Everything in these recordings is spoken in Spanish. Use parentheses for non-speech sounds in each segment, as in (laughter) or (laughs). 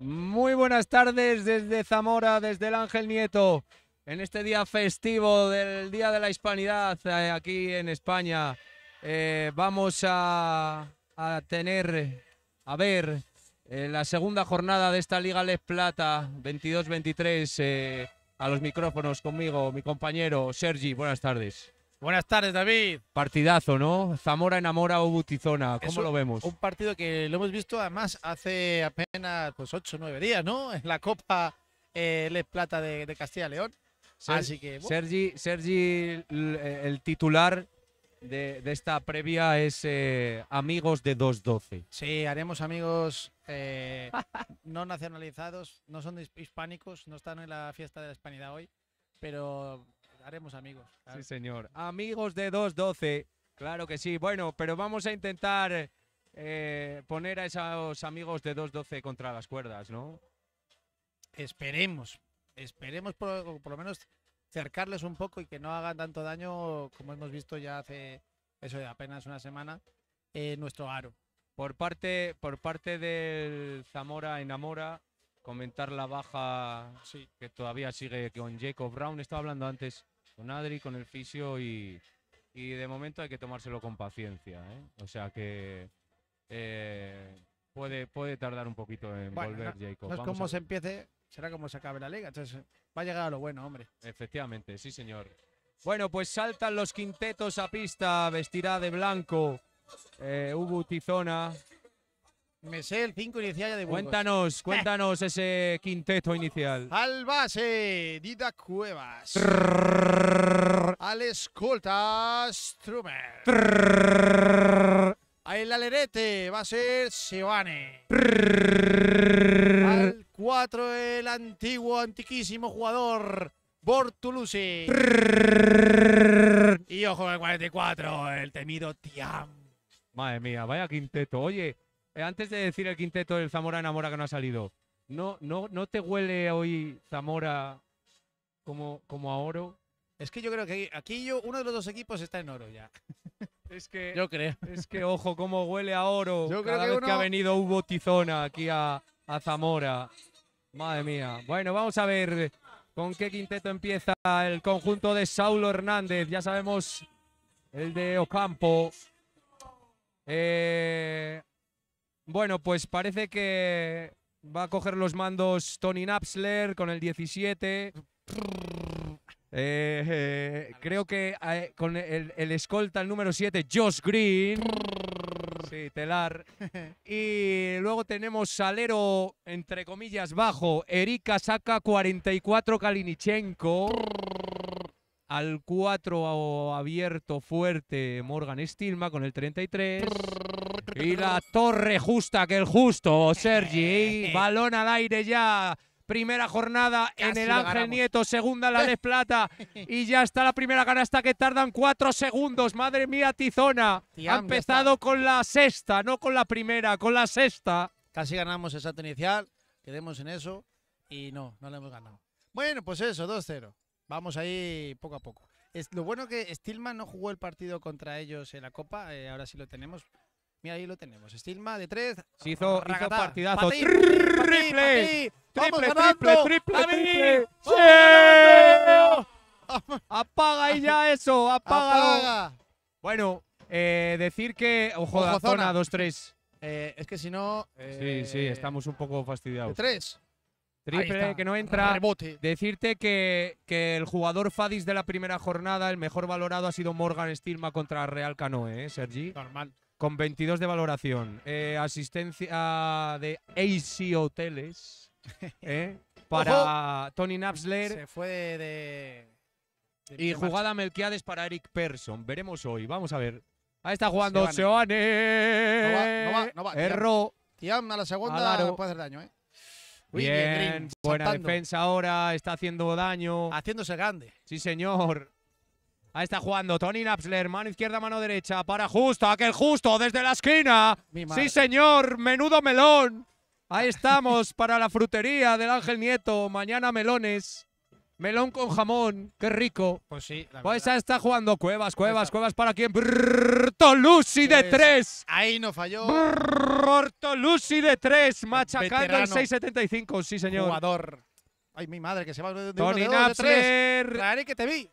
Muy buenas tardes desde Zamora, desde el Ángel Nieto, en este día festivo del Día de la Hispanidad eh, aquí en España. Eh, vamos a, tener, a ver, eh, la segunda jornada de esta Liga Les Plata 22-23. a los micrófonos conmigo, mi compañero Sergi, buenas tardes. Buenas tardes, David. Partidazo, ¿no? Zamora enamora o Butizona. ¿Cómo lo vemos? Un partido que lo hemos visto además hace apenas pues, 8 o 9 días, ¿no? En la Copa eh, Les Plata de, Castilla y León. Así que. Sergi, el, titular de, esta previa es eh, Amigos de 212. Sí, haremos amigos eh, no nacionalizados, no son hispánicos, no están en la fiesta de la hispanidad hoy, pero haremos amigos. Sí, señor. Amigos de 212, claro que sí. Bueno, pero vamos a intentar eh, poner a esos amigos de 212 contra las cuerdas, ¿no? Esperemos, esperemos por, lo menos cercarles un poco y que no hagan tanto daño como hemos visto ya hace eso de apenas una semana eh, nuestro aro. Por parte, por parte del Zamora Enamora, comentar la baja que todavía sigue con Jacob Brown. Estaba hablando antes con Adri, con el fisio y, de momento hay que tomárselo con paciencia. ¿eh? O sea que eh, puede, puede tardar un poquito en volver, Jacob. como se empiece, será como se acabe la liga. va a llegar a lo bueno, hombre. Efectivamente, sí, señor. Bueno, pues saltan los quintetos a pista, vestirá de blanco Hugo eh, Tizona, me sé el 5 inicial ya de Cuéntanos, (laughs) cuéntanos ese quinteto inicial. Al base, Dida Cuevas. Al escolta, Strummer. Al alerete va a ser Sebane. Al 4, el antiguo, antiquísimo jugador, Bortulusi. Y ojo el 44, el temido Tiam. Madre mía, vaya quinteto. Oye, eh, antes de decir el quinteto del Zamora enamora que no ha salido, ¿no, no, no te huele hoy Zamora como, como a oro? Es que yo creo que aquí uno de los dos equipos está en oro ya. (laughs) Es que, yo creo. Es que, ojo, cómo huele a oro. Yo Cada creo que vez que ha venido Hugo Tizona aquí a, a Zamora. Madre mía. Bueno, vamos a ver con qué quinteto empieza el conjunto de Saulo Hernández. Ya sabemos el de Ocampo. Eh, bueno, pues parece que va a coger los mandos Tony Napsler con el 17. Eh, eh, creo que eh, con el, escolta, el número 7, Josh Green. sí, telar. (laughs) Y luego tenemos salero, entre comillas, bajo, Erika Saca 44 Kalinichenko. Al 4 abierto fuerte Morgan Stilma con el 33. Y la torre justa que el justo, Sergi. Eh, eh. Balón al aire ya. Primera jornada en el Ángel Nieto, segunda la de Plata. (laughs) Y ya está la primera canasta que tardan cuatro segundos. Madre mía, Tizona. ha empezado con la sexta, no con la primera, con la sexta. Casi ganamos el inicial, quedemos en eso. Y no, no lo hemos ganado. Bueno, pues eso, 2-0. Vamos ahí poco a poco. Es, lo bueno que Stillman no jugó el partido contra ellos en la Copa, eh, ahora sí lo tenemos. Mira, ahí lo tenemos. Stilma de tres. Se hizo, hizo partidazo. triple, Triple, triple, triple, triple, Apaga y ya eso, apaga. Bueno, eh, decir que. Ojo, la zona dos-tres. Eh, es que si no. sí, sí, eh, estamos un poco fastidiados. Tres. Triple que no entra. Decirte que, que, el jugador Fadis de la primera jornada, el mejor valorado, ha sido Morgan Stilma contra Real Canoe, ¿eh, Sergi? Normal con 22 de valoración. Eh, asistencia de AC Hoteles (laughs) eh, para Tony Napsler. Se fue de. y jugada Melquiades para Eric Persson. Veremos hoy. Vamos a ver. Ahí está jugando Seoane. No va, no va, Erró. a la segunda puede hacer daño, ¿eh? bien, buena defensa ahora, está haciendo daño. Haciéndose grande. Sí, señor. Ahí está jugando Tony Napsler, mano izquierda, mano derecha, para Justo, aquel Justo desde la esquina. Sí, señor, menudo melón. Ahí estamos para la frutería del Ángel Nieto. Mañana melones. Melón con jamón, qué rico. Pues sí, la Pues ahí está jugando Cuevas, Cuevas, Cuevas para quién. Tolusi de pues tres. Ahí no falló. Tolusi de tres, machacando el 6.75, sí señor. Jugador. Ay, mi madre, que se va de uno, Tony de dos, de tres. que te vi.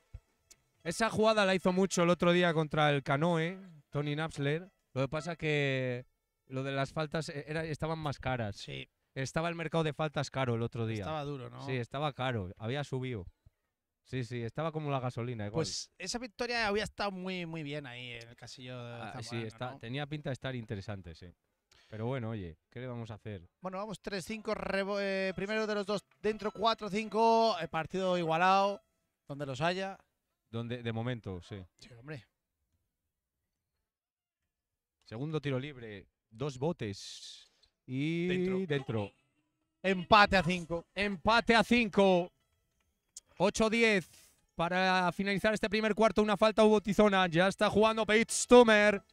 Esa jugada la hizo mucho el otro día contra el Canoe, Tony Napsler. Lo que pasa que lo de las faltas eh, estaban más caras. Sí. Estaba el mercado de faltas caro el otro día. Estaba duro, ¿no? Sí, estaba caro. Había subido. Sí, sí, estaba como la gasolina. Pues esa victoria había estado muy, muy bien ahí en el casillo de ah, Sí, está, tenía pinta de estar interesante, sí. Pero bueno, oye, ¿qué le vamos a hacer? Bueno, vamos 3-5, eh, primero de los dos, dentro 4-5, eh, partido igualado, donde los haya de momento, sí. Segundo tiro libre, dos botes y dentro. Empate a cinco. Empate a cinco. 8-10 para finalizar este primer cuarto. Una falta hubo Tizona. Ya está jugando Pete Stumer.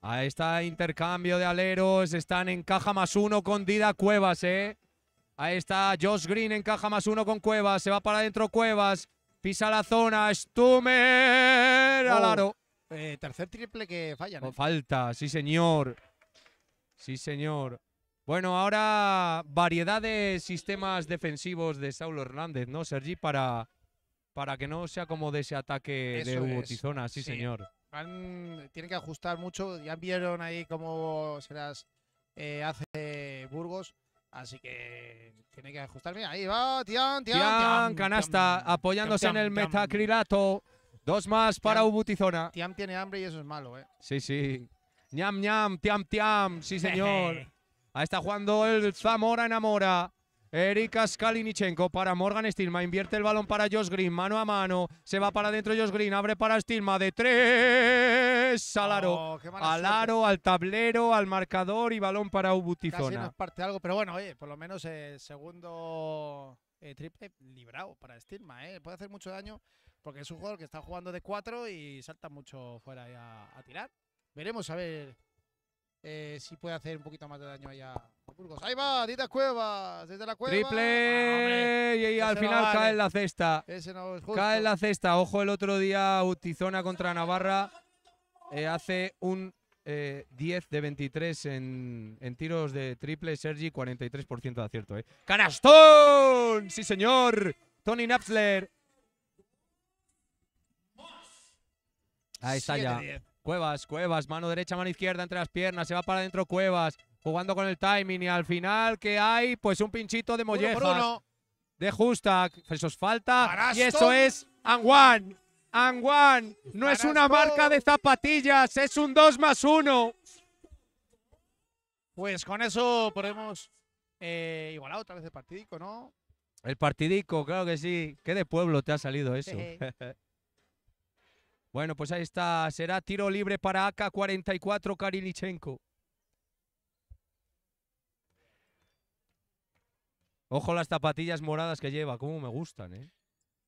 Ahí está intercambio de aleros. Están en caja más uno con Dida Cuevas, ¿eh? Ahí está Josh Green en caja más uno con Cuevas. Se va para adentro Cuevas. Pisa la zona, Stumer, oh. al aro. Eh, tercer triple que falla. ¿no? Oh, falta, sí señor. Sí señor. Bueno, ahora variedad de sistemas defensivos de Saulo Hernández, ¿no, Sergi? Para, para que no sea como de ese ataque de Hugo sí, señor. tienen que ajustar mucho. Ya vieron ahí cómo se las eh, hace Burgos. Así que tiene que ajustarme. Ahí va, Tiam, Tiam, Tiam. canasta, apoyándose en el metacrilato. Dos más para Ubutizona. Tiam tiene hambre y eso es malo, ¿eh? Sí, sí. Ñam, ñam, Tiam, Tiam. Sí, (laughs) señor. Ahí está jugando el Zamora Enamora. Erika Skalinichenko para Morgan Stilma. Invierte el balón para Josh Green. Mano a mano. Se va para adentro Josh Green. Abre para Stilma. De tres. Alaro. al oh, aro, al tablero, al marcador y balón para Ubutizona. Casi nos parte algo, pero bueno, oye, por lo menos el eh, segundo eh, triple librado para Stilma. Eh. Puede hacer mucho daño porque es un jugador que está jugando de cuatro y salta mucho fuera a tirar. Veremos a ver eh, si puede hacer un poquito más de daño allá a Ahí va, Dita Cuevas, desde la cueva. Triple ah, y, ahí al final cae en la cesta. Cae en la cesta. Ojo el otro día Utizona contra Navarra. Eh, hace un 10 eh, de 23 en, tiros de triple. Sergi, 43% de acierto. ¡Canastón! Sí, señor. Tony Napsler. Ahí está ya. Cuevas, Cuevas, mano derecha, mano izquierda entre las piernas, se va para adentro Cuevas, jugando con el timing y al final que hay pues un pinchito de mollejas. De justa, eso es falta y eso es Anguan. Anguan, no es una marca de zapatillas, es un 2 más 1. Pues con eso podemos eh, igualar otra vez el partidico, ¿no? El partidico, claro que sí. Qué de pueblo te ha salido eso. (laughs) Bueno, pues ahí está. Será tiro libre para AK-44 Karilichenko. Ojo las zapatillas moradas que lleva, cómo me gustan, ¿eh?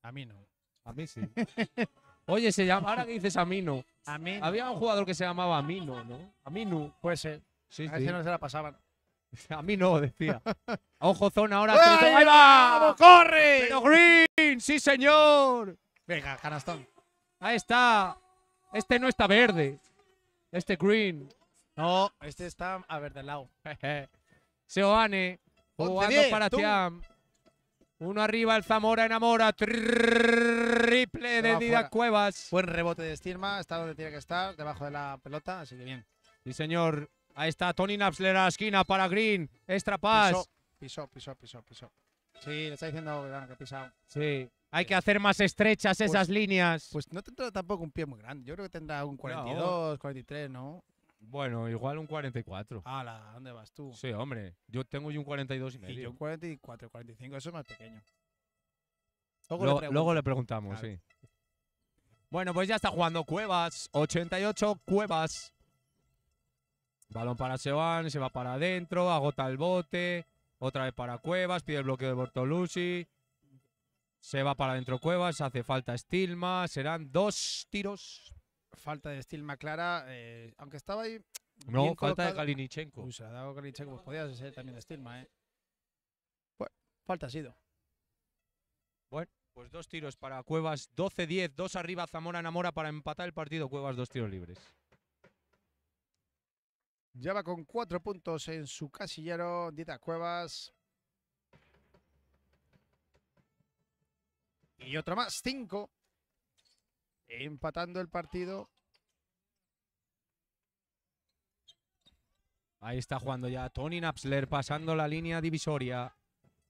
A mí no. A mí sí. (laughs) Oye, se llama, ahora que dices Amino. Había un jugador que se llamaba Amino, ¿no? Amino. Puede ser. Sí, a veces no se la pasaban. (laughs) A mí no, decía. (laughs) Ojo, zona ahora. ¡Ahí va! ¡Corre! Green! ¡Sí, señor! Venga, canastón. Ahí está. Este no está verde. Este green. No, este está a verde lado. (laughs) Seoane. Jugando para Uno arriba, el Zamora enamora. Triple de Didac Cuevas. Buen rebote de Stirma. Está donde tiene que estar, debajo de la pelota. Así que bien. Sí, señor. Ahí está Tony Napsler a la esquina para Green. Extra pass. Pisó, pisó, pisó, pisó. Sí, le está diciendo que ha pisado. Sí. Hay que hacer más estrechas pues esas líneas. Pues no tendrá tampoco un pie muy grande. Yo creo que tendrá un 42, 43, ¿no? Bueno, igual un 44. ¡Hala! ¿Dónde vas tú? Sí, hombre. Yo tengo yo un 42 y medio. Y yo un 44, 45. Eso es más pequeño. Luego, le, preguntamos, sí. Bueno, pues ya está jugando Cuevas. 88 Cuevas. Balón para Seban, se va para adentro, agota el bote. Otra vez para Cuevas, pide el bloqueo de Bortolucci. Se va para adentro Cuevas, hace falta Stilma, serán dos tiros. Falta de Stilma clara, eh, aunque estaba ahí. No, falta de Kalinichenko. ha dado Kalinichenko, podía ser también Stilma, ¿eh? falta ha sido. Bueno, pues dos tiros para Cuevas, 12-10, dos arriba Zamora Namora para empatar el partido. Cuevas, dos tiros libres. Ya va con cuatro puntos en su casillero, Dita Cuevas. y otra más, Cinco. Empatando el partido. Ahí está jugando ya Tony Napsler pasando la línea divisoria.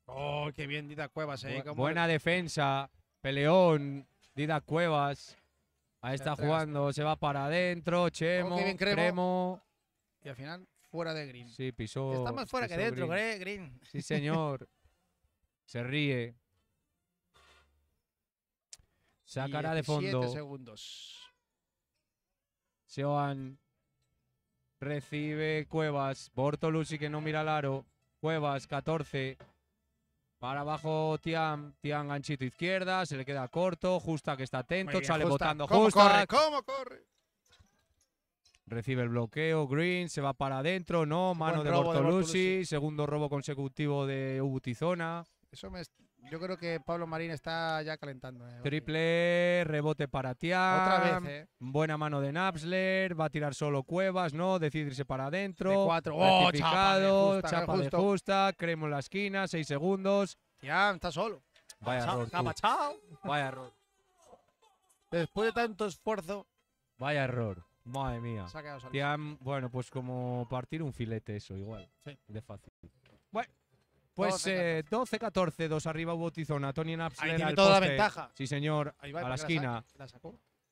Oh, qué bien Dida Cuevas, eh, buena defensa. Peleón. Dida Cuevas. Ahí está jugando. Se va para adentro. Oh, Chemo. cremo. Y al final, fuera de Green. Sí, pisó. Está más fuera que dentro, eh, Green. Sí, señor. (laughs) Se ríe. Sacará de fondo. segundos. Seoan recibe Cuevas. Bortolusi que no mira el aro. Cuevas, 14. Para abajo Tian, Tian ganchito izquierda, se le queda corto, Justa que está atento, sale botando ¿Cómo Corre, ¿Cómo corre? Recibe el bloqueo, Green se va para adentro, no, mano de Bortolusi, segundo robo consecutivo de Ubutizona. Eso me, yo creo que Pablo Marín está ya calentando. Eh, Triple, e, rebote para Tiam. Otra vez, eh. Buena mano de Napsler. Va a tirar solo Cuevas, ¿no? Decidirse para adentro. cuatro. Oh, chapa de justa. Chapa justa cremo en la esquina. Seis segundos. Tiam está solo. Vaya error. Vaya error. Después de tanto esfuerzo. Vaya error. Madre mía. Se Tiam, bueno, pues como partir un filete eso, igual. Sí. De fácil. Bueno. Pues 12-14, eh, dos arriba hubo Tizona. Tony Napsler Ahí tiene toda la ventaja. Sí, señor. a la esquina.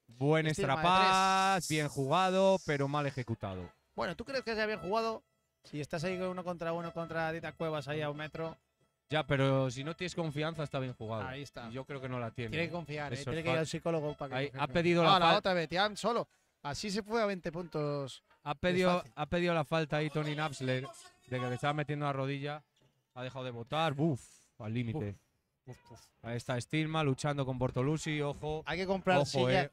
Buen strapaz, bien jugado, pero mal ejecutado. Bueno, ¿tú crees que sea bien jugado? Si estás ahí uno contra uno contra Dita Cuevas ahí a un metro. Ya, pero si no tienes confianza está bien jugado. Ahí yo creo que no la tiene. Tiene que confiar, eh, tiene que ir al psicólogo para que. ha pedido la, falta. otra vez, solo. Así se fue a 20 puntos. Ha pedido, ha pedido la falta ahí Tony Napsler de que le estaba metiendo la rodilla. Ha dejado de votar. Buf, al límite. Ahí está Stigma luchando con Bortolussi, ojo. Hay que comprar eh, sillas.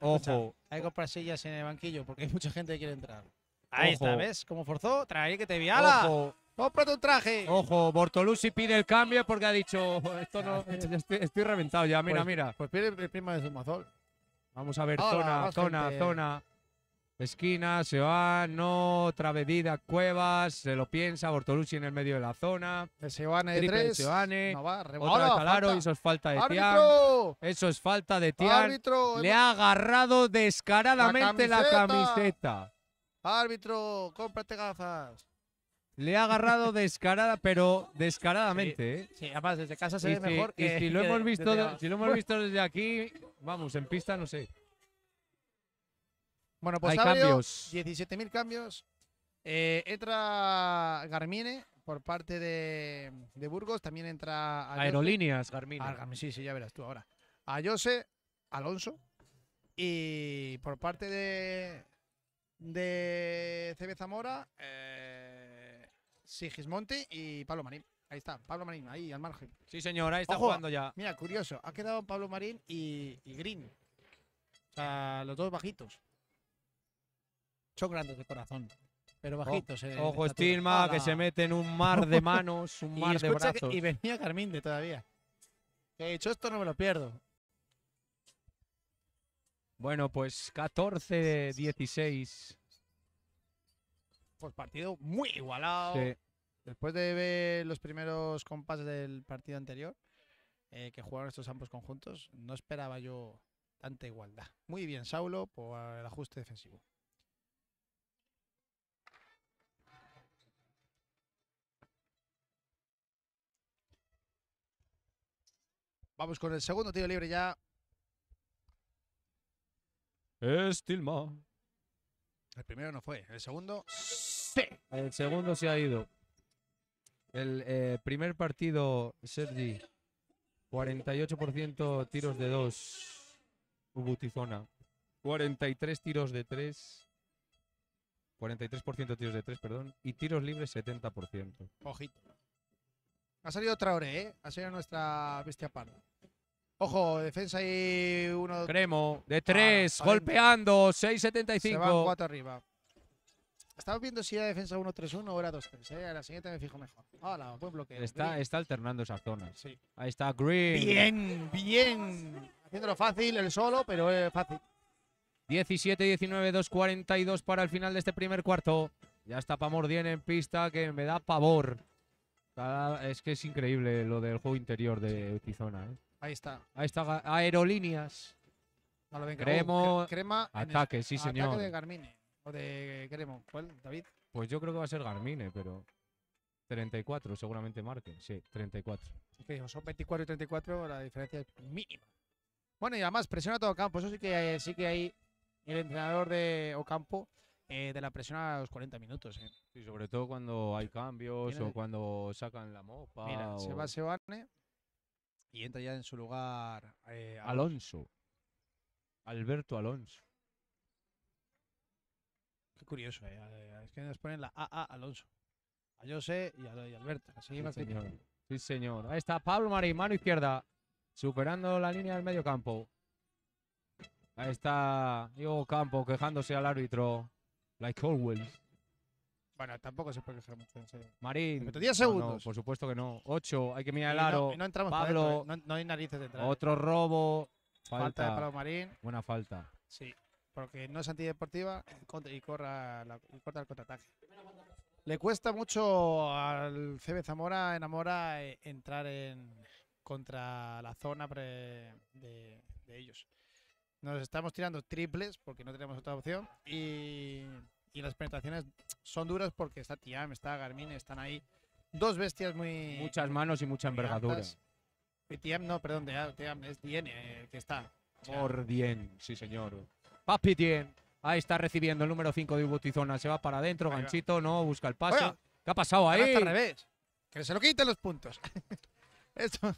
Hay que comprar sillas en el banquillo porque hay mucha gente que quiere entrar. Ahí está, ¿ves? Como forzó, trae que te viala. Ojo. ¡Cómprate un traje! Ojo, Bortolussi pide el cambio porque ha dicho, esto no, (laughs) estoy, reventado ya, mira, pues, mira. Pues pide el prima de Zumazol. Vamos a ver, zona, zona, zona. Esquina, se va, no, otra Cuevas, se lo piensa, Bortolucci en el medio de la zona. se Seoane de tres. otra eso es falta de Eso es falta de Tian. Le ha agarrado descaradamente la camiseta. Árbitro, cómprate gafas. Le ha agarrado (laughs) descarada, pero descaradamente. ¿eh? además desde casa se ve mejor que. Y si lo, (laughs) hemos visto, si lo hemos visto desde aquí, vamos, en pista no sé. Bueno, pues Hay cambios. 17.000 cambios. Eh, entra Garmine por parte de, Burgos. También entra. Aerolíneas, ah, Garmine. Sí, sí, ya verás tú ahora. A Jose Alonso. Y por parte de, de CB Zamora, eh, y Pablo Marín. Ahí está, Pablo Marín, ahí al margen. Sí, señor, ahí está jugando ya. Mira, curioso, ha quedado Pablo Marín y, y Green. O sea, los dos bajitos son grandes de corazón, pero bajitos. Eh, ojo, que se mete en un mar de manos, un (laughs) mar de brazos. y venía de todavía. he dicho, esto no me lo pierdo. Bueno, pues 14-16. Pues partido muy igualado. Después de ver los primeros compases del partido anterior, eh, que jugaron estos ambos conjuntos, no esperaba yo tanta igualdad. Muy bien, Saulo, por el ajuste defensivo. Vamos con el segundo tiro libre ya. Estilma. El primero no fue, el segundo sí. El segundo se ha ido. El eh, primer partido, Sergi, 48% tiros de 2, Ubutizona. 43 tiros de 3, 43% tiros de 3, perdón, y tiros libres 70%. Ojito. Ha salido otra Traoré, ¿eh? Ha salido nuestra bestia parda. Ojo, defensa y uno. Cremo, de ah, tres, golpeando, 6.75. Se van cuatro arriba. Estaba viendo si era defensa 1-3-1 o era 2-3. Eh, la siguiente me fijo mejor. Hola, buen bloqueo. Está, alternando esa zona. Ahí está Green. Bien, bien. Haciéndolo fácil, el solo, pero es fácil. 17-19, 2-42 para el final de este primer cuarto. Ya está Pamordien en pista, que me da pavor. Es que es increíble lo del juego interior de Utizona. ¿eh? Ahí está. Ahí está Aerolíneas. No Cremo. Oh, crema. Ataque, sí, señor. Ataque de Garmine. O de Cremo. ¿Cuál, David? Pues yo creo que va a ser Garmine, pero. 34, seguramente marque. Sí, 34. Pues son 24 y 34, la diferencia es mínima. Bueno, y además presiona todo campo. Eso sí que, eh, sí que hay el entrenador de Ocampo eh, de la presión a los 40 minutos. Eh. Sí, sobre todo cuando hay cambios o cuando sacan la mopa. Mira, se va Sebane. Y entra ya en su lugar eh, Alonso. Alberto Alonso. Qué curioso, ¿eh? eh es que nos ponen la AA Alonso. A José y a, Alberto. sí, señor. sí, señor. Ahí está Pablo Marín, mano izquierda, superando la línea del medio campo. Ahí está Diego Campo quejándose al árbitro. Like always. Bueno, tampoco se puede quejar Marín. 10 segundos. por supuesto que no. 8, hay que mirar el aro. no, Pablo, eh. no, hay narices detrás. Eh. Otro robo. Falta, de Pablo Marín. Buena falta. Sí, porque no es antideportiva y, corra la, corta el contraataque. Le cuesta mucho al CB Zamora Amora eh, entrar en contra la zona pre, de, de ellos. Nos estamos tirando triples porque no tenemos otra opción y y las penetraciones son duras porque está Tiam, está Garmin, están ahí dos bestias muy. Muchas manos y mucha envergadura. Tiam, no, perdón, Tiam es Dien el eh, que está. Por Dien, sí señor. Papi Dien. Ahí está recibiendo el número 5 de Ubutizona. Se va para adentro, ganchito, no, busca el pase. ¿Qué ha pasado ahí? al revés. Que se lo quiten los puntos. (laughs) Esto.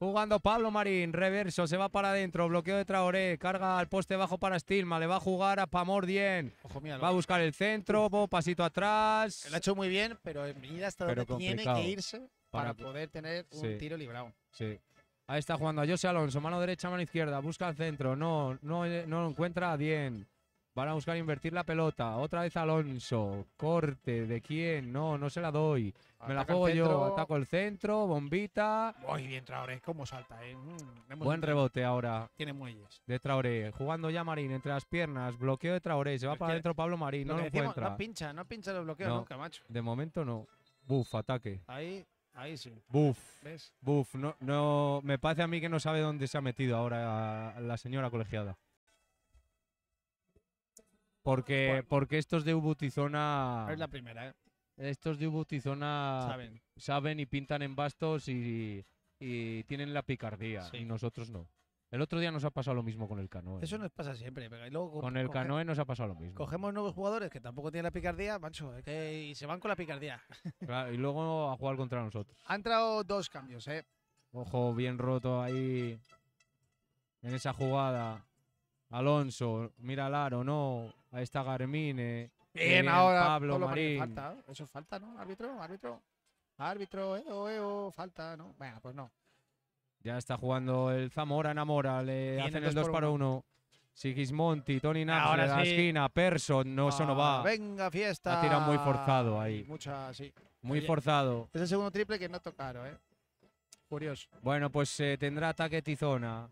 Jugando Pablo Marín, reverso, se va para adentro, bloqueo de Traoré, carga al poste bajo para Stilma, le va a jugar a Pamor bien. va a buscar el centro, pasito atrás. Lo ha hecho muy bien, pero en hasta donde tiene que irse para, poder tener un tiro librado. Ahí está jugando a José Alonso, mano derecha, mano izquierda, busca el centro, no, no, no lo encuentra bien. Van a buscar invertir la pelota. Otra vez Alonso. Corte. ¿De quién? No, no se la doy. Me la juego yo. Ataco el centro. Bombita. Muy bien, Traoré. ¿Cómo salta? Eh? Mm, Buen rebote ahora. Tiene muelles. De Traoré. Jugando ya Marín entre las piernas. Bloqueo de Traoré. Se va para adentro Pablo Marín. no lo encuentra. No pincha. No pincha los bloqueos nunca, macho. De momento no. Buf, ataque. Ahí. Ahí sí. Buf. ¿Ves? Buf. No, no, me parece a mí que no sabe dónde se ha metido ahora la señora colegiada. Porque, porque estos de Ubutizona. Es la primera, ¿eh? Estos de Ubutizona saben. y pintan en bastos y, tienen la picardía. Y nosotros no. El otro día nos ha pasado lo mismo con el Canoe. Eso nos pasa siempre. luego con, el Canoe nos ha pasado lo mismo. Cogemos nuevos jugadores que tampoco tienen la picardía, mancho, y se van con la picardía. (laughs) Claro, y luego a jugar contra nosotros. Han entrado dos cambios, ¿eh? Ojo, bien roto ahí. En esa jugada. Alonso, mira al aro, no. Ahí está Garmine. Bien, ahora Pablo Marín. Eso falta, ¿no? Árbitro, árbitro. Árbitro, eo, eo, falta, ¿no? Bueno, pues no. Ya está jugando el Zamora Enamora. Le hacen el 2 para 1. Sigismonti, Tony Nash en la esquina, Person, no, eso no ah, va. Venga, fiesta. Ha tirado muy forzado ahí. Mucha, sí. Muy forzado. Es el segundo triple que no tocaron, ¿eh? Curioso. Bueno, pues eh, tendrá ataque Tizona.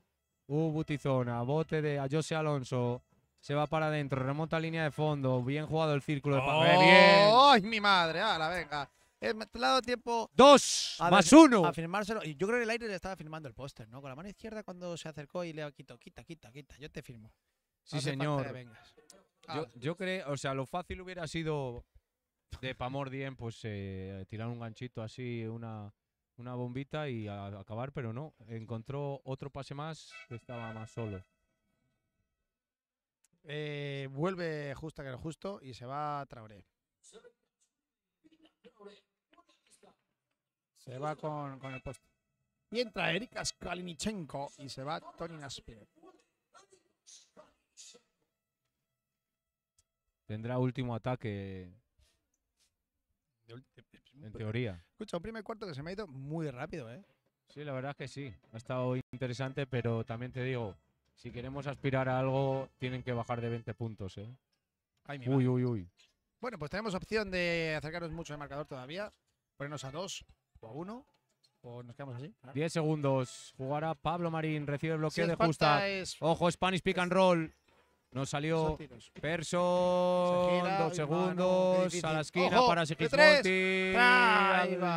Ubu Tizona, bote de a José Alonso. Se va para adentro, remota línea de fondo. Bien jugado el círculo de papel. Eh, ¡Ay, mi madre! ¡Hala, venga! ha eh, dado tiempo. Dos más uno. A firmárselo. Y yo creo que el aire le estaba firmando el póster, ¿no? Con la mano izquierda cuando se acercó y le quitado. quita, quita, quita. Yo te firmo. Sí, señor. Yo, yo, creo, o sea, lo fácil hubiera sido de Pamordien, pues eh, tirar un ganchito así, una, una bombita y acabar, pero no. Encontró otro pase más que estaba más solo. Eh, vuelve justa que lo justo y se va a Traoré. Se va con, el puesto. mientras entra Erika Skalinichenko y se va Tony Naspier. Tendrá último ataque. En teoría. Escucha, un primer cuarto que se me ha ido muy rápido, ¿eh? Sí, la verdad es que sí. Ha estado interesante, pero también te digo, si queremos aspirar a algo, tienen que bajar de 20 puntos, ¿eh? uy, uy, uy. Bueno, pues tenemos opción de acercarnos mucho al marcador todavía. Ponernos a dos o a uno. ¿O nos quedamos así? 10 segundos. Jugará Pablo Marín. Recibe el bloqueo de Justa. Ojo, Spanish pick and roll. Nos salió Perso. dos segundos. para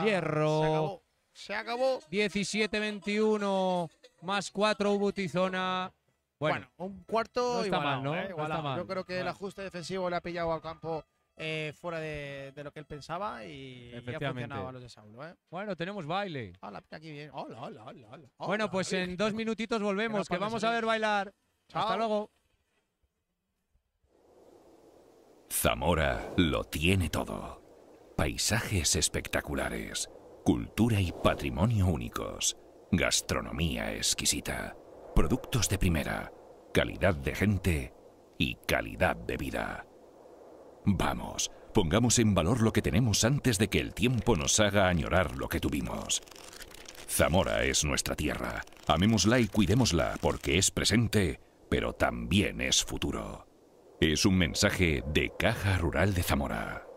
Hierro. Se acabó. acabó. 17-21. Más 4 Ubutizona. Bueno, un cuarto no está mal, ¿no? ¿eh? está mal. Yo creo que el ajuste defensivo le ha pillado al campo eh, fuera de, lo que él pensaba y, ha funcionado los de Saulo. ¿eh? Bueno, tenemos baile. Hola, aquí bien. Hola, hola, hola, Bueno, pues en dos minutitos volvemos, que, vamos a ver bailar. Hasta luego. Zamora lo tiene todo. Paisajes espectaculares, cultura y patrimonio únicos, gastronomía exquisita Productos de primera, calidad de gente y calidad de vida. Vamos, pongamos en valor lo que tenemos antes de que el tiempo nos haga añorar lo que tuvimos. Zamora es nuestra tierra. Amémosla y cuidémosla porque es presente, pero también es futuro. Es un mensaje de Caja Rural de Zamora.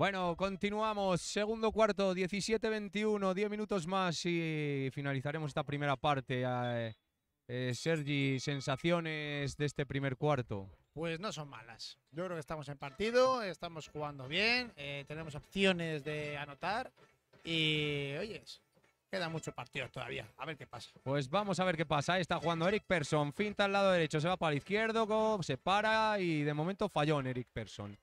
Bueno, continuamos. Segundo cuarto, 17-21, 10 minutos más y finalizaremos esta primera parte. Ah, eh, eh, Sergi, sensaciones de este primer cuarto. Pues no son malas. Yo creo que estamos en partido, estamos jugando bien, eh, tenemos opciones de anotar y, oye, Queda mucho partido todavía. A ver qué pasa. Pues vamos a ver qué pasa. Ahí está jugando Eric Persson. Finta al lado derecho. Se va para el izquierdo. Se para. Y de momento falló en Eric Persson.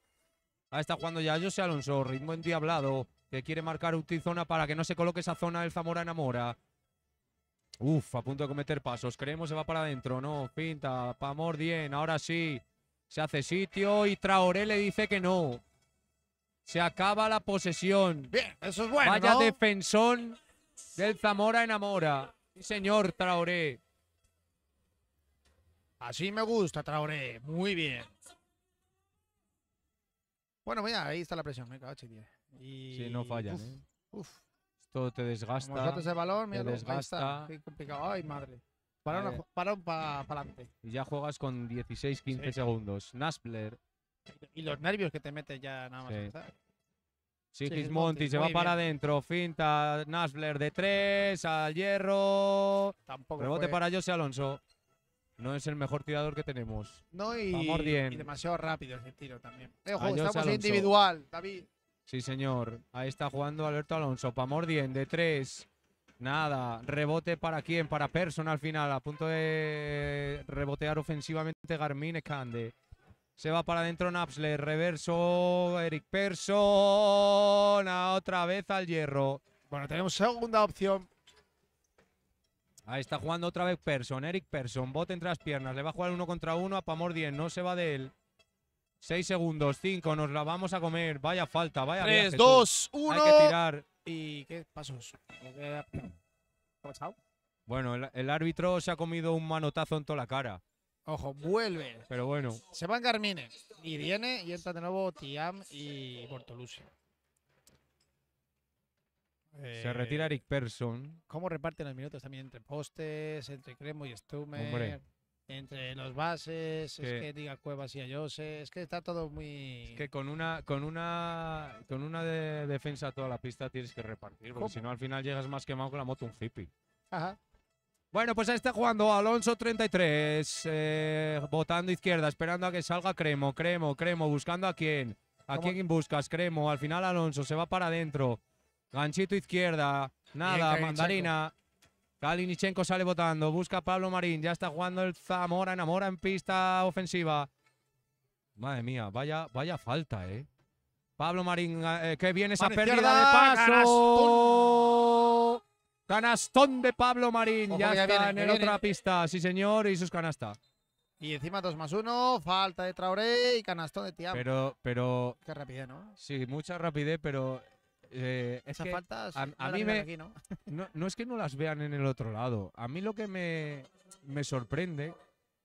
Ahí está jugando ya José Alonso, ritmo endiablado, que quiere marcar zona para que no se coloque esa zona del Zamora enamora. Uf, a punto de cometer pasos. Creemos se va para adentro. No, pinta. Pamor bien. Ahora sí. Se hace sitio y Traoré le dice que no. Se acaba la posesión. Bien, eso es bueno. Vaya defensón del Zamora enamora. Sí, señor Traoré. Así me gusta, Traoré. Muy bien. Bueno, mira, ahí está la presión, Y... Sí, no fallan, ¿eh? uf, ¿eh? Esto te desgasta. Como balón, desgasta. complicado. Ay, madre. Para, para, adelante. Y ya juegas con 16, 15 segundos. Naspler. Y los nervios que te metes ya nada más. Sí. se va para adentro. Finta Naspler de tres al hierro. Tampoco Rebote para José Alonso. No es el mejor tirador que tenemos. No, y, demasiado rápido el tiro también. Eh, estamos individual, David. Sí, señor. Ahí está jugando Alberto Alonso. Pamordien de tres. Nada. Rebote para quién? Para Person al final. A punto de rebotear ofensivamente Garmin Escande. Se va para adentro Napsler. Reverso. Eric Person. Otra vez al hierro. Bueno, tenemos segunda opción Ahí está jugando otra vez Person. Eric Person. Bote entre las piernas. Le va a jugar uno contra uno a Pamor 10. No se va de él. Seis segundos. cinco, Nos la vamos a comer. Vaya falta. Vaya Tres, dos, uno. Hay que tirar. ¿Y qué pasos? Bueno, el, árbitro se ha comido un manotazo en toda la cara. Ojo, vuelve. Pero bueno. Se van Carmine. Y viene y entra de nuevo Tiam y Bortolucci se retira eh, Eric Persson. ¿Cómo reparten los minutos también entre postes, entre Cremo y Stumer? Entre los bases, es que diga Cuevas y Ayose, es que está todo muy. Es que con una, con una, con una defensa toda la pista tienes que repartir, porque si no al final llegas más quemado con la moto un zippy. Ajá. Bueno, pues ahí está jugando Alonso 33, eh, botando izquierda, esperando a que salga Cremo, Cremo, Cremo, buscando a quién. ¿A quién buscas? Cremo, al final Alonso se va para adentro. Ganchito izquierda. Nada, mandarina. Kalinichenko sale votando. Busca a Pablo Marín. Ya está jugando el Zamora. Enamora en pista ofensiva. Madre mía, vaya, vaya falta, ¿eh? Pablo Marín, eh, eh, que viene esa pérdida de paso. Canastón. de Pablo Marín. ya, está en el otra pista. Sí, señor, y sus canasta. Y encima dos más uno, falta de Traoré y canastón de Tiago. Pero, pero. Qué rapidez, ¿no? Sí, mucha rapidez, pero eh, Esas faltas. A, mí me. (laughs) ¿no? ¿no? es que no las vean en el otro lado. A mí lo que me, sorprende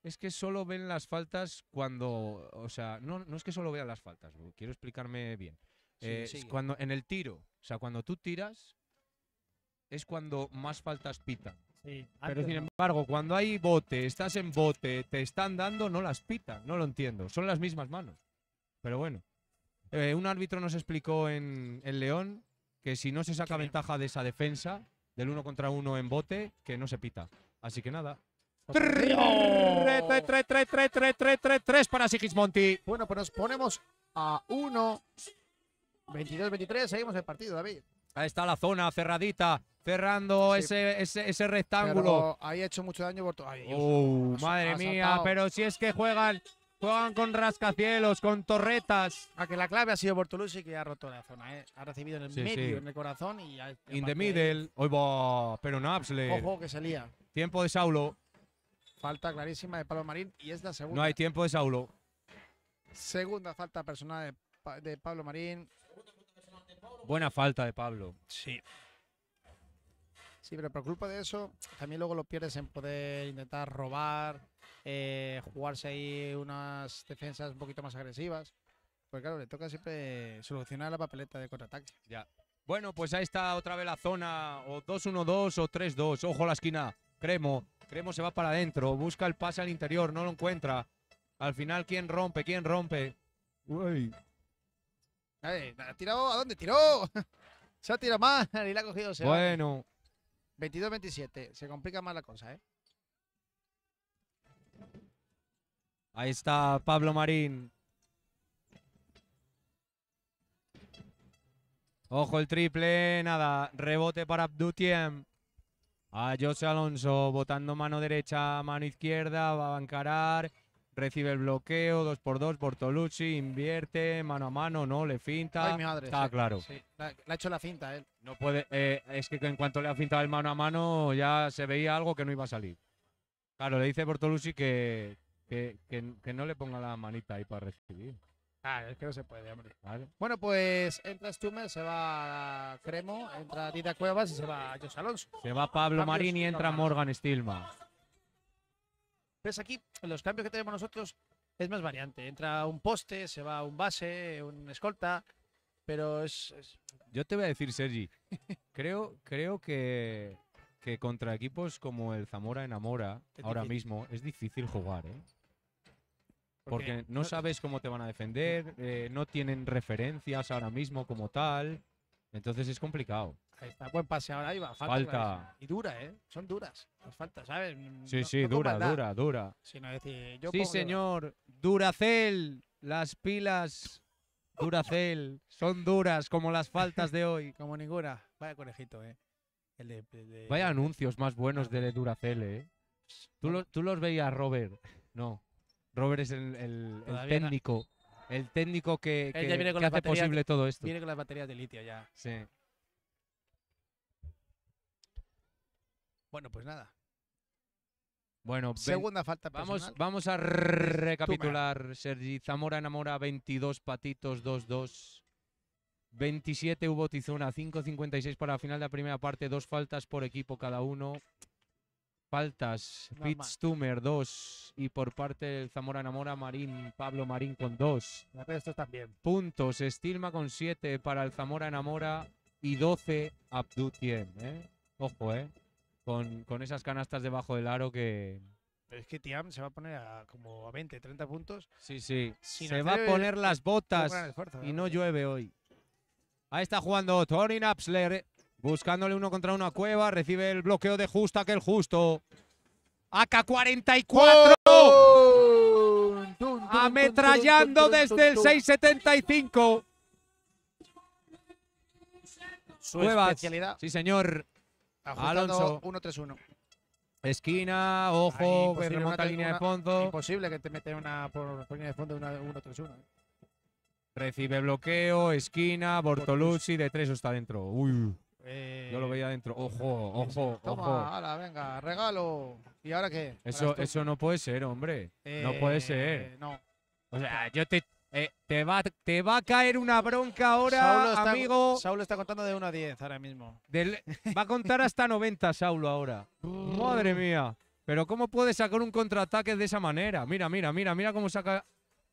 es que solo ven las faltas cuando. O sea, no, es que solo vean las faltas. Quiero explicarme bien. Eh, cuando en el tiro, o sea, cuando tú tiras, es cuando más faltas pitan. pero sin embargo, cuando hay bote, estás en bote, te están dando, no las pitan. No lo entiendo. Son las mismas manos. Pero bueno un árbitro nos explicó en el León que si no se saca ventaja de esa defensa del uno contra uno en bote que no se pita. Así que nada. 3 3 3 3 3 3 3 3 España Sigismonti. Bueno, pues nos ponemos a 1 22 23, seguimos el partido David. Ahí está la zona cerradita, cerrando ese ese rectángulo, ha hecho mucho daño por. madre mía, pero si es que juegan Juegan con rascacielos, con torretas. A ah, que la clave ha sido Bortolucci que ha roto la zona, eh. ha recibido en el medio, en el corazón y In the middle. Hoy va, pero no Ojo que se Tiempo de Saulo. Falta clarísima de Pablo Marín y es la segunda. No hay tiempo de Saulo. Segunda falta personal de, de Pablo Marín. Buena falta de Pablo. Sí. Sí, pero por culpa de eso, también luego lo pierdes en poder intentar robar eh, jugarse ahí unas defensas un poquito más agresivas. Pues claro, le toca siempre solucionar la papeleta de contraataque. Ya. Bueno, pues ahí está otra vez la zona, o 2-1-2 o 3-2. Ojo a la esquina, Cremo. Cremo se va para adentro, busca el pase al interior, no lo encuentra. Al final, ¿quién rompe? ¿Quién rompe? Uy. Ay, ¿ha tirado? ¿A dónde tiró? (laughs) se ha tirado mal y la ha cogido. Se bueno. 22-27, se complica más la cosa, ¿eh? Ahí está Pablo Marín. Ojo el triple, nada, rebote para Abdutiem. A José Alonso, botando mano derecha, mano izquierda, va a bancarar, recibe el bloqueo, 2 por 2 Bortolucci, invierte, mano a mano, no, le finta. Ay, mi madre, está claro. Le ha hecho la finta él. Eh. No puede, eh, es que en cuanto le ha fintado el mano a mano ya se veía algo que no iba a salir. Claro, le dice Bortolucci que, que, no le ponga la manita ahí para recibir. Ah, es que no se puede, hombre. Bueno, pues entra Stumer, se va Cremo, entra Dida Cuevas y se va José Alonso. Se va Pablo Marín y entra Morgan Stilma. Pues aquí, los cambios que tenemos nosotros es más variante. Entra un poste, se va un base, un escolta, pero es... Yo te voy a decir, Sergi, (laughs) creo, creo que que contra equipos como el Zamora Enamora Amora ahora mismo es difícil jugar, ¿eh? Porque no sabes cómo te van a defender, eh, no tienen referencias ahora mismo como tal. Entonces es complicado. está buen pase ahora, ahí Falta. Y dura, ¿eh? Son duras. Las faltas, ¿sabes? Sí, sí, dura, dura, dura. sí, señor. Duracel. Las pilas Duracel son duras como las faltas de hoy. como ninguna. Vaya conejito, ¿eh? Vaya anuncios más buenos de Duracell, ¿eh? ¿Tú, los veías, Robert. No. Robert es el, técnico. El técnico que, que, hace posible todo esto. Viene con las baterías de litio ya. Sí. Bueno, pues nada. Bueno, segunda falta Vamos, vamos a recapitular. Sergi Zamora enamora 22 patitos 2-2. 27 hubo Tizona, 5.56 para la final de la primera parte, dos faltas por equipo cada uno. Faltas, Fitz Tumer, dos. Y por parte del Zamora Namora, Marín, Pablo Marín con dos. también. Puntos, Stilma con siete para el Zamora Namora y 12 Abdutiem. ¿eh? Ojo, ¿eh? Con, con esas canastas debajo del aro que, es que Tiam se va a poner a como a 20, 30 puntos. Sí, sí. se va a poner las botas y no llueve hoy. Ahí está jugando Tony Napsler. Buscándole uno contra uno a Cueva. Recibe el bloqueo de justo aquel justo. AK-44. ¡Oh! Ametrallando desde el 675. Su especialidad. Sí, señor. Alonso. 1-3-1. Esquina, ojo, que remonta línea de fondo. Imposible que te mete una por, por línea de fondo 1-3-1. Recibe bloqueo, esquina, Bortolucci de tres está dentro. Uy. yo lo veía adentro, Ojo, ojo, ojo. Ala, venga, regalo. ¿Y ahora qué? Eso, eso no puede ser, hombre. no eh, puede ser. No. O sea, yo te, eh, te, va, a caer una bronca ahora, amigo. Saulo está contando de 1 a 10 ahora mismo. va a contar hasta 90, Saulo, ahora. Uh. Madre mía. Pero ¿cómo puede sacar un contraataque de esa manera? Mira, mira, mira, mira cómo saca.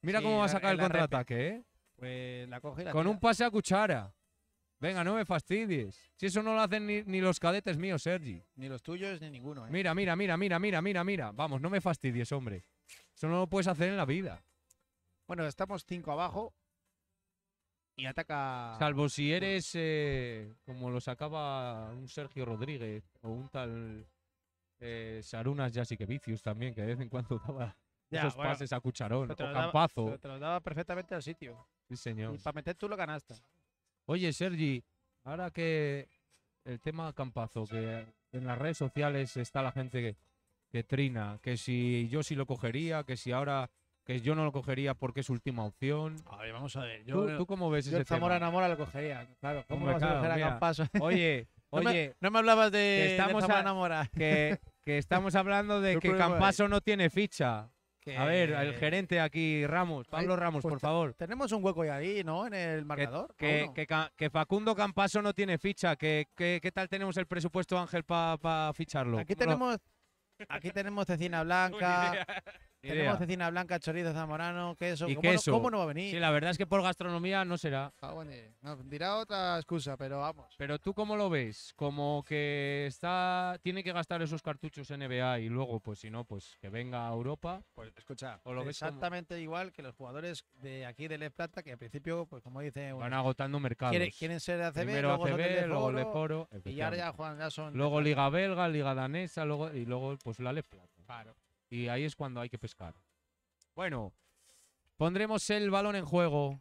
Mira cómo va a sacar el contraataque, ¿eh? Pues Con un pase a cuchara. Venga, no me fastidies. Si eso no lo hacen ni, los cadetes míos, Sergi. Ni los tuyos, ni ninguno, ¿eh? Mira, mira, mira, mira, mira, mira, mira. Vamos, no me fastidies, hombre. Eso no lo puedes hacer en la vida. Bueno, estamos cinco abajo. Y ataca. Salvo si eres eh, como lo sacaba un Sergio Rodríguez o un tal eh, Sarunas Jasiquevicius también, que de vez en cuando daba esos pases a cucharón o campazo. te los daba perfectamente al sitio señor. Y para meter tú lo ganaste. Oye, Sergi, ahora que el tema Campazo, que en las redes sociales está la gente que, trina, que si yo sí lo cogería, que si ahora que yo no lo cogería porque es última opción. A ver, vamos a ver. ¿Tú, cómo ves ese Zamora tema? lo cogería, claro. ¿Cómo vas Oye, oye. No me, hablabas de, estamos Que, que, estamos hablando de (laughs) que Campazo no tiene ficha. A ver, el gerente aquí, Ramos, Pablo Ramos, pues por favor. Tenemos un hueco ya ahí, ¿no? En el marcador. Que, Facundo Campaso no tiene ficha. ¿Qué tal tenemos el presupuesto, Ángel, para ficharlo? Aquí tenemos, aquí tenemos cecina (laughs) blanca. Tenemos cecina blanca, chorizo zamorano, queso. ¿Cómo, No, ¿Cómo no va a venir? Sí, la verdad es que por gastronomía no será. Ah, bueno, dirá otra excusa, pero vamos. Pero tú cómo lo ves? Como que está tiene que gastar esos cartuchos NBA y luego, pues si no, pues que venga a Europa. Pues escucha, ¿O lo exactamente igual que los jugadores de aquí de Le Plata, que al principio, pues como dice, van agotando mercados. Quieren, quieren ser de ACB, Primero luego ACB, de luego y ahora ya, son luego Liga Belga, Liga Danesa, luego y luego pues la Le Plata. Claro. Y ahí es cuando hay que pescar. Bueno, pondremos el balón en juego. O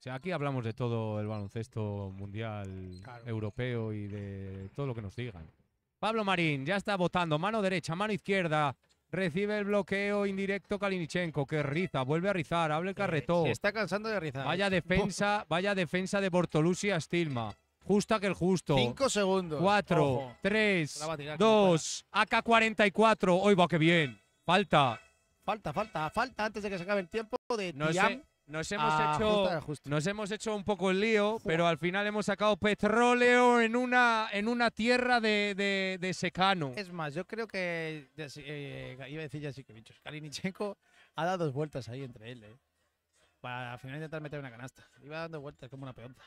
sea, aquí hablamos de todo el baloncesto mundial, europeo y de todo lo que nos digan. Pablo Marín ya está votando. Mano derecha, mano izquierda. Recibe el bloqueo indirecto Kalinichenko, que riza, vuelve a rizar, Hable el eh, carretón. Se está cansando de rizar. Vaya defensa, vaya defensa de Bortolusi a Stilma justa que el justo. Cinco segundos. 4, tres, dos AK-44. Hoy va, que bien. Falta. Falta, falta, falta antes de que se acabe el tiempo de Nos hemos, hecho, nos hemos hecho un poco el lío, pero al final hemos sacado petróleo en una, en una tierra de, secano. Es más, yo creo que, eh, iba a decir ya sí que bichos, Kalinichenko ha dado dos vueltas ahí entre él, eh, para al final intentar meter una canasta. Iba dando vueltas como una peonza.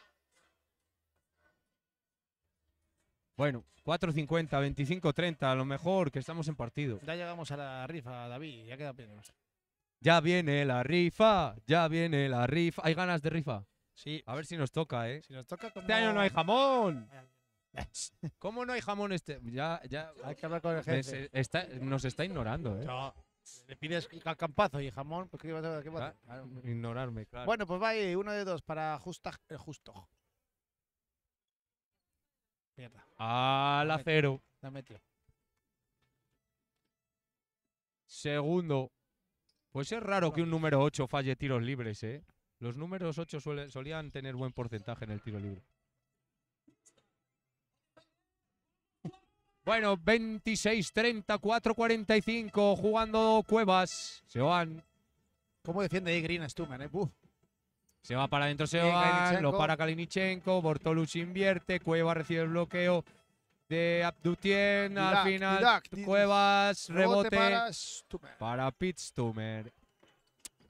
Bueno, 4.50, 25.30, a lo mejor que estamos en partido. Ya llegamos a la rifa, David, ya queda menos. Ya viene la rifa, ya viene la rifa. ¿Hay ganas de rifa? Sí. A ver si nos toca, ¿eh? Si nos toca, Este año no hay jamón. (laughs) ¿Cómo no hay jamón este? Ya, ya. Hay que hablar con el jefe. Eh, nos está ignorando, ¿eh? Le pides campazo y jamón, pues Ignorarme, claro. Bueno, pues va uno de dos para eh, Justo. Mierda. Al la acero. Segundo. Pues es raro que un número 8 falle tiros libres, ¿eh? Los números 8 solían tener buen porcentaje en el tiro libre. Bueno, 26, 30, 4, 45, jugando Cuevas. Se van. ¿Cómo defiende ahí Green tú eh? Se va para adentro va, lo para Kalinichenko, Bortolucci invierte, Cueva recibe el bloqueo de Abdutien, al final Cuevas, rebote, para, Pitztumer.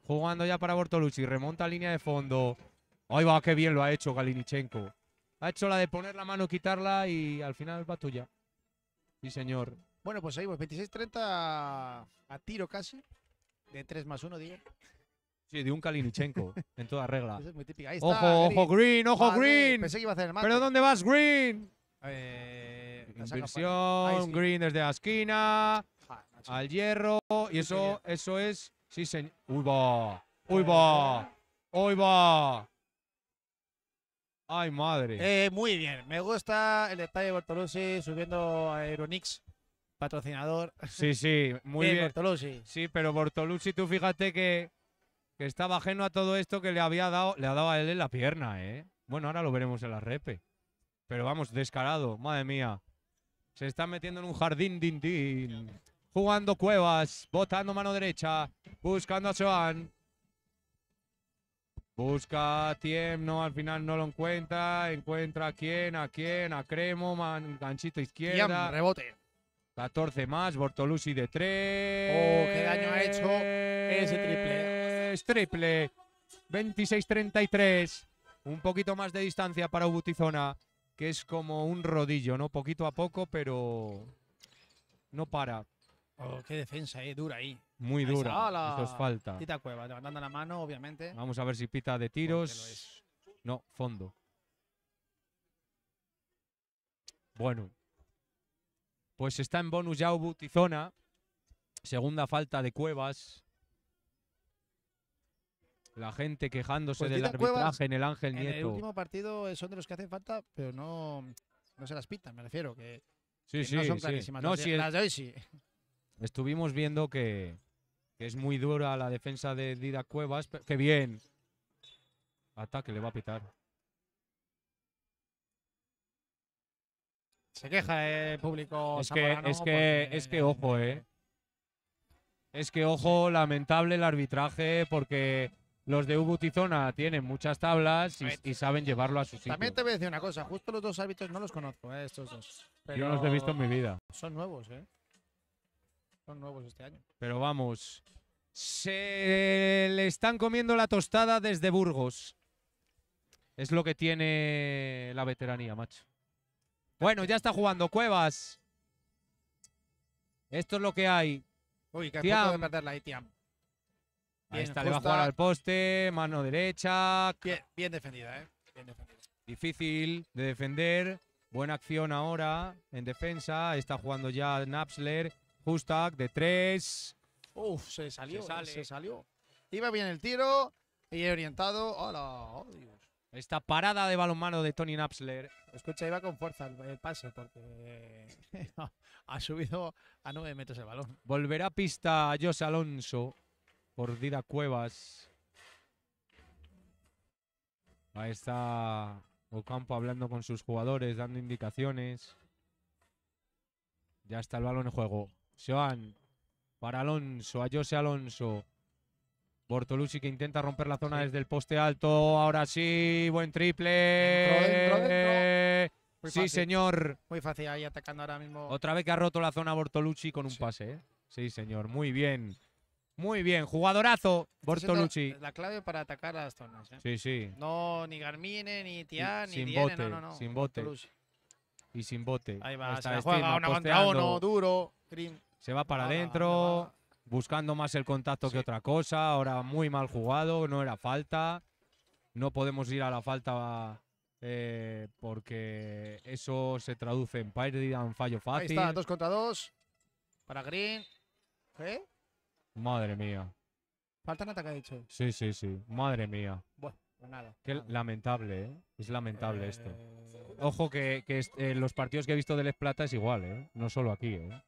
Jugando ya para Bortolucci, remonta línea de fondo. Ahí va, qué bien lo ha hecho Kalinichenko. Ha hecho la de poner la mano, quitarla y al final va tuya. Sí, señor. Bueno, pues ahí, pues 26-30 a tiro casi. De 3 más 1, digo. Sí, de un Kalinichenko, en toda regla. es muy típica. ojo, ojo, Green, ojo, Green. Pensé que iba a hacer el mate. ¿Pero dónde vas, Green? Eh, Inversión, sí. Green desde la esquina, ah, al hierro. Y eso, eso es. Sí, señor. Uy, va. Uy, va. Uy, va. Ay, madre. Eh, muy bien. Me gusta el detalle de Bortolussi subiendo a Aeronix, patrocinador. Sí, sí, muy bien. Sí, pero Bortolussi, tú fíjate que que estaba ajeno a todo esto que le había dado, le ha dado a él en la pierna, ¿eh? Bueno, ahora lo veremos en la repe. Pero vamos, descarado, madre mía. Se está metiendo en un jardín din, din. Jugando cuevas, botando mano derecha, buscando a Joan. Busca a no, al final no lo encuentra. Encuentra a quién, a quién, a Cremo, ganchito izquierda. rebote. 14 más, Bortolusi de 3. Oh, qué daño ha hecho ese triple es triple. 26-33. Un poquito más de distancia para Ubutizona, que es como un rodillo, ¿no? Poquito a poco, pero no para. Oh, qué defensa, eh, dura ahí. Muy dura. esto es falta. Pita levantando la mano, obviamente. Vamos a ver si pita de tiros. No, fondo. Bueno. Pues está en bonus ya Ubutizona. Segunda falta de Cuevas. La gente quejándose pues del arbitraje en el Ángel Nieto. En el último partido eh, son de los que hacen falta, pero no, no se las pitan, me refiero. Que, sí, sí, no son Estuvimos viendo que, es muy dura la defensa de Dida Cuevas. ¡Qué bien! Ataque, le va a pitar. Se queja eh, el público. Es que, es que, es que ojo, eh. Es que ojo, lamentable el arbitraje porque los de Ubu tienen muchas tablas y, saben llevarlo a su sitio. También te voy a decir una cosa, justo los dos árbitros no los conozco, eh, estos dos. Yo no los he visto en mi vida. Son nuevos, ¿eh? Son nuevos este año. Pero vamos, se le están comiendo la tostada desde Burgos. Es lo que tiene la veteranía, macho. Bueno, ya está jugando Cuevas. Esto es lo que hay. Uy, que Tiam. de perder la ITAM. Bien, está, va a jugar al poste, mano derecha. Bien, defendida, ¿eh? Bien defendida. Difícil de defender. Buena acción ahora en defensa. Está jugando ya Napsler. Hustak, de tres. Uf, se salió. Eh, se, salió. Iba bien el tiro y orientado. ¡Hola! Oh, Esta parada de balonmano de Tony Napsler. Escucha, iba con fuerza el, pase porque (laughs) ha subido a nueve metros el balón. Volverá a pista José Alonso. Mordida Cuevas. Ahí está Ocampo hablando con sus jugadores, dando indicaciones. Ya está el balón en juego. Sean para Alonso, a José Alonso. Bortolucci que intenta romper la zona desde el poste alto. Ahora sí, buen triple. Dentro, dentro, sí, señor. Muy fácil ahí atacando ahora mismo. Otra vez que ha roto la zona Bortolucci con un pase. ¿eh? Sí, señor. Muy bien. Muy bien, jugadorazo Bortolucci. La clave para atacar las zonas. Sí, sí. No, ni Garmine, ni Tian, ni sin no, no, no. Sin bote. Y sin bote. Ahí va, se juega una contra duro. Green. Se va para adentro, buscando más el contacto que otra cosa. Ahora muy mal jugado, no era falta. No podemos ir a la falta eh, porque eso se traduce en pérdida, en fallo fácil. Ahí está, dos contra dos para Green. Madre mía. Falta nata que ha dicho. Sí, sí, sí. Madre mía. Bueno, pues nada. Qué lamentable, ¿eh? Es lamentable esto. Eh, Ojo que, eh, los partidos que he visto de Les Plata es igual, ¿eh? No solo aquí, ¿eh?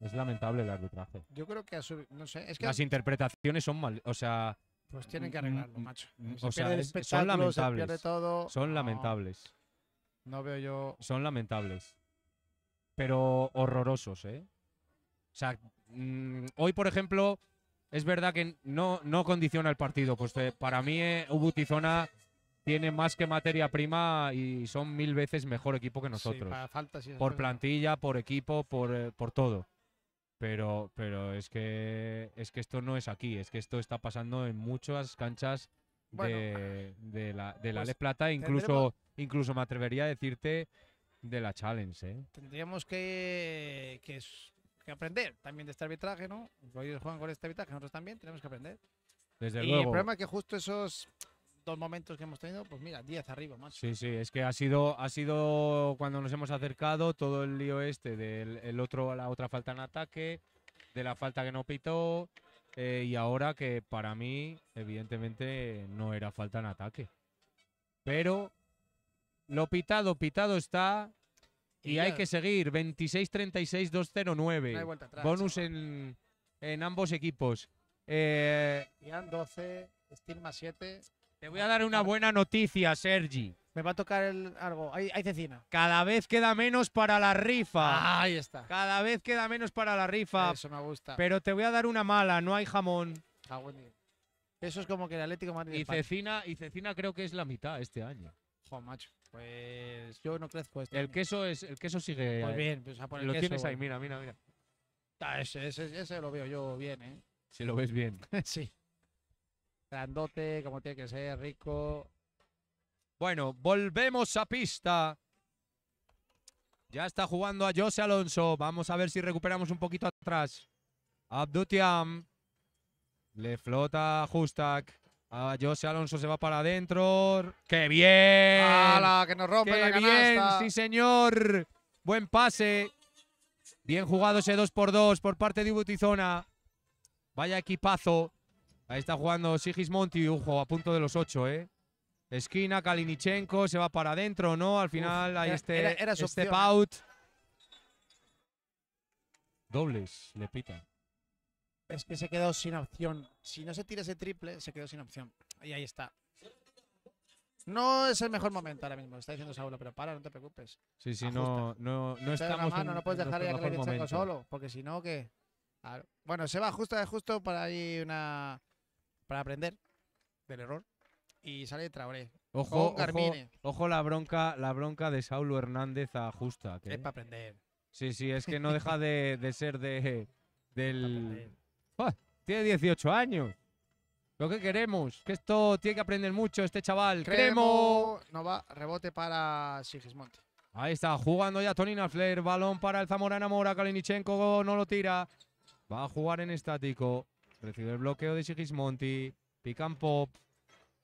Es lamentable el arbitraje. Yo creo que no sé, es que las interpretaciones son mal, o sea, pues tienen que arreglarlo, mm, macho. Mm, o sea, son lamentables. todo. Son lamentables. No veo yo. Son lamentables. Pero horrorosos, ¿eh? O sea, Mm, hoy, por ejemplo, es verdad que no, no condiciona el partido. Pues eh, para mí, Ubu eh, Ubutizona tiene más que materia prima y son mil veces mejor equipo que nosotros. por plantilla, por equipo, por, eh, por todo. Pero, pero es que es que esto no es aquí, es que esto está pasando en muchas canchas de, la, de pues, Plata, incluso, incluso me atrevería a decirte de la Challenge. Tendríamos que que aprender también de este arbitraje, ¿no? Ellos juegan con este arbitraje, nosotros también tenemos que aprender. Desde y luego. el problema es que justo esos dos momentos que hemos tenido, pues mira, 10 arriba, más. Sí, sí, es que ha sido, ha sido cuando nos hemos acercado todo el lío este del el otro, la otra falta en ataque, de la falta que no pitó, eh, y ahora que para mí, evidentemente, no era falta en ataque. Pero lo pitado, pitado está, y hay que seguir. 26-36-209. No Bonus en, en ambos equipos. Eh, Ian 12, Steel 7. Te voy a dar una buena noticia, Sergi. Me va a tocar el, algo. Hay, hay, cecina. Cada vez queda menos para la rifa. ahí está. Cada vez queda menos para la rifa. Eso me gusta. Pero te voy a dar una mala. No hay jamón. Eso es como que el Atlético Madrid. Y Cecina, y Cecina creo que es la mitad este año. Juan macho. Pues yo no crezco este. El queso es, el queso sigue. Pues bien, pues Lo tienes ahí, pues. mira, mira, mira. Ah, ese, lo veo yo bien, ¿eh? Si lo ves bien. (laughs) sí. Grandote, como tiene que ser, rico. Bueno, volvemos a pista. Ya está jugando a Jose Alonso. Vamos a ver si recuperamos un poquito atrás. Abdutiam. Le flota Justak. Ah, José Alonso se va para adentro. ¡Qué bien! ¡Hala! Que nos rompe la canasta! bien! ¡Sí, señor! Buen pase. Bien jugado ese 2 x 2 por parte de Ubutizona. Vaya equipazo. Ahí está jugando Sigismonti, ujo, a punto de los 8, ¿eh? Esquina, Kalinichenko, se va para adentro, ¿no? Al final ahí este, era, out. Dobles, le pita. Es que se quedó sin opción. Si no se tira ese triple, se quedó sin opción. Y ahí está. No es el mejor momento ahora mismo, está diciendo Saulo, pero para, no te preocupes. Sí, sí, no, no, no, estamos mano, no puedes dejar solo, porque si no, que. Bueno, se va justo justo para ahí una. Para aprender del error. Y sale Traoré. Ojo, ojo, ojo, la bronca, la bronca de Saulo Hernández a Justa. Es para aprender. Sí, sí, es que no deja de, de ser de, del. Tiene 18 años. Lo que queremos, que esto tiene que aprender mucho este chaval. Cremo. No va, rebote para Sigismonti Ahí está, jugando ya Tony Flair. Balón para el Zamora Mora. Kalinichenko no lo tira. Va a jugar en estático. Recibe el bloqueo de Sigismonti. Pican pop.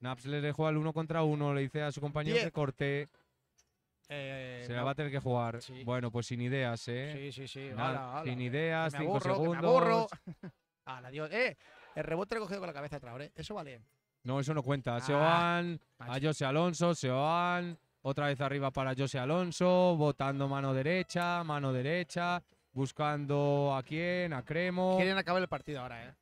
Naps le dejó al uno contra uno. Le dice a su compañero de corte. Eh, se la va a tener que jugar. Bueno, pues sin ideas, ¿eh? Sí, sí, sí. sin ideas, me cinco (laughs) Ah, la ¡Eh! El rebote cogido con la cabeza atrás, Traoré. Eso vale. No, eso no cuenta. Ah, se van a José Alonso, se van. Otra vez arriba para José Alonso, botando mano derecha, mano derecha, buscando a quién, a Cremo. Quieren acabar el partido ahora, ¿eh?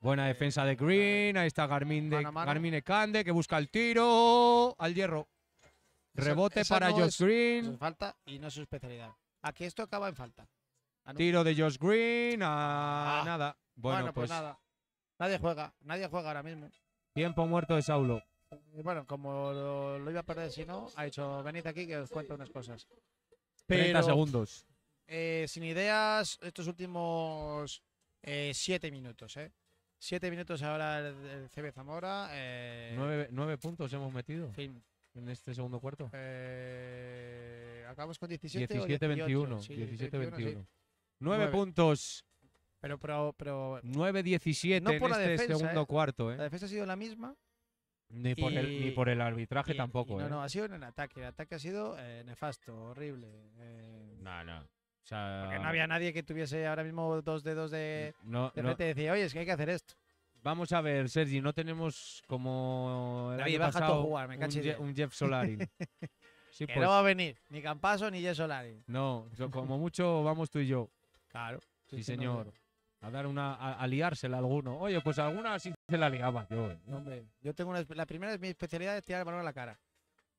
Buena defensa de Green, ahí está Garmin de, Cande que busca el tiro al hierro. Rebote para José Green. falta y no es su especialidad. Aquí esto acaba en falta. Ah, Tiro de Josh Green a ah. nada. Bueno, pues, pues, nada. Nadie juega, nadie juega ahora mismo. Tiempo muerto de Saulo. Eh, bueno, como lo, iba a perder si no, ha dicho, venid aquí que os cuento unas cosas. Pero, 30 segundos. Eh, sin ideas, estos últimos 7 eh, minutos, ¿eh? 7 minutos ahora el, CB Zamora. 9 puntos hemos metido. en este segundo cuarto? Eh, acabamos con 17. 17-21. 17-21. Nueve, puntos. Pero, pero, 9-17 en este segundo ¿eh? cuarto. ¿eh? la defensa ha sido la misma. Ni por, el, arbitraje tampoco. no, ¿eh? no, ha sido en el ataque. El ataque ha sido eh, nefasto, horrible. No, no. porque no había nadie que tuviese ahora mismo dos dedos de, no, de no. decía, oye, es que hay que hacer esto. Vamos a ver, Sergi, no tenemos como el a jugar, me un, un Jeff Solari. (laughs) Pues. no va a venir ni Campaso ni Jeff Solari. no, como mucho vamos tú y yo. Claro. Sí, señor. A dar una. A, liársela a alguno. Oye, pues alguna sí se la ligaba yo. ¿eh? yo tengo una. La primera es mi especialidad es tirar el balón a la cara.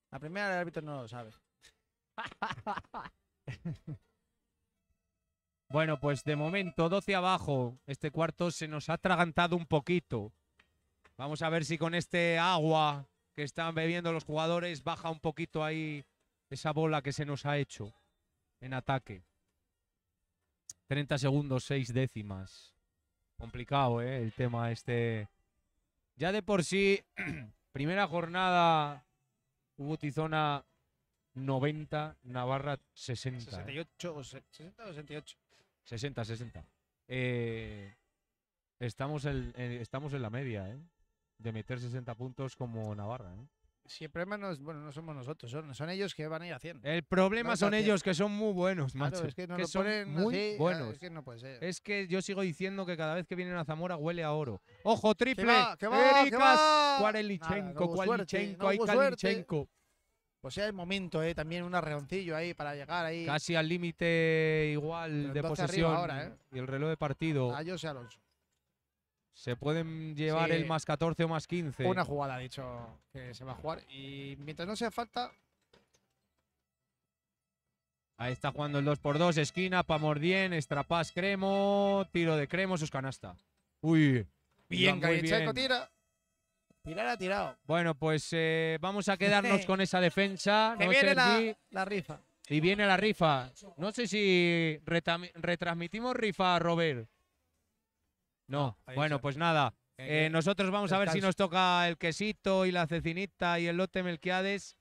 La primera el árbitro no lo sabe. (laughs) bueno, pues de momento 12 abajo. Este cuarto se nos ha atragantado un poquito. Vamos a ver si con este agua que están bebiendo los jugadores baja un poquito ahí esa bola que se nos ha hecho en ataque. 30 segundos, 6 décimas. Complicado, ¿eh? El tema este. Ya de por sí, (clears throat) primera jornada, hubo Tizona 90, Navarra 60. 68, 60 68. 60, 60. estamos, estamos en la media, ¿eh? De meter 60 puntos como Navarra, ¿eh? Si el problema no, bueno, no somos nosotros, son, son ellos que van a ir haciendo. El problema son ellos, que son muy buenos, macho. es que, no lo son ponen muy así, Es que, no puede ser. es que yo sigo diciendo que cada vez que vienen a Zamora huele a oro. ¡Ojo, triple! ¡Qué va, qué va! Cuarelichenko, Pues sea el momento, ¿eh? también un arreoncillo ahí para llegar ahí. Casi al límite igual de posesión. Ahora, ¿eh? Y el reloj de partido. A ah, José Alonso. Se pueden llevar el más 14 o más 15. Una jugada, ha dicho, que se va a jugar. Y mientras no sea falta. Ahí está jugando el 2x2, esquina, Pamordien, Estrapás, Cremo, tiro de Cremo, sus canasta. Uy, bien, Checo, tira. Tirar ha tirado. Bueno, pues eh, vamos a quedarnos (laughs) con esa defensa. Que viene la, rifa. Y viene la rifa. No sé si retransmitimos rifa, Robert. No, ah, bueno, pues nada. Eh, nosotros vamos a ver si nos toca el quesito y la cecinita y el lote Melquiades.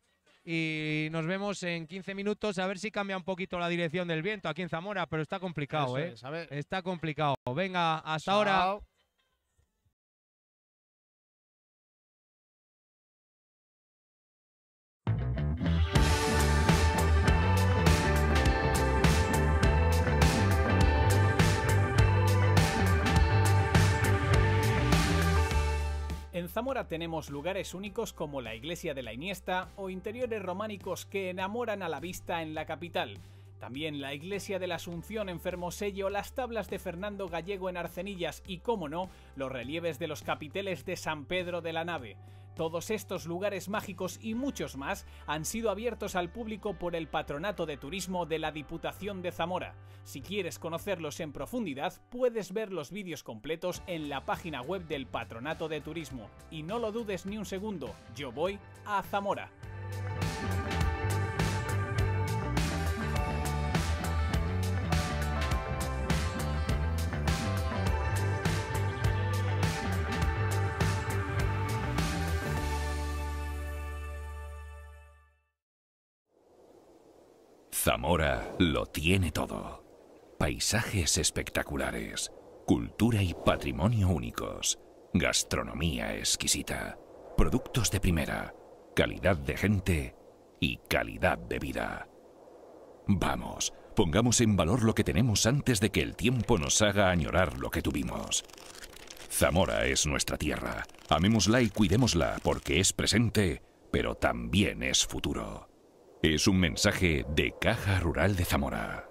Y nos vemos en 15 minutos a ver si cambia un poquito la dirección del viento aquí en Zamora, pero está complicado, ¿eh? está complicado. Venga, hasta ahora. En Zamora tenemos lugares únicos como la iglesia de la Iniesta o interiores románicos que enamoran a la vista en la capital. También la iglesia de la Asunción en Fermosello, las tablas de Fernando Gallego en Arcenillas y, como no, los relieves de los capiteles de San Pedro de la Nave. Todos estos lugares mágicos y muchos más han sido abiertos al público por el Patronato de Turismo de la Diputación de Zamora. Si quieres conocerlos en profundidad, puedes ver los vídeos completos en la página web del Patronato de Turismo. Y no lo dudes ni un segundo, yo voy a Zamora. Zamora lo tiene todo. Paisajes espectaculares, cultura y patrimonio únicos, gastronomía exquisita, productos de primera, calidad de gente y calidad de vida. Vamos, pongamos en valor lo que tenemos antes de que el tiempo nos haga añorar lo que tuvimos. Zamora es nuestra tierra. Amémosla y cuidémosla porque es presente, pero también es futuro. Es un mensaje de Caja Rural de Zamora.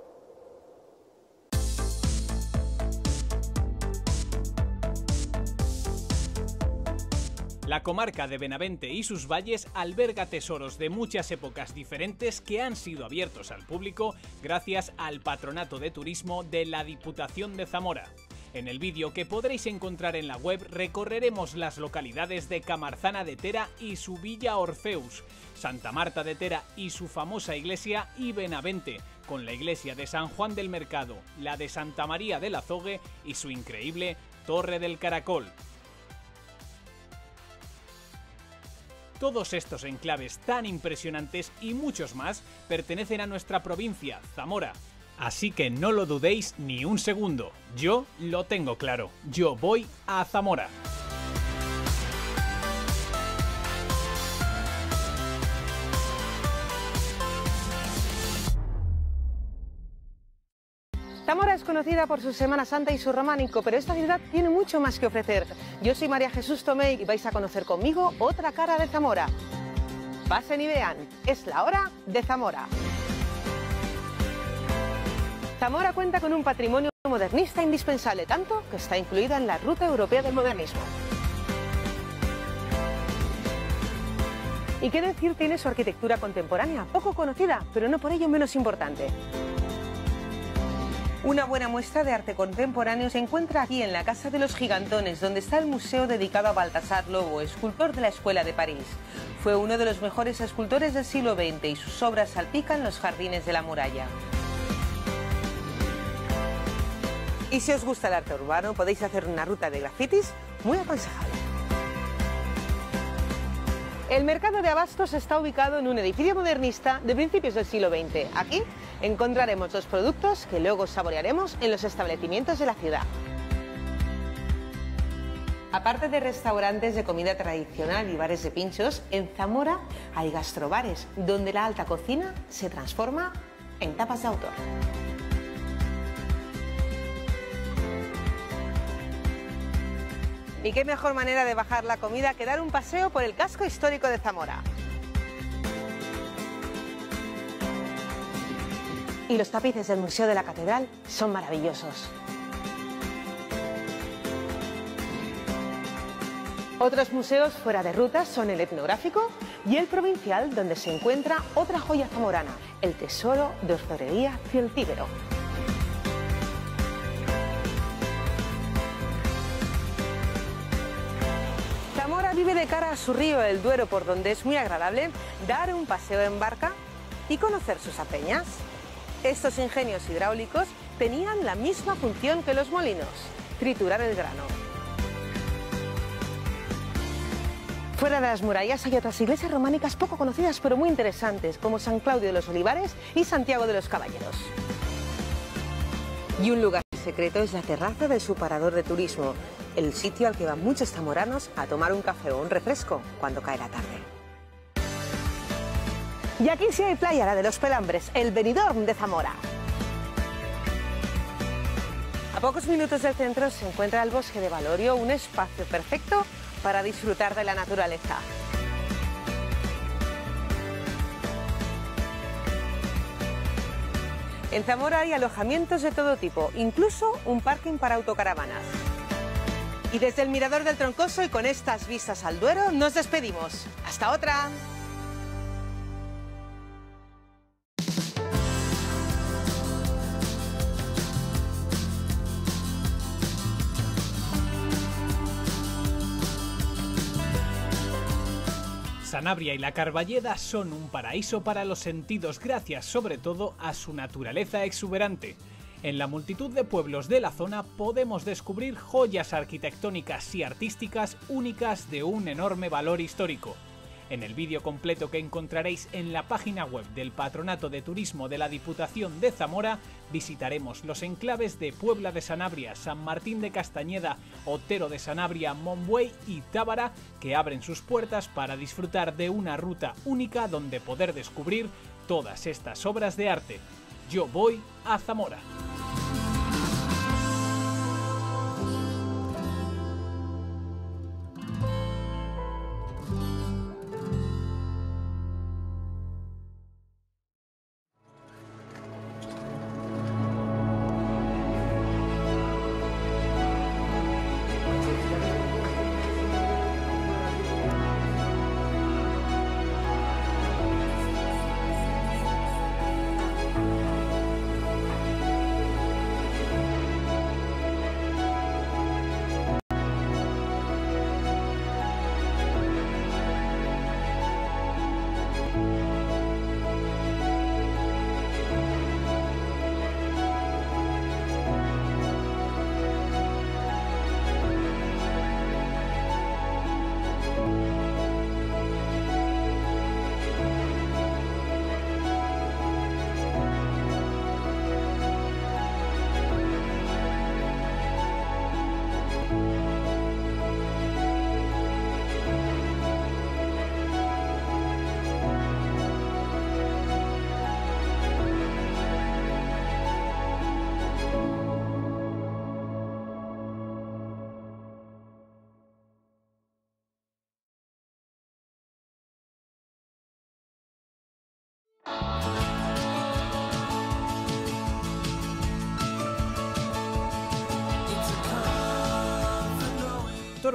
La comarca de Benavente y sus valles alberga tesoros de muchas épocas diferentes que han sido abiertos al público gracias al Patronato de Turismo de la Diputación de Zamora. En el vídeo que podréis encontrar en la web recorreremos las localidades de Camarzana de Tera y su villa Orfeus, Santa Marta de Tera y su famosa iglesia Ibenavente, con la iglesia de San Juan del Mercado, la de Santa María del Azogue y su increíble Torre del Caracol. Todos estos enclaves tan impresionantes y muchos más pertenecen a nuestra provincia, Zamora, Así que no lo dudéis ni un segundo, yo lo tengo claro, yo voy a Zamora. Zamora es conocida por su Semana Santa y su románico, pero esta ciudad tiene mucho más que ofrecer. Yo soy María Jesús Tomé y vais a conocer conmigo otra cara de Zamora. Pasen y vean, es la hora de Zamora. Zamora cuenta con un patrimonio modernista indispensable, tanto que está incluida en la Ruta Europea del Modernismo. Y qué decir tiene su arquitectura contemporánea, poco conocida, pero no por ello menos importante. Una buena muestra de arte contemporáneo se encuentra aquí en la Casa de los Gigantones, donde está el museo dedicado a Baltasar Lobo, escultor de la Escuela de París. Fue uno de los mejores escultores del siglo XX y sus obras salpican los jardines de la muralla. Y si os gusta el arte urbano, podéis hacer una ruta de grafitis muy aconsejable. El mercado de abastos está ubicado en un edificio modernista de principios del siglo XX. Aquí encontraremos los productos que luego saborearemos en los establecimientos de la ciudad. Aparte de restaurantes de comida tradicional y bares de pinchos, en Zamora hay gastrobares, donde la alta cocina se transforma en tapas de autor. Y qué mejor manera de bajar la comida que dar un paseo por el casco histórico de Zamora. Y los tapices del Museo de la Catedral son maravillosos. Otros museos fuera de ruta son el etnográfico y el provincial, donde se encuentra otra joya zamorana, el tesoro de orfebrería Tíbero. vive de cara a su río El Duero, por donde es muy agradable dar un paseo en barca y conocer sus apeñas. Estos ingenios hidráulicos tenían la misma función que los molinos, triturar el grano. Fuera de las murallas hay otras iglesias románicas poco conocidas pero muy interesantes, como San Claudio de los Olivares y Santiago de los Caballeros. Y un lugar secreto es la terraza del su parador de turismo, el sitio al que van muchos zamoranos a tomar un café o un refresco cuando cae la tarde. Y aquí sí hay playa, la de los pelambres, el Benidorm de Zamora. A pocos minutos del centro se encuentra el bosque de Valorio, un espacio perfecto para disfrutar de la naturaleza. En Zamora hay alojamientos de todo tipo, incluso un parking para autocaravanas. Y desde el Mirador del Troncoso y con estas vistas al Duero, nos despedimos. ¡Hasta otra! Sanabria y la Carballeda son un paraíso para los sentidos gracias sobre todo a su naturaleza exuberante. En la multitud de pueblos de la zona podemos descubrir joyas arquitectónicas y artísticas únicas de un enorme valor histórico. En el vídeo completo que encontraréis en la página web del Patronato de Turismo de la Diputación de Zamora, visitaremos los enclaves de Puebla de Sanabria, San Martín de Castañeda, Otero de Sanabria, Monbuey y Tábara, que abren sus puertas para disfrutar de una ruta única donde poder descubrir todas estas obras de arte. Yo voy a Zamora.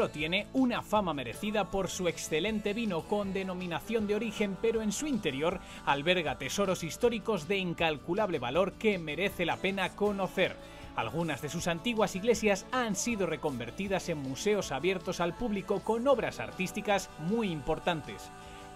tiene una fama merecida por su excelente vino con denominación de origen, pero en su interior alberga tesoros históricos de incalculable valor que merece la pena conocer. Algunas de sus antiguas iglesias han sido reconvertidas en museos abiertos al público con obras artísticas muy importantes.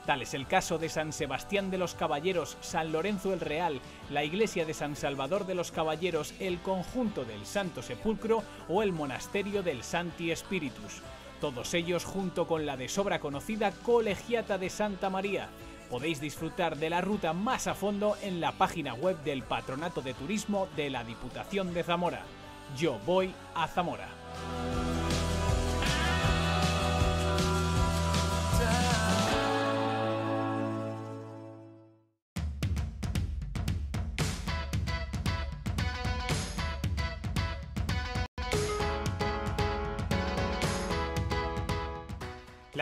Tal es el caso de San Sebastián de los Caballeros, San Lorenzo el Real, la iglesia de San Salvador de los Caballeros, el conjunto del Santo Sepulcro o el monasterio del Santi Espíritus. Todos ellos junto con la de sobra conocida Colegiata de Santa María. Podéis disfrutar de la ruta más a fondo en la página web del Patronato de Turismo de la Diputación de Zamora. Yo voy a Zamora.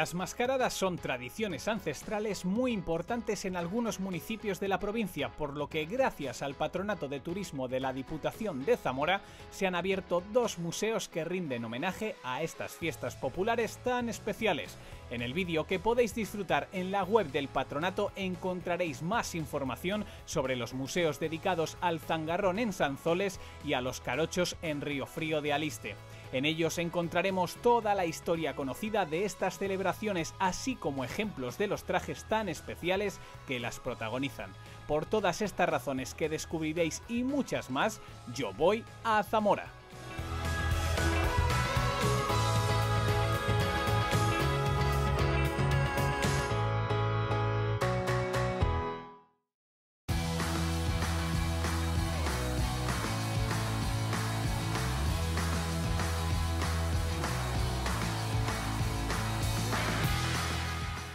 Las mascaradas son tradiciones ancestrales muy importantes en algunos municipios de la provincia, por lo que gracias al Patronato de Turismo de la Diputación de Zamora se han abierto dos museos que rinden homenaje a estas fiestas populares tan especiales. En el vídeo que podéis disfrutar en la web del patronato encontraréis más información sobre los museos dedicados al zangarrón en Sanzoles y a los carochos en Río Frío de Aliste. En ellos encontraremos toda la historia conocida de estas celebraciones, así como ejemplos de los trajes tan especiales que las protagonizan. Por todas estas razones que descubriréis y muchas más, yo voy a Zamora.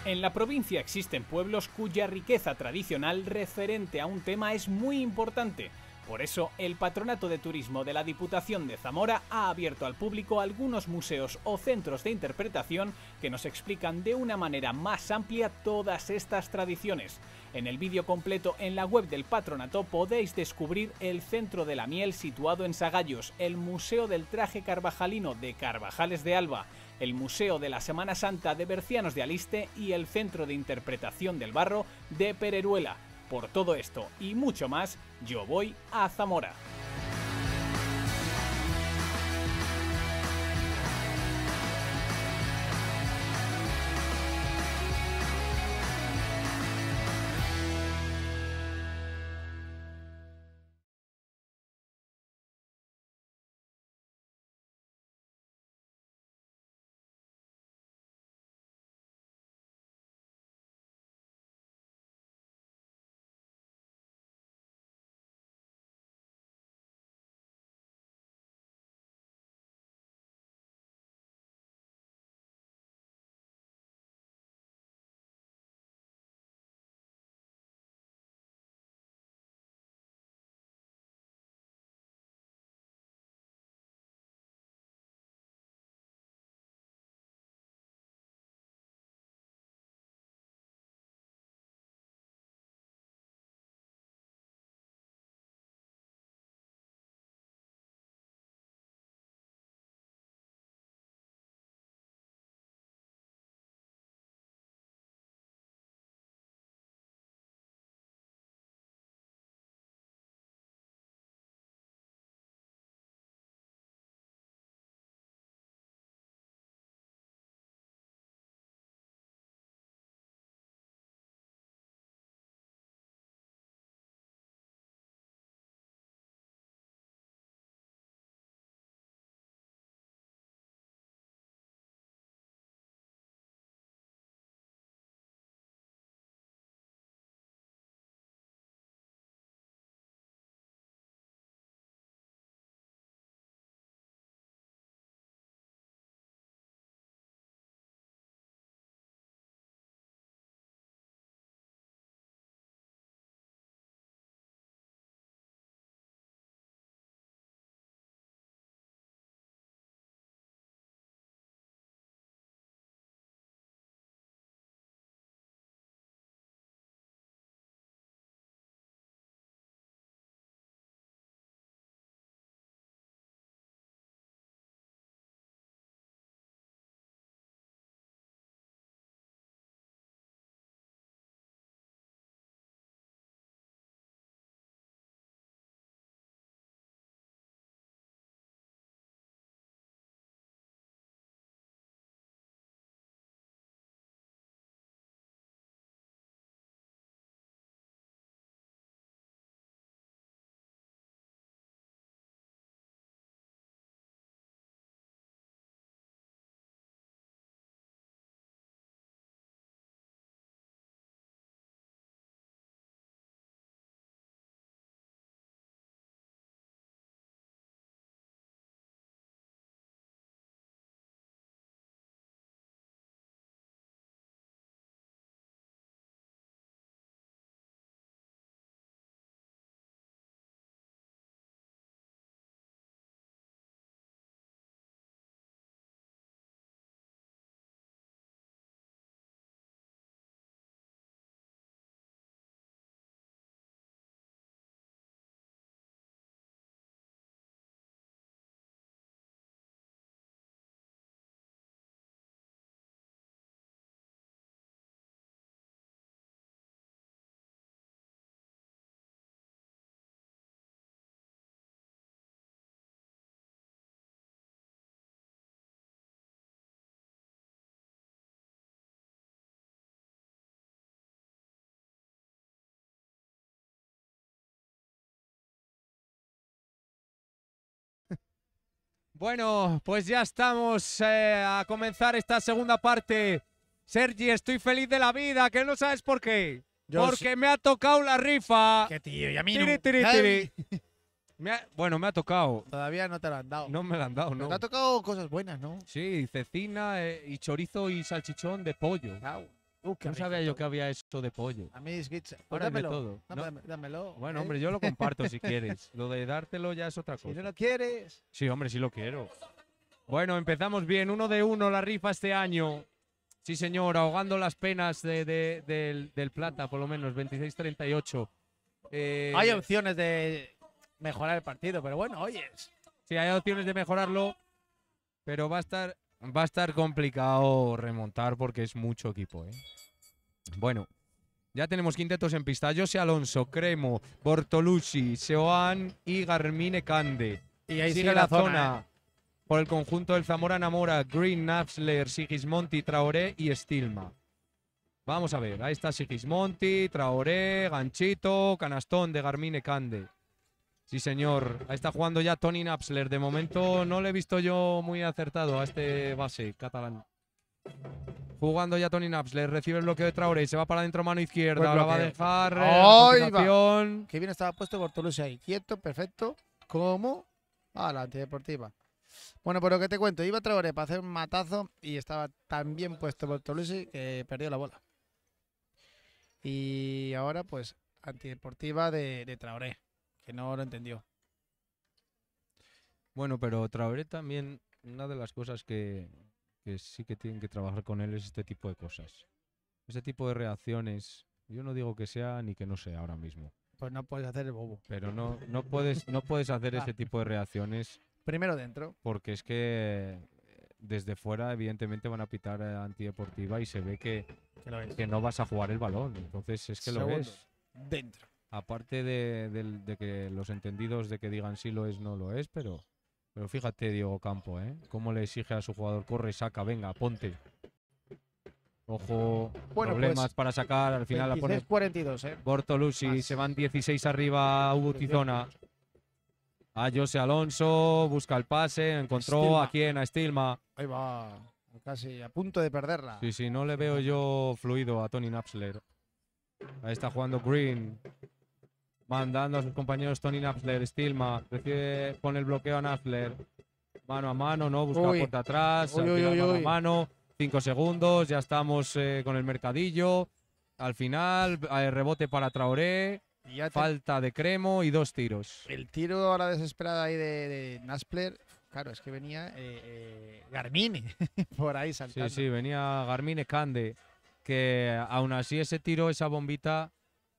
En la provincia existen pueblos cuya riqueza tradicional referente a un tema es muy importante. Por eso, el Patronato de Turismo de la Diputación de Zamora ha abierto al público algunos museos o centros de interpretación que nos explican de una manera más amplia todas estas tradiciones. En el vídeo completo en la web del patronato podéis descubrir el Centro de la Miel situado en Sagallos, el Museo del Traje Carvajalino de Carvajales de Alba, el Museo de la Semana Santa de Bercianos de Aliste y el Centro de Interpretación del Barro de Pereruela. Por todo esto y mucho más, yo voy a Zamora. Bueno, pues ya estamos eh, a comenzar esta segunda parte. Sergi, estoy feliz de la vida, que no sabes por qué. Porque me ha tocado la rifa. Qué tío, y a mí no. (laughs) bueno, me ha tocado. Todavía no te lo han dado. No me lo han dado, no. Te ha tocado cosas buenas, ¿no? Sí, cecina eh, y chorizo y salchichón de pollo. Uh, no sabía yo que había eso de pollo. A mí, es pues dámelo. Todo. Pues, bueno, eh. hombre, yo lo comparto si (laughs) quieres. Lo de dártelo ya es otra cosa. Si no lo quieres. Sí, hombre, sí lo quiero. Bueno, empezamos bien. Uno de uno la rifa este año. Sí, señor, ahogando las penas del, plata, por lo menos, 26-38. Eh, hay opciones de mejorar el partido, pero bueno, oyes. Sí, hay opciones de mejorarlo, pero va a estar Va a estar complicado remontar porque es mucho equipo, ¿eh? Bueno, ya tenemos quintetos en pista. José Alonso, Cremo, Bortolucci, Seoan y Garmine Cande. Y ahí sigue, la, zona. ¿eh? Por el conjunto del Zamora Namora, Green, Napsler, Sigismonti, Traoré y Stilma. Vamos a ver, ahí está Sigismonti, Traoré, Ganchito, Canastón de Garmine Cande. Sí, señor. Ahí está jugando ya Tony Napsler. De momento no le he visto yo muy acertado a este base catalán. Jugando ya Tony Napsler. Recibe el bloqueo de Traoré. Y se va para adentro mano izquierda. Ahora va a dejar. Eh, ¡Ay, Qué bien estaba puesto Bortolucci ahí. Quieto, perfecto. ¿Cómo? Ah, la antideportiva. Bueno, por lo que te cuento, iba Traoré para hacer un matazo y estaba tan bien puesto Bortolucci que perdió la bola. Y ahora, pues, antideportiva de Traoré que no lo entendió. Bueno, pero Traoré también, una de las cosas que, sí que tienen que trabajar con él es este tipo de cosas. Este tipo de reacciones, yo no digo que sea ni que no sea ahora mismo. Pues no puedes hacer el bobo. Pero no, no puedes, no puedes hacer (laughs) ah. ese tipo de reacciones. Primero dentro. Porque es que eh, desde fuera, evidentemente, van a pitar antideportiva y se ve que, que, no vas a jugar el balón. Entonces es que lo ves. Dentro aparte de, que los entendidos de que digan si lo es, no lo es, pero, pero fíjate Diego Campo, ¿eh? Cómo le exige a su jugador, corre, saca, venga, ponte. Ojo, pues, problemas para sacar, al final la pone 42, ¿eh? Bortolucci, se van 16 arriba Hugo Tizona. A José Alonso, busca el pase, encontró a quién, a Stilma. Ahí va, casi a punto de perderla. Sí, sí, no le veo yo fluido a Tony Napsler. Ahí está jugando Green mandando a sus compañeros Tony Nafler, Stilma, recibe, con el bloqueo a Nasler. mano a mano, ¿no? Busca por puerta atrás, mano a cinco segundos, ya estamos eh, con el mercadillo. Al final, eh, rebote para Traoré, falta de Cremo y dos tiros. El tiro ahora la desesperada ahí de, de claro, es que venía eh, Garmine (laughs) por ahí saltando. Sí, sí, venía Garmine Cande, que aún así ese tiro, esa bombita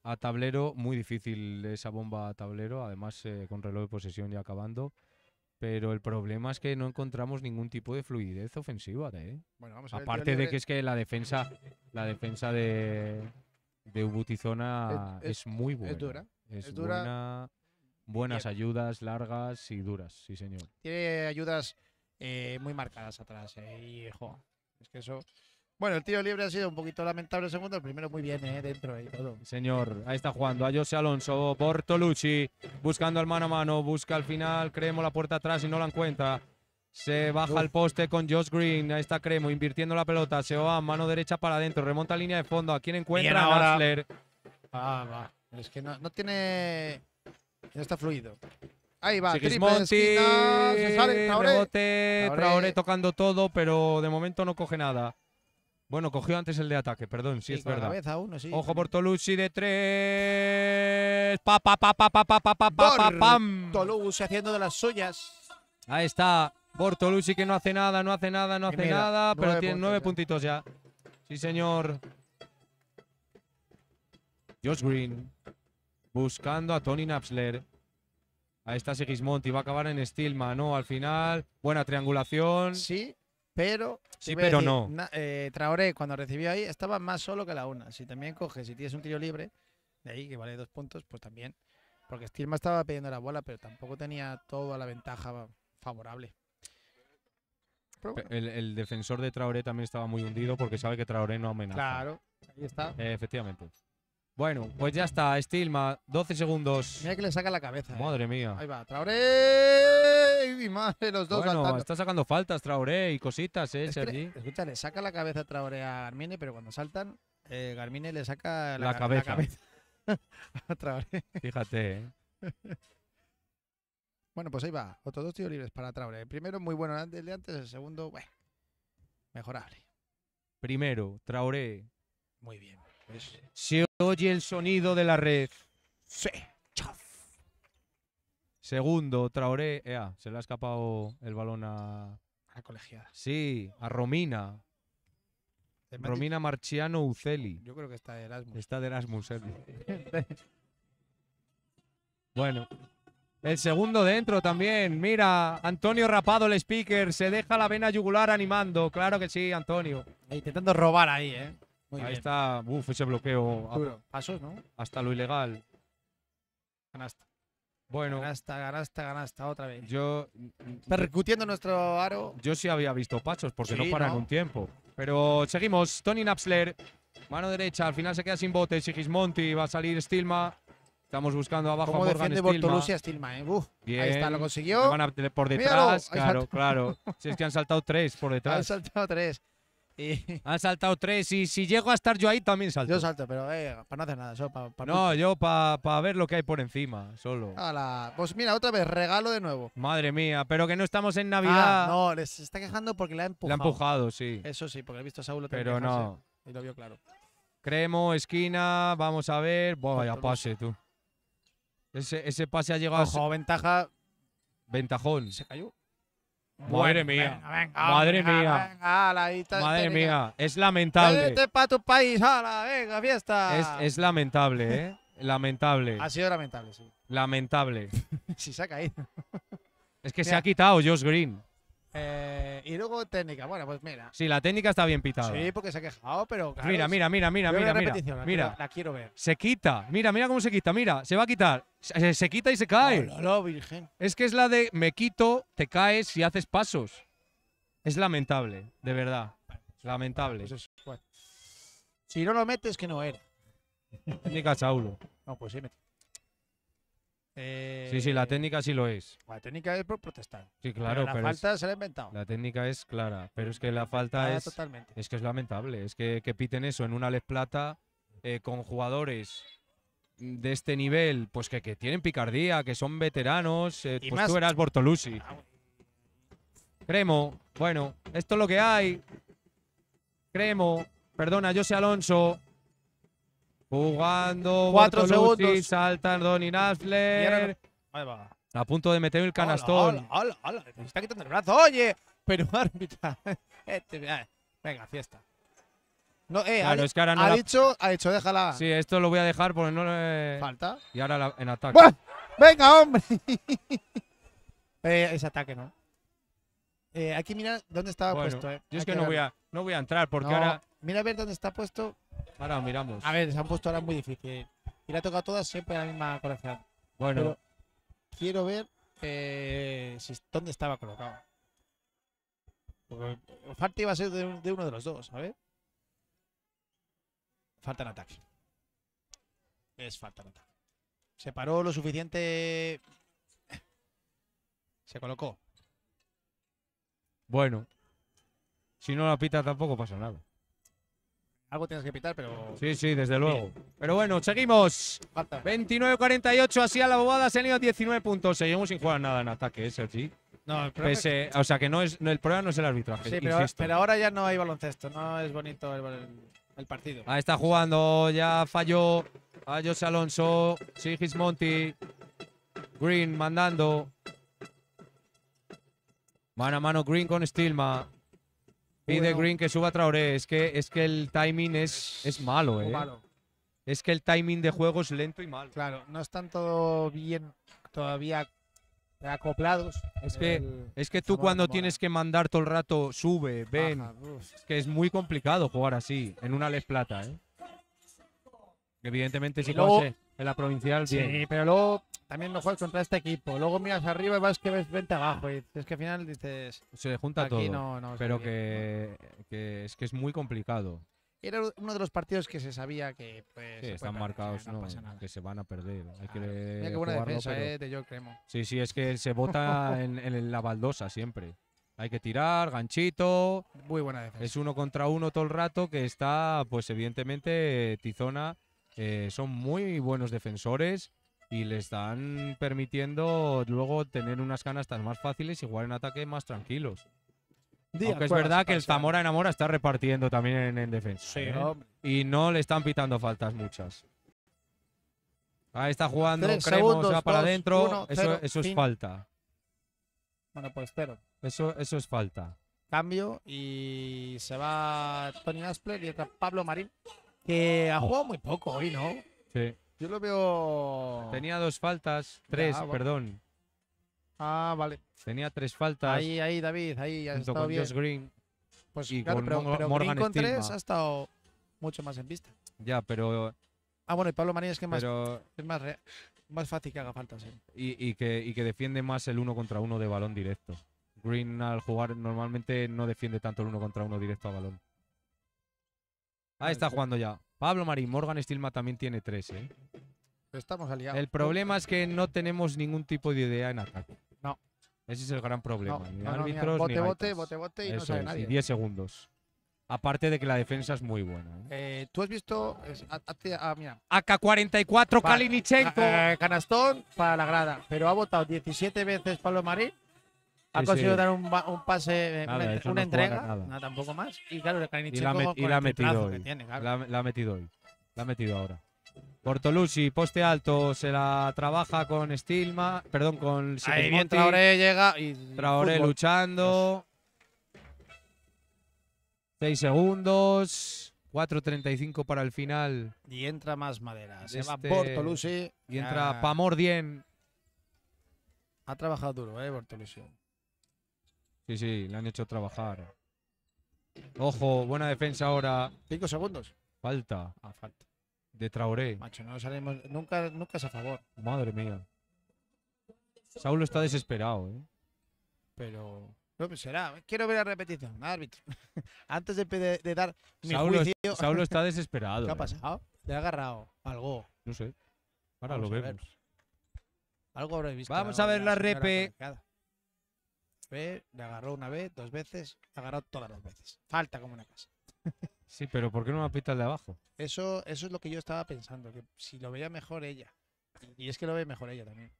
a tablero, muy difícil esa bomba a tablero, además eh, con reloj de posesión ya acabando. Pero el problema es que no encontramos ningún tipo de fluidez ofensiva. ¿eh? Aparte de que es que la defensa, la defensa de, de Ubutizona es, muy buena. Es dura. Es, buenas ayudas largas y duras, sí señor. Tiene ayudas eh, muy marcadas atrás. Eh, y, es que eso... Bueno, el tiro libre ha sido un poquito lamentable el segundo, el primero muy bien, ¿eh? dentro y todo. Señor, ahí está jugando a José Alonso, Bortolucci, buscando al mano a mano, busca al final, Cremo la puerta atrás y no la encuentra. Se baja al poste con Josh Green, ahí está Cremo invirtiendo la pelota, se va mano derecha para adentro, remonta a línea de fondo, a quién encuentra a Ah, va. Es que no, tiene... No está fluido. Ahí va, Sigismonti, se sale, Traoré. Traoré tocando todo, pero de momento no coge nada. Bueno, cogió antes el de ataque, perdón, sí, es verdad. Ojo por de tres. Pa, pa, haciendo de las suyas. Ahí está. Bortolucci que no hace nada, no hace nada, no hace nada, pero tiene nueve puntitos ya. Sí, señor. Josh Green buscando a Tony Napsler. Ahí está y va a acabar en Stillman, ¿no? Al final, buena triangulación. Sí, pero. Sí, pero no. Eh, Traoré, cuando recibió ahí, estaba más solo que la una. Si también coges, si tienes un tiro libre, de ahí que vale dos puntos, pues también. Porque Stilma estaba pidiendo la bola, pero tampoco tenía toda la ventaja favorable. El, defensor de Traoré también estaba muy hundido porque sabe que Traoré no amenaza. Claro, ahí está. Eh, efectivamente. Bueno, pues ya está, Stilma, 12 segundos. Mira que le saca la cabeza. Eh. Madre mía. Ahí va, Traoré y los dos bueno, está sacando faltas Traoré y cositas, ¿eh, Sergi? Escúchale, saca la cabeza Traoré a Garmine, pero cuando saltan, eh, Garmine le saca la, cabeza, (laughs) a Traoré. Fíjate, eh. (laughs) Bueno, pues ahí va. Otros dos tiros libres para Traoré. El primero muy bueno el de antes, el segundo, bueno, mejorable. Primero, Traoré. Muy bien. Se oye el sonido de la red. Sí. Segundo, Traoré. Ea, se le ha escapado el balón a. A la colegiada. Sí, a Romina. Romina Marchiano Uceli. Yo creo que está de Erasmus. Está de Erasmus, él. Eh. (laughs) bueno. El segundo dentro también. Mira, Antonio Rapado, el speaker. Se deja la vena yugular animando. Claro que sí, Antonio. intentando robar ahí, ¿eh? ahí está. Uf, ese bloqueo. Pasos, ¿no? Hasta lo ilegal. Bueno. Ganasta, ganasta, ganasta otra vez. Yo. Percutiendo nuestro aro. Yo sí había visto pachos, porque no paran un tiempo. Pero seguimos. Tony Napsler, mano derecha, al final se queda sin bote. Sigismonti, va a salir Stilma. Estamos buscando abajo ¿Cómo a Morgan defiende Stilma. Stilma, eh? Ahí está, lo consiguió. van a, por detrás, claro, claro. (laughs) Si es que han saltado tres por detrás. Han saltado tres. Y... (laughs) Han saltado tres y si llego a estar yo ahí también salto. Yo salto, pero eh, para no hacer nada, no, yo para ver lo que hay por encima, solo. Pues mira, otra vez, regalo de nuevo. Madre mía, pero que no estamos en ah, Navidad. no, les está quejando porque le ha empujado. La ha empujado, sí. Eso sí, porque he visto a Saúl Pero no. Y lo vio claro. Cremo, esquina, vamos a ver. Buah, vaya pase, tú. Ese, pase ha llegado Ojo, a... ventaja... Ventajón. Se cayó. Madre mía. Madre mía. Madre mía. Es lamentable. Vete tu país, venga, fiesta. Es, lamentable, ¿eh? lamentable. Ha sido lamentable, sí. Lamentable. si (laughs) se ha caído. es que se ha quitado Josh Green. Eh, y luego técnica. Bueno, pues mira. Sí, la técnica está bien pitada. Sí, porque se ha quejado, pero. mira, mira, mira, mira, mira. La mira, mira. La quiero ver. Se quita. Mira, mira cómo se quita. Mira, se va a quitar. Se, quita y se cae. virgen. Es que es la de me quito, te caes y haces pasos. Es lamentable, de verdad. Lamentable. Pues si no lo metes, que no era. Técnica Saulo. No, pues sí. mete. Eh, sí, sí, la técnica sí lo es. La técnica es por protestar. Sí, claro. la falta se la ha inventado. La técnica es clara, pero es que la falta es. Es que es lamentable. Es que, piten eso en una Les Plata eh, con jugadores de este nivel, pues que, tienen picardía, que son veteranos, eh, pues tú eras Bortolusi. Ah, Cremo, bueno, esto es lo que hay. Cremo, perdona, José Alonso. Jugando cuatro segundos. Saltan Donny Nasler. A punto de meter el canastón. está quitando el brazo. Oye, pero (laughs) árbitra. Este, venga, fiesta. No, eh, ha, es ha dicho, ha dicho, déjala. Sí, esto lo voy a dejar porque no le. Falta. Y ahora en ataque. ¡Venga, hombre! (laughs) eh, es ataque, ¿no? Eh, hay que mirar dónde estaba puesto, eh. Yo es que, no, voy a, no voy a entrar porque ahora. Mira a ver dónde está puesto. Ahora miramos. A ver, se han puesto ahora muy difícil. Y la toca a todas siempre la misma colección. Bueno. quiero ver eh, si, dónde estaba colocado. Porque va iba a ser de uno de los dos, a ver. Falta en ataque. Es falta en ataque. Se paró lo suficiente. Se colocó. Bueno. Si no la pita tampoco pasa nada. Algo tienes que pitar, pero. Sí, sí, desde luego. Pero bueno, seguimos. 29-48, así a la bobada se han ido 19 puntos. Seguimos sin jugar nada en ataque, No, el problema… O sea que no es, el problema no es el arbitraje. Sí, pero, pero, ahora ya no hay baloncesto, no es bonito el baloncesto el partido. Ahí está jugando, ya falló a José Alonso, Monti, Green mandando. Mano a mano Green con Stilma. Pide Green que suba Traoré. Es que, es que el timing es, es, malo, ¿eh? Es que el timing de juego es lento y malo. Claro, no están todo bien todavía acoplados. Es eh, que, es que tú cuando tienes que mandar todo el rato, sube, ven. es que es muy complicado jugar así, en una Les Plata, ¿eh? Evidentemente, si en la provincial, sí. pero luego también no juegas contra este equipo. Luego miras arriba y vas que ves, vente abajo. Y es que al final dices. Se junta todo. No, no, pero que, es que es muy complicado era uno de los partidos que se sabía que pues, están marcados, no, que se van a perder. que Mira qué buena defensa eh, Sí, sí, es que se vota (laughs) en, la baldosa siempre. Hay que tirar, ganchito. Muy buena defensa. Es uno contra uno todo el rato que está, pues evidentemente, Tizona. Eh, son muy buenos defensores y le están permitiendo luego tener unas canastas más fáciles y jugar en ataque más tranquilos. Aunque es verdad que el Zamora Enamora está repartiendo también en, defensa. ¿eh? Y no le están pitando faltas muchas. Ahí está jugando Cremos, segundos, va para adentro. Eso, es falta. Bueno, pues cero. Eso, eso es falta. Cambio y se va Tony Aspler y entra Pablo Marín, que ha jugado muy poco hoy, ¿no? Sí. Yo lo veo. Tenía dos faltas, tres, perdón. Ah, vale. Tenía tres faltas. Ahí, ahí, David, ahí. ha con bien. Pues y con Morgan Green con tres ha estado mucho más en vista. Ya, pero. Ah, bueno, y Pablo María es que más, es más, más fácil que haga faltas. ¿eh? Y, que, defiende más el uno contra uno de balón directo. Green al jugar normalmente no defiende tanto el uno contra uno directo a balón. Ahí está jugando ya. Pablo Marín, Morgan Stilma también tiene tres, ¿eh? Estamos aliados. El problema es que no tenemos ningún tipo de idea en ataque. Ese es el gran problema. No, bote, bote, bote, bote, y no sale nadie. Y 10 segundos. Aparte de que la defensa es muy buena. ¿eh? Eh, Tú has visto. Ah, mira. AK-44, Kalinichenko. Eh, eh, canastón para la grada. Pero ha votado 17 veces Pablo Marín. Ha conseguido dar un, un pase, eh, una, entrega, nada. tampoco más. Y claro, Kalinichenko. Y la, ha metido hoy. Tiene, la ha metido hoy. La ha metido ahora. Bortolucci, poste alto, se la trabaja con Stilma, perdón, con Ahí bien Traoré llega y Traoré luchando. Seis segundos. 4.35 para el final. Y entra más madera. Se va este- llama Y entra Pamordien. Ha trabajado duro, eh, Bortolucci. Sí, sí, le han hecho trabajar. Ojo, buena defensa ahora. Cinco segundos. Falta. Ah, falta de Traoré. Macho, no salimos nunca, nunca es a favor. Madre mía. Saulo está desesperado, ¿eh? Pero. No, pues será. Quiero ver la repetición, árbitro. (laughs) Antes de, dar mi Saulo, Saulo está desesperado. ¿Qué ha ¿eh? pasado? Le ha agarrado algo. No sé. Ahora lo vemos. Algo Vamos a ver la, rep repe. Ve, le agarró una vez, dos veces, le agarrado todas las veces. Falta como una casa. (laughs) Sí, pero ¿por qué no me apita el de abajo? Eso, eso es lo que yo estaba pensando, que si lo veía mejor ella. Y es que lo ve mejor ella también.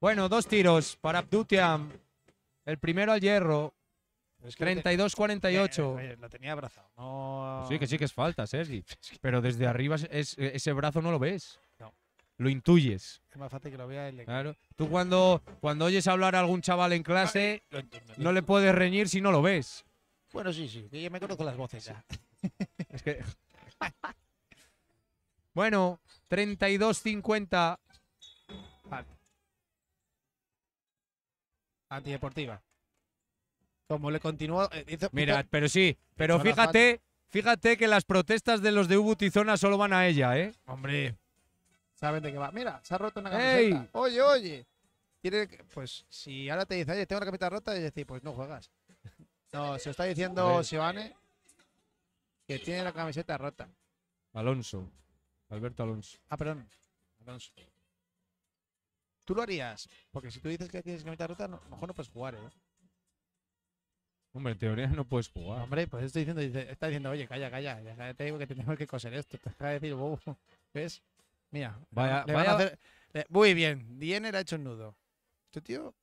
Bueno, dos tiros para Abdutiam. El primero al hierro. 32-48. Eh, eh, eh, tenía abrazado. sí, que sí que es falta, Sergi. (laughs) Pero desde arriba ese brazo no lo ves. No. Lo intuyes. Es más fácil que lo vea él. Claro. Tú cuando, cuando oyes hablar a algún chaval en clase, no le puedes reñir si no lo ves. Bueno, sí, sí, que ya me conozco las voces ya. (laughs) Es que. (laughs) bueno, 32-50. Antideportiva. Como le continuó. Eh, Mira, pero sí, pero fíjate, fíjate que las protestas de los de Ubutizona solo van a ella, ¿eh? Hombre. Saben de qué va. Mira, se ha roto una camiseta. Oye, oye. pues si ahora te dice, oye, tengo la camiseta rota, y decir, pues no juegas. No, se está diciendo Sivane eh, que tiene la camiseta rota. Alonso. Alberto Alonso. Ah, perdón. Alonso. ¿Tú lo harías? Porque si tú dices que tienes camiseta rota, mejor no puedes jugar, ¿eh? Hombre, en teoría no puedes jugar. Hombre, pues estoy diciendo, está diciendo, oye, calla, calla, ya te digo que tenemos que coser esto. Te acaba de decir, wow. ¿Ves? Mira, Vaya- le van a hacer- muy bien, Diener ha hecho un nudo. Este tío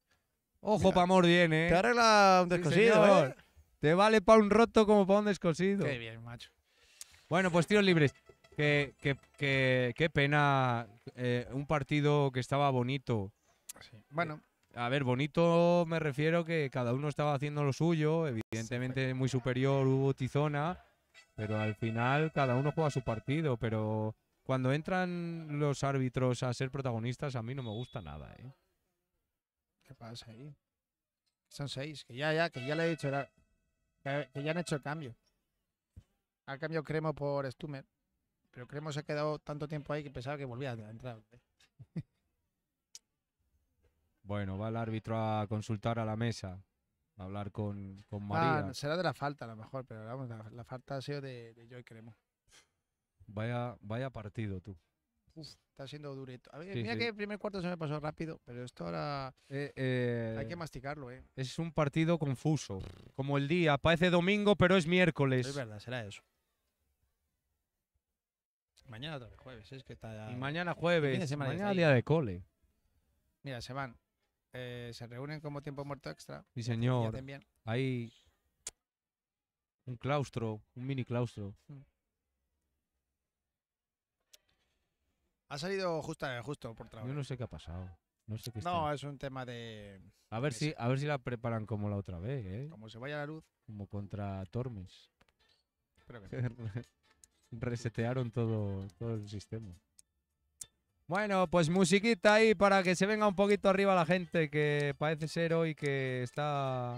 Ojo para bien, ¿eh? Te arregla un descosido, ¿eh? Te vale pa' un roto como para un descosido. Qué bien, macho. Bueno, pues tiros libres. Qué, pena. Eh, un partido que estaba bonito. Bueno. Eh, a ver, bonito me refiero que cada uno estaba haciendo lo suyo. Evidentemente, muy superior hubo Tizona. Pero al final, cada uno juega su partido. Pero cuando entran los árbitros a ser protagonistas, a mí no me gusta nada, ¿eh? ¿Qué pasa ahí? Son seis, que ya, ya, que ya le he dicho, que, ya han hecho el cambio. Ha cambiado Cremo por Stummer, pero Cremo se ha quedado tanto tiempo ahí que pensaba que volvía a entrar. (laughs) bueno, va el árbitro a consultar a la mesa, a hablar con, con ah, María. será de la falta a lo mejor, pero la, falta ha sido de, de Joy Cremo. Vaya, vaya partido tú. Uf, está siendo dureto. mira que el primer cuarto se me pasó rápido, pero esto ahora eh, eh, hay que masticarlo, ¿eh? Es un partido confuso, como el día. Parece domingo, pero es miércoles. Es verdad, será eso. Mañana otra jueves, es que está Y mañana jueves, mañana día de cole. Mira, se van. Eh, se reúnen como tiempo muerto extra. Sí, señor. Hay un claustro, un mini claustro. Mm. Ha salido justo, justo por trabajo. Yo no sé qué ha pasado. No sé qué No, es un tema de. A ver, si, a ver si la preparan como la otra vez, ¿eh? Como se vaya la luz. Como contra Tormes. Espero que (laughs) Resetearon todo, todo el sistema. Bueno, pues musiquita ahí para que se venga un poquito arriba la gente, que parece ser hoy que está.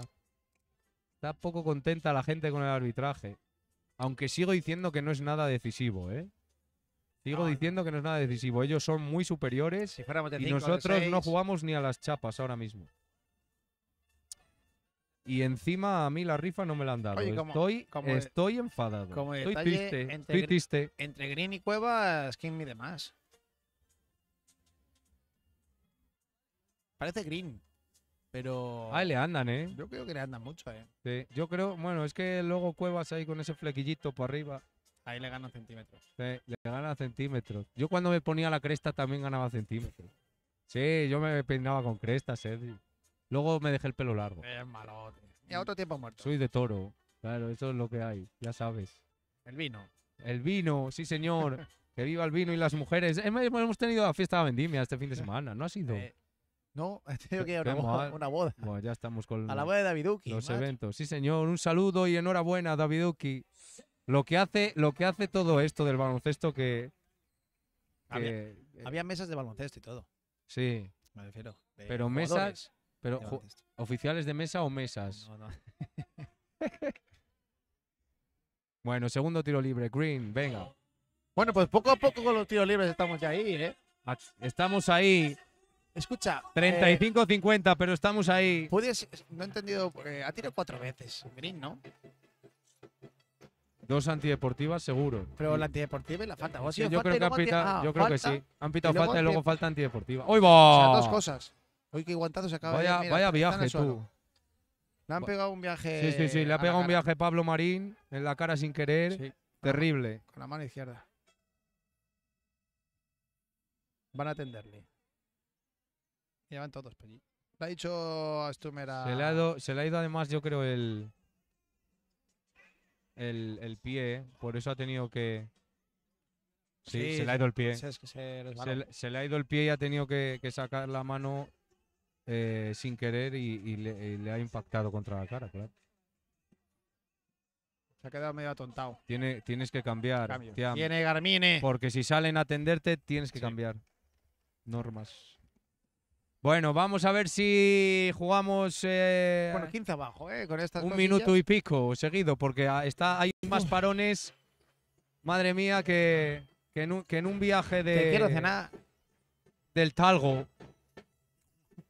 Está poco contenta la gente con el arbitraje. Aunque sigo diciendo que no es nada decisivo, ¿eh? Sigo diciendo que no es nada decisivo. Ellos son muy superiores y nosotros no jugamos ni a las chapas ahora mismo. Y encima a mí la rifa no me la han dado. estoy, enfadado. estoy triste. Entre, Green y Cuevas, ¿quién mide más? Parece Green. Pero. Ah, le andan, ¿eh? Yo creo que le andan mucho, ¿eh? Sí, yo creo. Bueno, es que luego Cuevas ahí con ese flequillito por arriba. Ahí le ganan centímetros. Sí, le gana centímetros. Yo cuando me ponía la cresta también ganaba centímetros. Sí, yo me peinaba con cresta, eh. Luego me dejé el pelo largo. Es malote. Y a otro tiempo muerto. Soy de toro. Claro, eso es lo que hay, ya sabes. El vino. El vino, sí señor. (laughs) que viva el vino y las mujeres. Hemos tenido la fiesta de vendimia este fin de (laughs) semana, ¿no ha sido? Eh. no, (laughs) he tenido que ir a una, boda, Bueno, ya estamos con... A la boda de Los eventos, sí señor. Un saludo y enhorabuena, Daviduki. Lo que hace, lo que hace todo esto del baloncesto que. Eh, había, mesas de baloncesto y todo. Sí. Me refiero. Pero mesas. Pero oficiales de mesa o mesas. No, no. (laughs) bueno, segundo tiro libre, Green, venga. Bueno, pues poco a poco con los tiros libres estamos ya ahí, ¿eh? Estamos ahí. Escucha. 35-50, eh, pero estamos ahí. Puedes, no he entendido. Eh, ha tirado cuatro veces, Green, ¿no? Dos antideportivas, seguro. Pero la antideportiva y la falta. yo, creo que sí. Han pitado falta y luego falta antideportiva. ¡Uy, va! O sea, dos cosas. Hoy que guantazo se acaba Vaya, vaya viaje, tú. Le han pegado un viaje. Sí, sí, sí. Le ha pegado un viaje Pablo Marín en la cara sin querer. Terrible. Con la mano izquierda. Van a atenderle. Llevan todos, por Le ha dicho a se le ha ido además, yo creo, el, el, pie, por eso ha tenido que. Sí, se le ha ido el pie. se, le ha ido el pie y ha tenido que, sacar la mano eh, sin querer y, le, ha impactado contra la cara, claro. Se ha quedado medio atontado. Tiene, tienes que cambiar. Tiene Garmine. Porque si salen a atenderte, tienes que cambiar. Normas. Bueno, vamos a ver si jugamos. Eh, bueno, 15 abajo, ¿eh? Con estas. Un minuto y pico seguido, porque está, hay más parones. Madre mía, que, en, un, viaje de. quiero Del Talgo.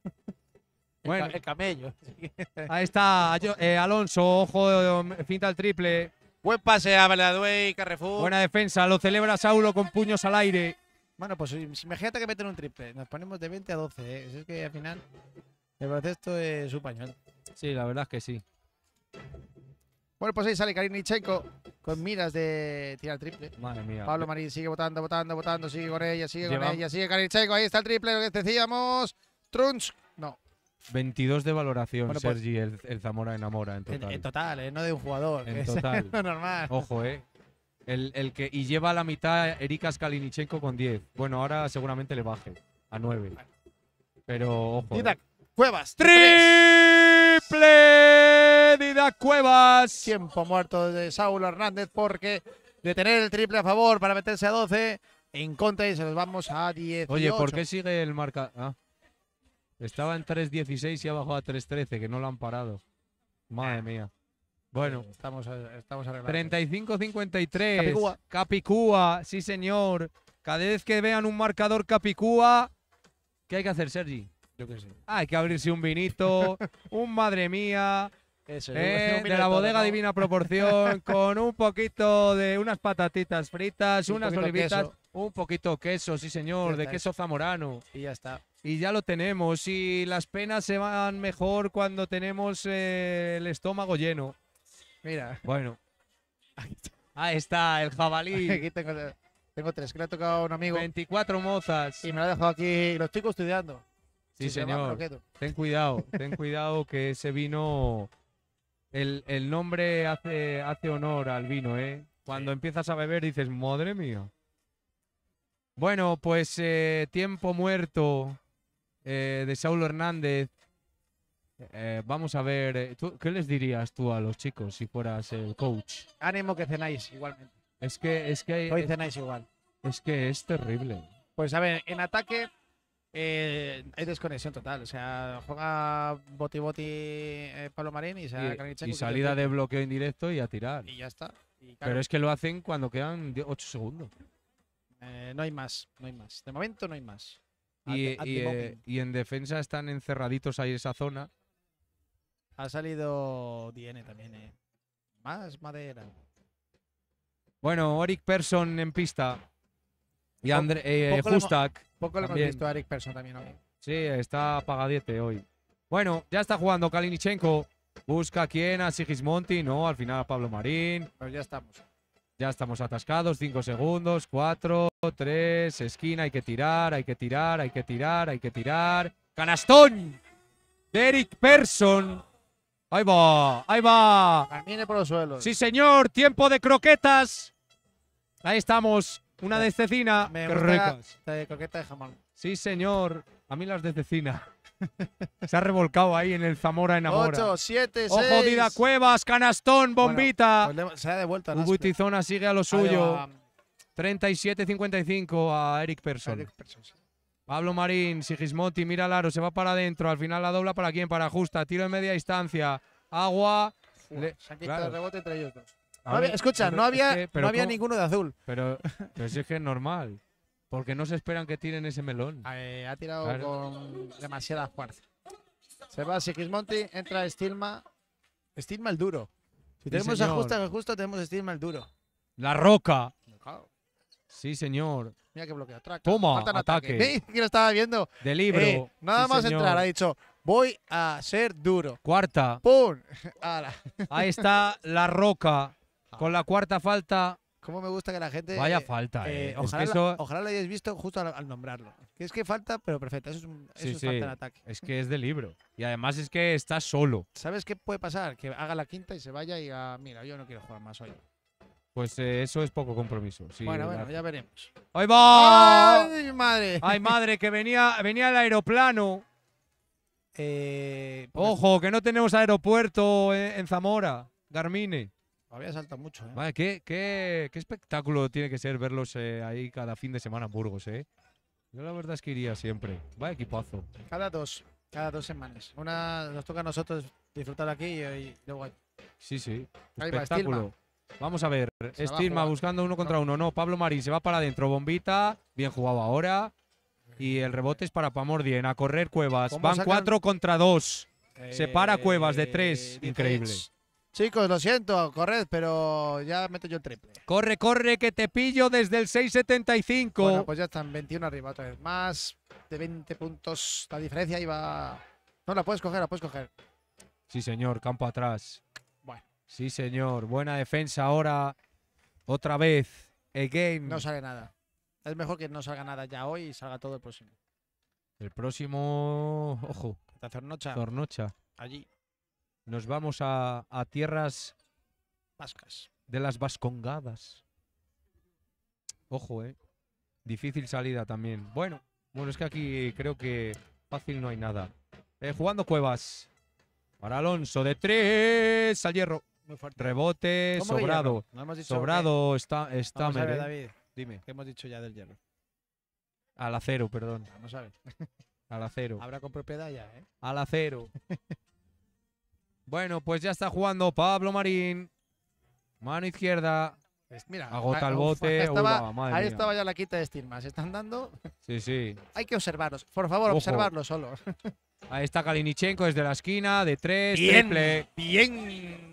(laughs) bueno, el camello. (laughs) ahí está eh, Alonso, ojo, finta el triple. Buen pase a y Carrefour. Buena defensa, lo celebra Saulo con puños al aire. Bueno, pues eh, imagínate que meten un triple. Nos ponemos de 20 a 12, ¿eh? es que al final el baloncesto es su pañuelo. Sí, la verdad es que sí. Bueno, pues ahí sale Nichenko con miras de tirar triple. Madre mía. Pablo Marín sigue votando, votando, votando, sigue con ella, sigue con ella, sigue Nichenko. Ahí está el triple, lo que decíamos. Trunch. No. 22 de valoración, pues Sergi, el, Zamora enamora en total. En, total, eh, no de un jugador. En total. (laughs) normal. Ojo, ¿eh? El, el que, y lleva a la mitad Erika Skalinichenko con 10. Bueno, ahora seguramente le baje a 9. Pero ojo. Didac eh. Cuevas. Triple Didac Cuevas. Tiempo muerto de Saulo Hernández porque de tener el triple a favor para meterse a 12 en contra y se los vamos a 10. Oye, ¿por qué sigue el marca? Ah. Estaba en 3.16 y ha bajado a 3.13, que no lo han parado. Madre mía. Bueno, eh, estamos, estamos arreglando. 35-53. Capicúa. Capicúa, sí señor. Cada vez que vean un marcador Capicúa, ¿qué hay que hacer, Sergi? Yo qué sé. Ah, hay que abrirse un vinito, (laughs) un madre mía. Eso, eh, de la bodega Divina Proporción, (laughs) con un poquito de unas patatitas fritas, unas olivitas, un poquito queso, sí señor, de queso zamorano. Y ya está. Y ya lo tenemos. Y las penas se van mejor cuando tenemos eh, el estómago lleno. Mira. Bueno. Ahí está el jabalí. (laughs) Aquí tengo, tres, que le ha tocado a un amigo. 24 mozas. Y me lo ha dejado aquí. Lo estoy estudiando. Sí, señor. ten cuidado, (laughs) ten cuidado que ese vino. El, nombre hace, hace honor al vino, ¿eh? Cuando empiezas a beber dices, madre mía. Bueno, pues eh, tiempo muerto eh, de Saulo Hernández eh, vamos a ver, eh, ¿qué les dirías tú a los chicos si fueras el coach? Ánimo que cenáis igualmente. Es que, es que hoy cenáis igual. Es que es terrible. Pues a ver, en ataque eh, hay desconexión total. O sea, juega Boti Boti Pablo Marín y, y, salida de bloqueo indirecto y a tirar. Y ya está. Pero es que lo hacen cuando quedan 8 segundos. no hay más, no hay más. De momento no hay más. Y, y, en defensa están encerraditos ahí esa zona ha salido Diene también, ¿eh? Más madera. Bueno, Eric Persson en pista. Y André, eh, poco Lo hemos, visto a Eric Persson también hoy. Sí, está apagadiete hoy. Bueno, ya está jugando Kalinichenko. Busca a quién, a Sigismonti, no, al final a Pablo Marín. Pero pues ya estamos. Ya estamos atascados, Cinco segundos, Cuatro, tres. esquina, hay que tirar, hay que tirar, hay que tirar, hay que tirar. ¡Canastón! De Eric Persson. Ahí va, ahí va. Camine por los suelos. Sí, señor, tiempo de croquetas. Ahí estamos, una de cecina. Me Qué de croqueta de jamón. Sí, señor, a mí las de cecina. Se ha revolcado ahí en el Zamora en Amora. 8, 7, 6. Ojo, Dida Cuevas, canastón, bombita. Pues se ha devuelto. Ubu Tizona sigue a lo suyo. 37-55 a Eric Persson. Eric Pablo Marín, Sigismonti, mira Laro, se va para adentro. Al final la dobla para quién, para Justa. Tiro en media distancia. Agua. se han quitado el rebote entre ellos dos. escucha, no había, no había ninguno de azul. Pero, pero es que es normal. Porque no se esperan que tiren ese melón. ha tirado con demasiada fuerza. Se va Sigismonti, entra Stilma. Stilma el duro. Si tenemos ajusta a Justa, justo tenemos Stilma el duro. La roca. Sí, señor. Mira que bloqueo. Toma, ataque. (laughs) lo estaba viendo. De libro. Eh, nada más entrar, ha dicho, voy a ser duro. Cuarta. ¡Pum! (laughs) (laughs) Ahí está la roca. Ah. Con la cuarta falta. Cómo me gusta que la gente... Vaya eh, falta, eh. Ojalá, lo hayáis visto justo al, nombrarlo. es que falta, pero perfecto. es, un, ataque. Es que es de libro. Y además es que está solo. ¿Sabes qué puede pasar? Que haga la quinta y se vaya y diga, mira, yo no quiero jugar más hoy. Pues eh, eso es poco compromiso. bueno, bueno, ya veremos. hoy va! ¡Ay, madre! ¡Ay, madre! Que venía, venía el aeroplano. Eh, ojo, que no tenemos aeropuerto en, Zamora, Garmine. había saltado mucho, ¿eh? qué, qué, espectáculo tiene que ser verlos eh, ahí cada fin de semana en Burgos, ¿eh? Yo la verdad es que iría siempre. va equipazo. Cada dos, cada dos semanas. Una nos toca a nosotros disfrutar aquí y, luego Sí, sí. Espectáculo. Ahí va, Vamos a ver. Stirma buscando uno contra uno. No, Pablo Marín se va para adentro. Bombita. Bien jugado ahora. Y el rebote es para Pamordien. A correr Cuevas. Van cuatro contra dos. para eh, Cuevas de tres. Increíble. Chicos, lo siento, corred, pero ya meto yo el triple. Corre, corre, que te pillo desde el 6.75. Bueno, pues ya están 21 arriba otra vez. Más de 20 puntos. La diferencia iba. No, la puedes coger, la puedes coger. Sí, señor, campo atrás. Sí, señor. Buena defensa ahora. Otra vez. Again. No sale nada. Es mejor que no salga nada ya hoy y salga todo el próximo. El próximo. Ojo. La Zornocha. Allí. Nos vamos a, tierras. Vascas. De las Vascongadas. Ojo, eh. Difícil salida también. Bueno, bueno, es que aquí creo que fácil no hay nada. Eh, jugando Cuevas. Para Alonso de tres. Al hierro. Rebote, sobrado. sobrado está, está Vamos Dime. ¿Qué hemos dicho ya del hierro? Al acero, perdón. Vamos a (laughs) Al acero. Habrá con propiedad ya, ¿eh? Al acero. (laughs) bueno, pues ya está jugando Pablo Marín. Mano izquierda. Mira, agota el bote. ahí estaba ya la quita de Estimas, están dando. Sí, sí. Hay que observarlos. Por favor, observarlos solo. (laughs) Ahí está Kalinichenko desde la esquina, de tres, bien, triple. Bien.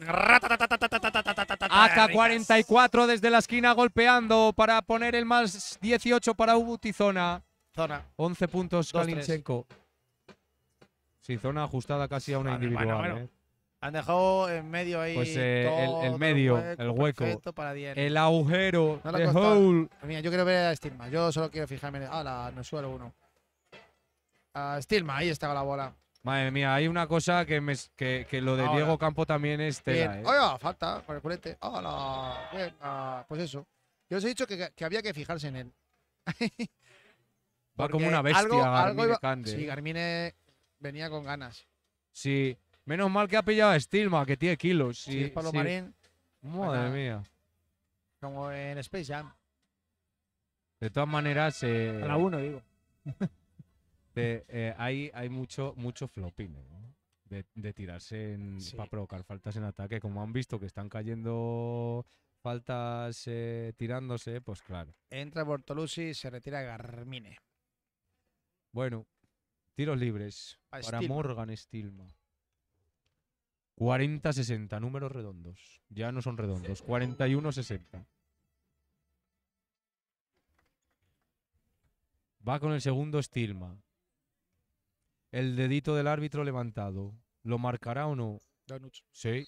ak 44 desde la esquina golpeando para poner el más 18 para Ubutizona. Zona. 11 puntos Kalinichenko. Sí, zona ajustada casi a una individual. ¿eh? Han dejado en medio ahí. Pues eh, el, medio, el hueco. El, agujero, yo quiero ver a Yo solo quiero fijarme. En ah, la, no suelo uno. Stilma, ahí estaba la bola. Madre mía, hay una cosa que, que, lo de Diego Campo también es tela. ¿eh? falta con el culete. Ah, pues eso. Yo os he dicho que, había que fijarse en él. Va como una bestia algo, Sí, ¿eh? Garmine venía con ganas. Sí. Menos mal que ha pillado a Stilma, que tiene kilos. Sí, es Pablo Marín. Madre mía. Como en Space Jam. De todas maneras… Eh... A la digo. Este, eh, hay, mucho, mucho flopping, ¿eh? de, tirarse para provocar faltas en ataque. Como han visto que están cayendo faltas eh, tirándose, pues claro. Entra Bortolucci, se retira Garmine. Bueno, tiros libres para Morgan Stilma. 40-60, números redondos. Ya no son redondos. 41-60. Va con el segundo Stilma el dedito del árbitro levantado. ¿Lo marcará o no? Donuts. Sí.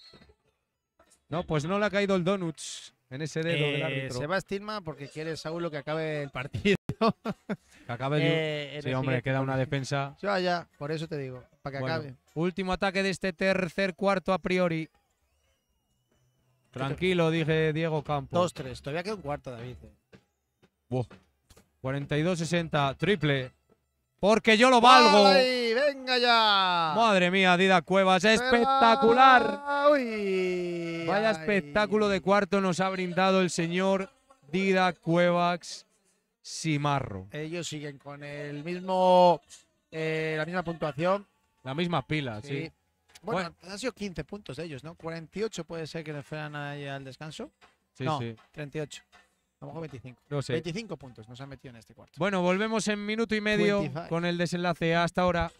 No, pues no le ha caído el Donuts en ese dedo del eh, árbitro. Se a Ma, porque quiere Saúl lo que acabe el partido. (laughs) que acabe eh, Sí, hombre, queda una defensa. Ya, ya, por eso te digo, para que acabe. Último ataque de este tercer cuarto a priori. Tranquilo, dije Diego Campos. Dos-tres. todavía queda un cuarto, David. Wow. Eh. 42-60, triple. Porque yo lo valgo. ¡Venga ya! Madre mía, Dida Cuevas, espectacular. Vaya espectáculo de cuarto nos ha brindado el señor Dida Cuevas Simarro. Ellos siguen con el mismo, eh, la misma puntuación. La misma pila, sí. Bueno, han sido 15 puntos de ellos, ¿no? 48 puede ser que le fueran ahí al descanso. Sí, sí. 38. A 25. No sé. 25 puntos nos han metido en este cuarto. Bueno, volvemos en minuto y medio con el desenlace. Hasta ahora.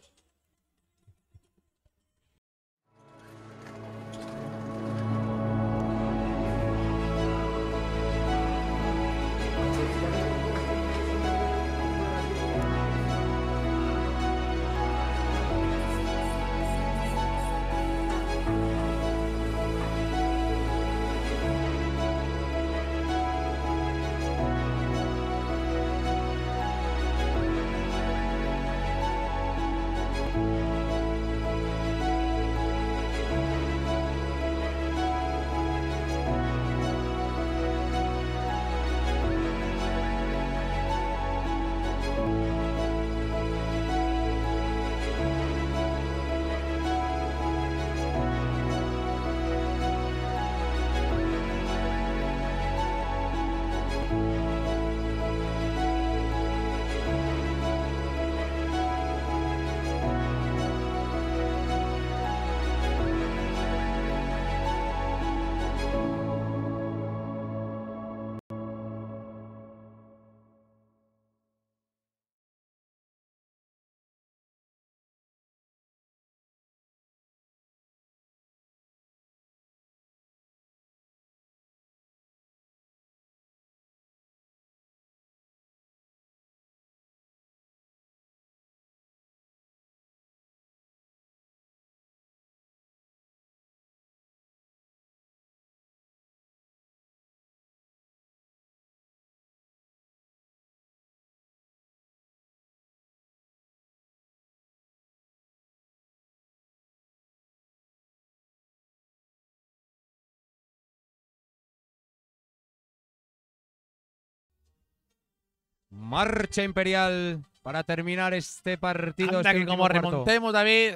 Marcha imperial para terminar este partido. Anda, este que como remontemos, David.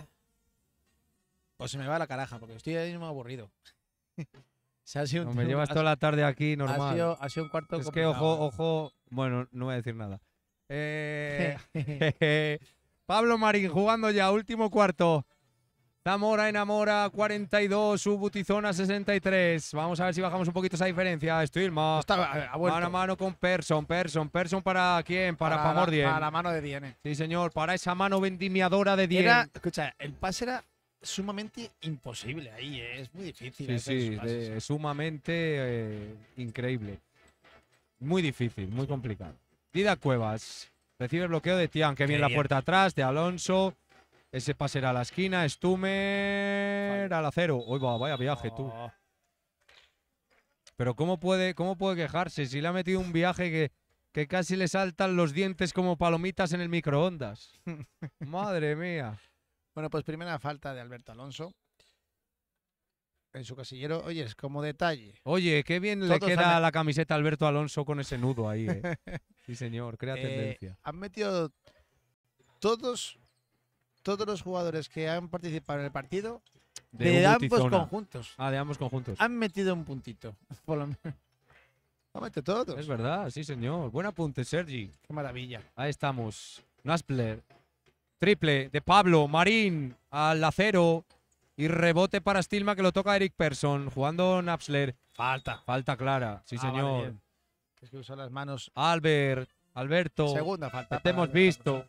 Pues se me va la caraja, porque estoy ahí mismo aburrido. (laughs) se ha sido me llevas toda la tarde aquí, normal. Ha sido, ha sido un cuarto Es que, ojo, ¿eh? ojo. Bueno, no voy a decir nada. (laughs) Eh, (laughs) Pablo Marín jugando ya, último cuarto. Zamora enamora 42, Ubutizona 63. Vamos a ver si bajamos un poquito esa diferencia. Estoy. Está, mano a mano con Person. Person. Person para quién? Para, para Para la mano de Diene. Eh. Sí, señor. Para esa mano vendimiadora de Diene. escucha, el pase era sumamente imposible ahí. Eh. Es muy difícil. Sí, sí. Eh. sumamente increíble. Muy difícil, muy complicado. Dida Cuevas. Recibe el bloqueo de Tian, que viene la puerta atrás, de Alonso. Ese pase a la esquina. Stumer al acero. Uy, vaya viaje, tú. Ah. Pero ¿cómo puede, ¿cómo puede quejarse si le ha metido un viaje que, que casi le saltan los dientes como palomitas en el microondas? (laughs) Madre mía. Bueno, pues primera falta de Alberto Alonso en su casillero. Oye, es como detalle. Oye, qué bien le queda la camiseta a Alberto Alonso con ese nudo ahí. Eh. (laughs) sí, señor, crea eh, tendencia. Han metido todos todos los jugadores que han participado en el partido de, ambos conjuntos. Ah, de ambos conjuntos. Han metido un puntito, (laughs) por lo Es verdad, sí, señor. Buen apunte, Sergi. Qué maravilla. Ahí estamos. Naspler. Triple de Pablo, Marín, al acero. Y rebote para Stilma que lo toca Eric Persson, jugando Napsler. Falta. Falta clara, sí, ah, señor. es que usa las manos. Albert, Alberto. Segunda falta. Te hemos visto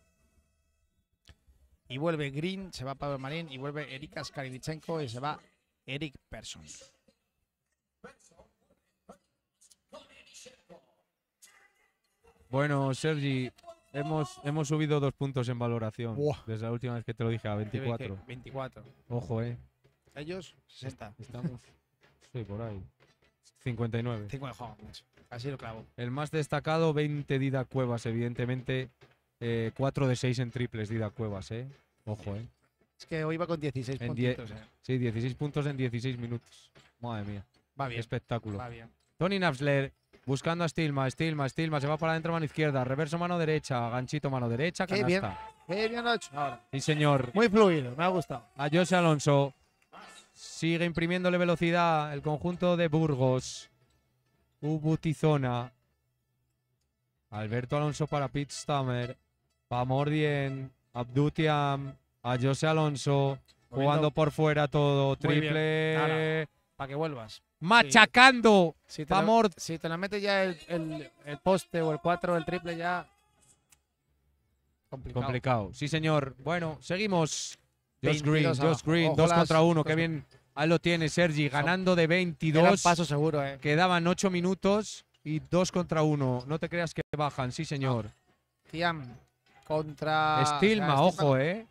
y vuelve Green, se va Pablo Marín y vuelve Erika Skarivichenko y se va Eric Persson. Bueno, Sergi, hemos, hemos subido dos puntos en valoración desde la última vez que te lo dije, a 24. 24. Ojo, eh. Ellos, 60. Estamos. (laughs) sí, por ahí. 59. 59 Así lo clavo. El más destacado, 20 Dida Cuevas, evidentemente. Eh, 4 de 6 en triples Dida Cuevas, ¿eh? Ojo, ¿eh? Es que hoy va con 16 puntos. Eh. Sí, 16 puntos en 16 minutos. Madre mía. Va bien. espectáculo. Va bien. Tony Napsler buscando a Stilma, Stilma, Stilma. Se va para adentro, mano izquierda. Reverso, mano derecha. Ganchito, mano derecha. Canasta. Qué bien. bien Sí, señor. Muy fluido, me ha gustado. A José Alonso. Sigue imprimiéndole velocidad el conjunto de Burgos. Ubutizona. Alberto Alonso para Pete Stammer. Mordien. Abdutiam, a José Alonso, jugando por fuera todo, triple. Para que vuelvas. Machacando. Si, te la, si, te la, mete ya el, poste o el 4 el triple ya. Complicado. Sí, señor. Bueno, seguimos. Josh Green, dos Green, contra uno, Qué bien. Ahí lo tiene Sergi, ganando de 22. paso seguro, eh. Quedaban ocho minutos y dos contra uno. No te creas que bajan, sí, señor. Tiam, contra. Stilma, ojo, ¿eh?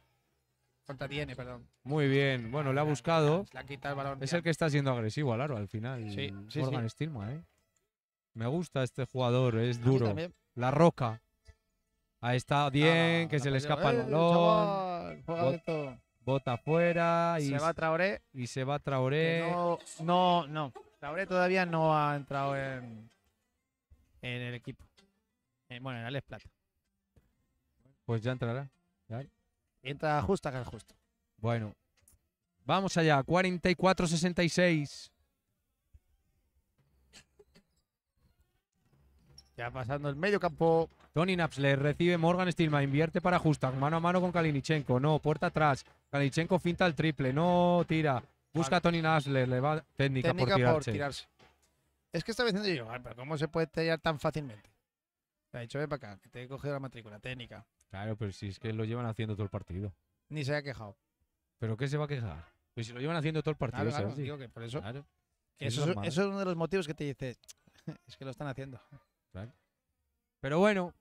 Contra Tiene, perdón. Muy bien, bueno, le ha buscado. Es el que está siendo agresivo, claro al final. Sí, sí, Morgan Stilma, ¿eh? Me gusta este jugador, es duro. La roca. Ahí está bien, que se le escapa el ¡Eh, balón. bota afuera. Y se va Traoré. Y se va Traoré. No, no, no. Traoré todavía no ha entrado en, en el equipo. Eh, bueno, en Alex Plata. Pues ya entrará. Entra Justa, acá justo. Bueno. Vamos allá, 44-66. Ya pasando el medio campo. Tony Napsler recibe Morgan Stilma, invierte para Justa mano a mano con Kalinichenko, no, puerta atrás. Kalinichenko finta el triple, no tira. Busca a Tony Napsler, le va técnica, por, tirarse. Es que estaba diciendo yo, pero ¿cómo se puede tallar tan fácilmente? Me ha dicho, para acá, te he cogido la matrícula, técnica. Claro, pero si es que lo llevan haciendo todo el partido. Ni se ha quejado. ¿Pero qué se va a quejar? Pues si lo llevan haciendo todo el partido. Claro, por eso. eso, es, uno de los motivos que te dices. (laughs) es que lo están haciendo. Pero bueno,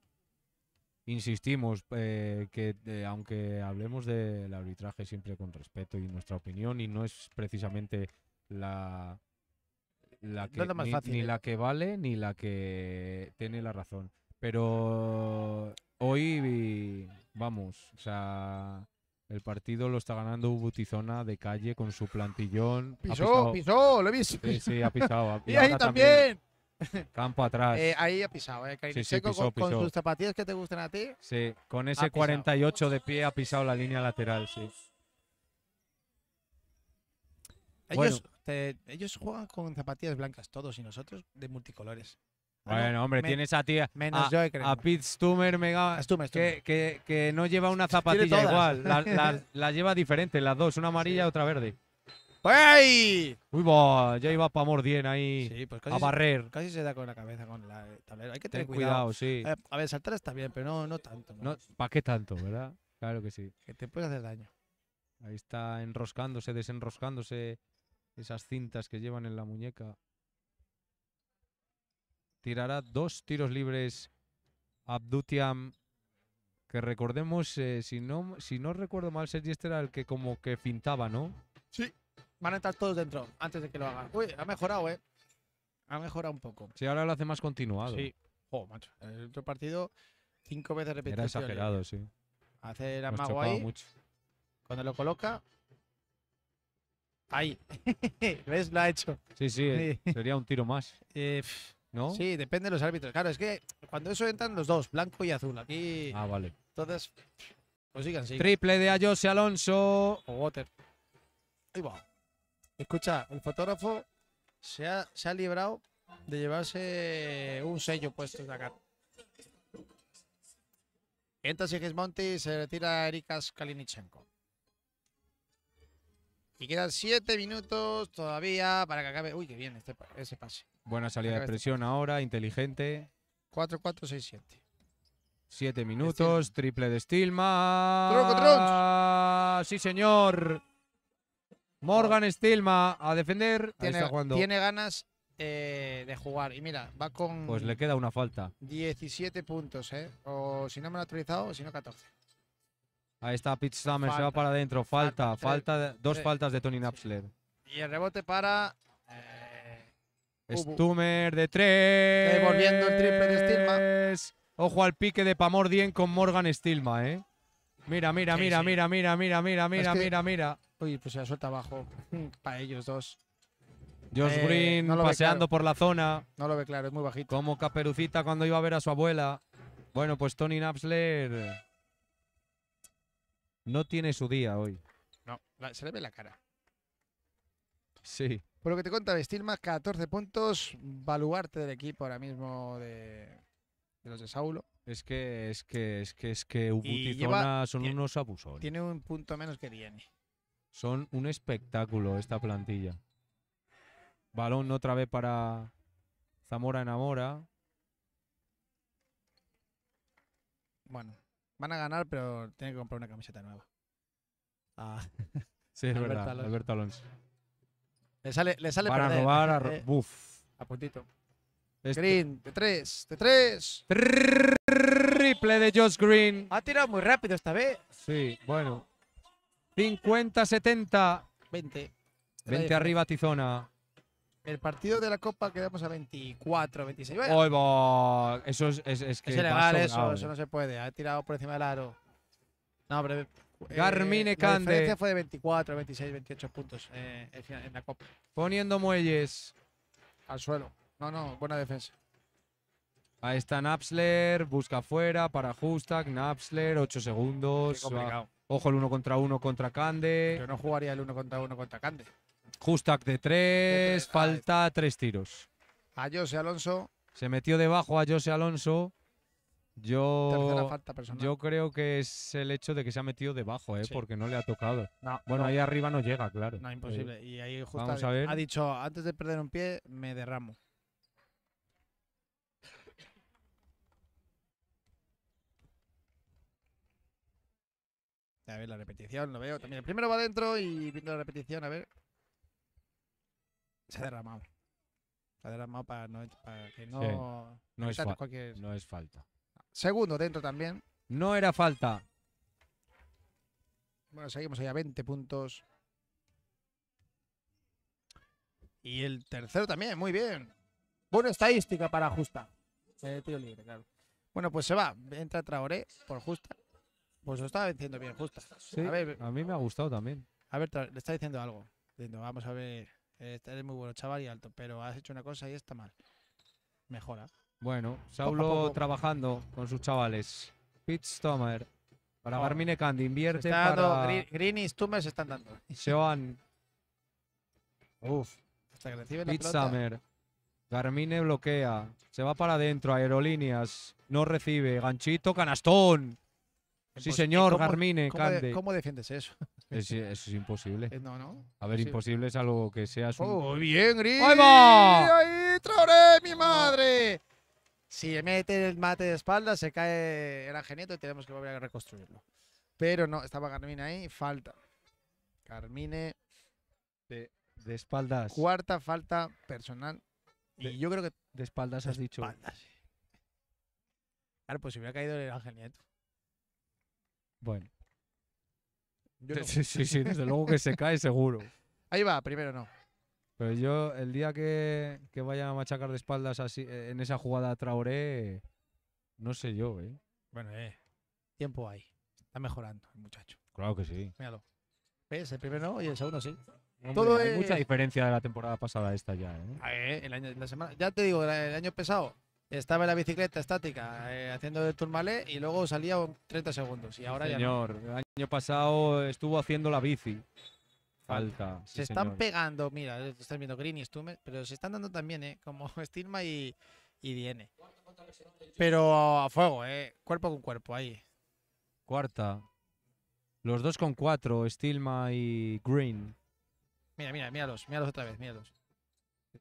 insistimos eh, que eh, aunque hablemos del arbitraje siempre con respeto y nuestra opinión, y no es precisamente la, ni, ¿eh? la que vale ni la que tiene la razón. Pero hoy, vamos, o sea, el partido lo está ganando Ubutizona de calle con su plantillón. Pisó, pisó, lo he visto. Sí, sí, ha pisado. (laughs) y, ahí también. Campo atrás. Eh, ahí ha pisado, eh. Sí, con, sus zapatillas que te gustan a ti. Sí, con ese 48 de pie ha pisado la línea lateral, sí. ellos juegan con zapatillas blancas todos y nosotros de multicolores. Ah, bueno, hombre, tiene esa tía. a, yo, Pete Stummer, mega, Que, no lleva una zapatilla igual. (laughs) la, lleva diferente, las dos, una amarilla y otra verde. ¡Uy! Uy, va, ya iba para Mordien ahí pues a barrer. casi se da con la cabeza con la, Hay que tener cuidado. sí. Eh, a ver, saltar está bien, pero no, tanto. ¿Para qué tanto, verdad? Claro que sí. Que te puede hacer daño. Ahí está enroscándose, desenroscándose esas cintas que llevan en la muñeca tirará dos tiros libres Abdutiam, que recordemos, eh, si, no, si no recuerdo mal, Sergi este era el que como que pintaba, ¿no? Sí, van a estar todos dentro antes de que lo hagan. Uy, ha mejorado, ¿eh? Ha mejorado un poco. Sí, ahora lo hace más continuado. Sí. Oh, macho. El otro partido, cinco veces repetido. Era exagerado, eh. sí. Hace el amago ahí. Cuando lo coloca, Ahí. (laughs) ¿Ves? Lo ha hecho. Sí, sí. Sería un tiro más. Eh, Sí, depende de los árbitros. Claro, es que cuando eso entran los dos, blanco y azul. Aquí. Ah, vale. Entonces, pues sigan, sí. Triple de Ayose Alonso. O Water. Ahí va. Escucha, el fotógrafo se ha, se librado de llevarse un sello puesto en la cara. Entra Monti y se retira Erika Kalinichenko. Y quedan siete minutos todavía para que acabe. Uy, qué bien este, ese pase. Buena salida de presión ahora, inteligente. 4-4-6-7. 7 minutos, triple de Stilma. Sí, señor. Morgan Stilma a defender. Tiene, tiene ganas eh, de jugar. Y mira, va con. Pues le queda una falta. 17 puntos, ¿eh? O si no me lo ha actualizado, si no, 14. Ahí está Pete Summer, se va para adentro. Falta, falta, dos faltas de Tony Napsler. Y el rebote para Stummer de tres. Volviendo el triple de Stilma. Ojo al pique de Pamordien con Morgan Stilma, ¿eh? Mira, mira, mira, mira, mira, mira, mira, mira, mira, mira. Uy, pues se suelta abajo (laughs) para ellos dos. Josh eh, Green paseando por la zona. No lo ve claro, es muy bajito. Como Caperucita cuando iba a ver a su abuela. Bueno, pues Tony Napsler no tiene su día hoy. No, se le ve la cara. Sí. Por lo que te cuenta Stilma, 14 puntos, baluarte del equipo ahora mismo de, los de Saulo. Es que, es que, es que, es que son unos abusos. Tiene un punto menos que Diene. Son un espectáculo esta plantilla. Balón otra vez para Zamora Enamora. Bueno, van a ganar, pero tiene que comprar una camiseta nueva. Ah. sí, es (laughs) verdad, Alberto Alonso. Le sale, le sale Para robar a... (laughs) Eh, buf. A puntito. Este. Green, de tres, de tres. Triple de Josh Green. Ha tirado muy rápido esta vez. Sí, bueno. 50-70. 20. 20 arriba Tizona. El partido de la Copa quedamos a 24, 26. Eso es, es, es que. Es ilegal eso, eh. eso no se puede. Ha tirado por encima del aro. No, pero eh, Garmine Cande. La diferencia fue de 24, 26, 28 puntos eh, en la Copa. Poniendo Muelles. Al suelo. No, no, buena defensa. Ahí está Napsler, busca afuera para Justak, Napsler, 8 segundos. ojo el uno contra uno contra Cande. Yo no jugaría el uno contra uno contra Cande. Justak de 3, falta 3 ah, tiros. A Jose Alonso. Se metió debajo a José Alonso. Yo, yo creo que es el hecho de que se ha metido debajo, ¿eh? porque no le ha tocado. bueno, ahí arriba no llega, claro. No, imposible. y ahí justo ha, dicho, antes de perder un pie, me derramo. A ver la repetición, lo veo. También el primero va adentro y viendo la repetición, a ver. Se ha derramado. Se ha derramado para, que no. No, es no es falta. Segundo dentro también. No era falta. Bueno, seguimos ahí a 20 puntos. Y el tercero también, muy bien. Buena estadística para Justa. Eh, bueno, pues se va. Entra Traoré por Justa. Pues lo estaba diciendo bien Justa. a, mí me ha gustado también. A ver, le está diciendo algo. vamos a ver, este eres muy bueno chaval y alto, pero has hecho una cosa y está mal. Mejora. Bueno, Saulo trabajando con sus chavales. Pete Stomer. Para oh. Garmine Candy, invierte para... Green, y Stomer se están dando. Uf. Hasta que Garmine bloquea. Se va para adentro. Aerolíneas. No recibe. Ganchito, canastón. Sí, señor, Garmine, cómo, ¿Cómo defiendes eso? (laughs) Eso es imposible. Eh, no, no. A ver, imposible es algo que sea… ¡Oh, bien, Gris! ¡Ahí va! ¡Ahí, Traoré, mi madre! Si mete el mate de espalda, se cae el Nieto y tenemos que volver a reconstruirlo. Pero no, estaba Carmine ahí, falta. Carmine. De, espaldas. Cuarta falta personal. y yo creo que. De espaldas has dicho. Espaldas. Claro, pues si hubiera caído el Nieto. Bueno. sí, sí, sí, desde luego que se cae seguro. (laughs) Ahí va, primero no. Pero pues yo, el día que, que vaya a machacar de espaldas así, eh, en esa jugada Traoré, no sé yo, ¿eh? Bueno, eh, tiempo hay. Está mejorando el muchacho. Claro que sí. Míralo. ¿Ves? El primero no y el segundo sí. hay mucha diferencia de la temporada pasada esta ya, ¿eh? Ah, ¿eh? el año, la ya te digo, el año pasado estaba en la bicicleta estática eh, haciendo el turmalé y luego salía 30 segundos y ahora Señor, ya el año pasado estuvo haciendo la bici se están pegando, mira, estás viendo Green y Stummer, pero se están dando también, ¿eh? Como (laughs) Stilma y, y Diene. Pero a fuego, ¿eh? Cuerpo con cuerpo, ahí. Cuarta. Los dos con cuatro, Stilma y Green. Mira, mira, míralos, míralos otra vez, míralos.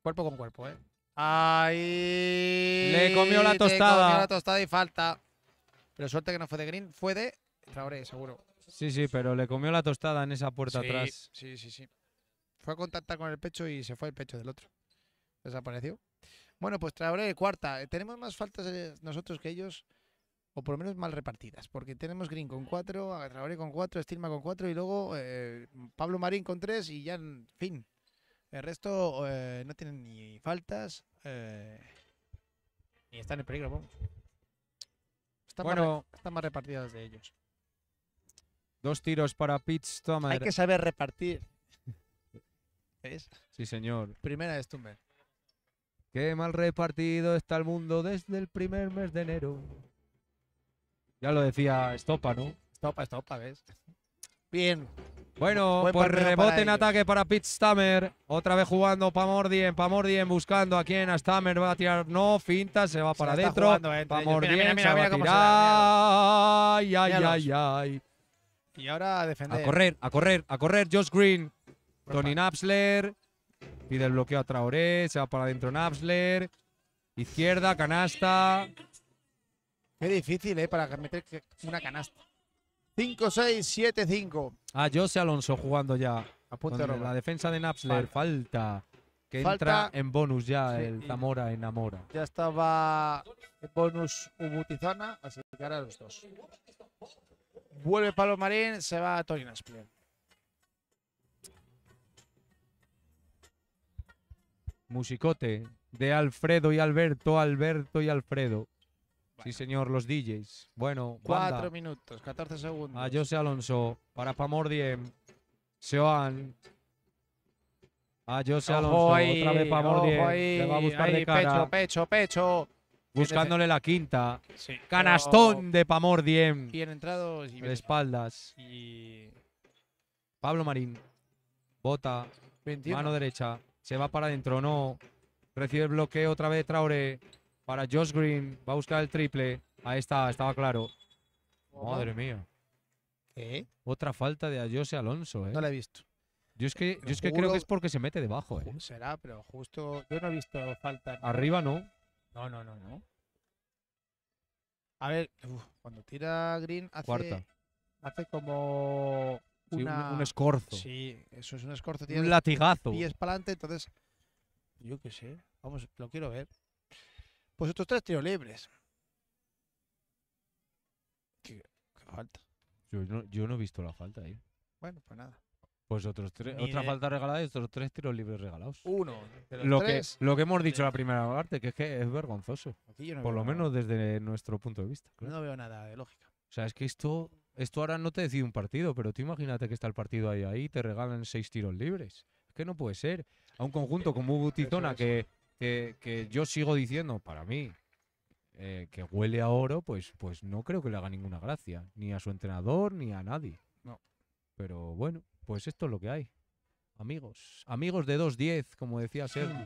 Cuerpo con cuerpo, ¿eh? Ahí. Le comió la tostada. Le comió la tostada y falta. Pero suerte que no fue de Green, fue de Traoré, seguro. Sí, sí, pero le comió la tostada en esa puerta atrás. Sí, sí, sí. Fue a contactar con el pecho y se fue el pecho del otro. Desapareció. Bueno, pues Traoré, cuarta. Eh, tenemos más faltas eh, nosotros que ellos, o por lo menos mal repartidas, porque tenemos Green con cuatro, Traoré con cuatro, Stilma con cuatro y luego eh, Pablo Marín con tres y ya, en fin. El resto no tienen ni faltas, ni están en peligro, Están, bueno, están más repartidas de ellos. Dos tiros para Pitts Stummer. Hay que saber repartir. ¿Ves? Sí, señor. Primera de Stummer. Qué mal repartido está el mundo desde el primer mes de enero. Ya lo decía Estopa, ¿no? Estopa, Estopa, ¿ves? Bien. Bueno, pues rebote en ataque para Pitts Stammer. Otra vez jugando Pamordien, Pamordien buscando a quién a Stammer va a tirar. No, finta, se va para adentro. Eh, Pamordien mira, mira, a tirar. Ay, ay, ay, ay. Y ahora a defender. A correr, a correr, a correr. Josh Green. Tony Napsler. Pide el bloqueo a Traoré. Se va para adentro Napsler. Izquierda, canasta. Qué difícil, ¿eh? Para meter una canasta. 5, 6, 7, 5. Ah, José Alonso jugando ya. A la defensa de Napsler. Falta. que entra en bonus ya el Zamora en Amora. Ya estaba en bonus Ubutizana, así que ahora los dos. Vuelve Pablo Marín, se va a Torin Musicote de Alfredo y Alberto, Alberto y Alfredo. Sí, señor, los DJs. Bueno, Cuatro minutos, 14 segundos. A José Alonso, para Pamordiem. Se Seoan. A José Alonso, otra vez Pamordiem. va a buscar de Pecho, pecho, pecho. Buscándole la quinta. Canastón de Pamor Diem. Bien entrado. de espaldas. Y... Pablo Marín. Bota. Mano derecha. Se va para adentro. No. Recibe el bloqueo otra vez Traore. Para Josh Green. Va a buscar el triple. Ahí está. Estaba claro. Madre mía. ¿Qué? Otra falta de José Alonso. ¿eh? No la he visto. Yo es que, yo es que creo que es porque se mete debajo. ¿eh? Será, pero justo. Yo no he visto falta. Arriba no. No, no, no, no. A ver, cuando tira Green hace, hace como un, escorzo. Sí, eso es un escorzo. Tiene un latigazo. Y es para adelante, entonces. Yo qué sé. Vamos, lo quiero ver. Pues estos tres tiros libres. ¿Qué, falta? Yo yo no, he visto la falta ahí. Eh. Bueno, pues nada. Pues otros tres, otra falta regalada y otros tres tiros libres regalados. Uno lo, tres. Que, lo que hemos dicho la primera parte, que es que es vergonzoso. Por lo menos desde nuestro punto de vista. No veo nada de lógica. O sea, es que esto, esto ahora no te decide un partido, pero tú imagínate que está el partido ahí, ahí te regalan seis tiros libres. Es que no puede ser. A un conjunto como Butitona, que, yo sigo diciendo, para mí, eh, que huele a oro, pues, pues no creo que le haga ninguna gracia. Ni a su entrenador, ni a nadie. No. Pero bueno, pues esto es lo que hay. Amigos. Amigos de 2-10, como decía Sergi.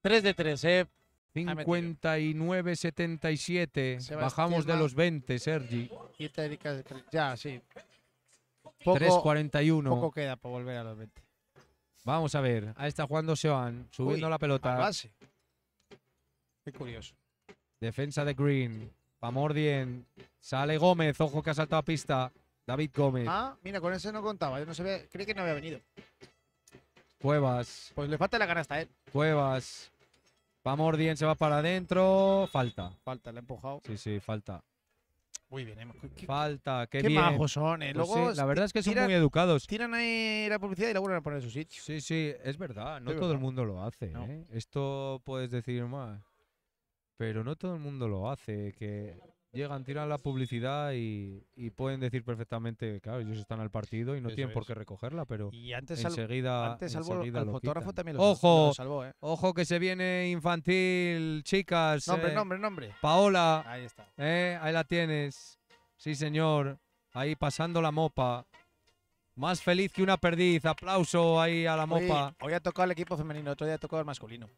3 de 3, eh. 59-77. Bajamos de los 20, Sergi. Ya, sí. 3-41. Poco queda para volver a los 20. Vamos a ver. Ahí está jugando Sean. subiendo la pelota. Qué curioso. Defensa de Green. Pamordien. Sale Gómez. Ojo que ha saltado a pista. David Gómez. Ah, mira, con ese no contaba. Yo no sabía, creí que no había venido. Cuevas. Pues le falta la gana a él. Cuevas. Mordien, se va para adentro. Falta. Falta, le ha empujado. Sí, sí, falta. Muy bien, hemos. ¿Qué, falta, qué, qué son, eh. Pues la verdad es que son muy educados. Tiran ahí la publicidad y la vuelven a poner en su sitio. Sí, sí, es verdad. No todo el mundo lo hace. ¿eh? Esto puedes decir más. Pero no todo el mundo lo hace. Que llegan, tiran la publicidad y, pueden decir perfectamente, claro, ellos están al partido y no tienen por qué recogerla, pero y antes enseguida, antes fotógrafo también lo, ojo, ¿eh? Ojo que se viene infantil, chicas. Nombre, eh, nombre, nombre. Paola. Ahí está. Eh, ahí la tienes. Sí, señor. Ahí pasando la mopa. Más feliz que una perdiz. Aplauso ahí a la mopa. Hoy, ha tocado el equipo femenino, otro día ha tocado el masculino.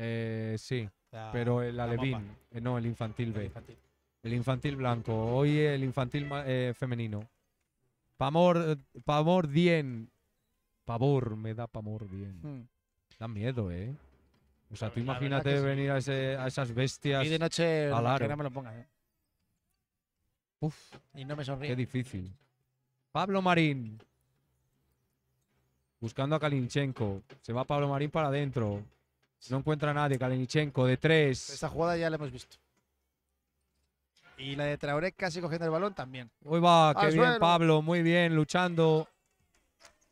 Eh, sí, pero el alevín, no, el infantil B. infantil. El infantil blanco. Hoy el infantil eh, femenino. Pamor, eh, pamor bien. Pavor, me da pamor bien. Hmm. Da miedo, ¿eh? O sea, tú imagínate venir a, esas bestias. Y de noche, al que no me lo eh. Y no me sonríe. Qué difícil. Pablo Marín. Buscando a Kalinchenko. Se va Pablo Marín para adentro. No encuentra a nadie. Kalinchenko de tres. Esta jugada ya la hemos visto. Y la de Traoré casi cogiendo el balón también. Uy, va, qué bien Pablo, muy bien, luchando.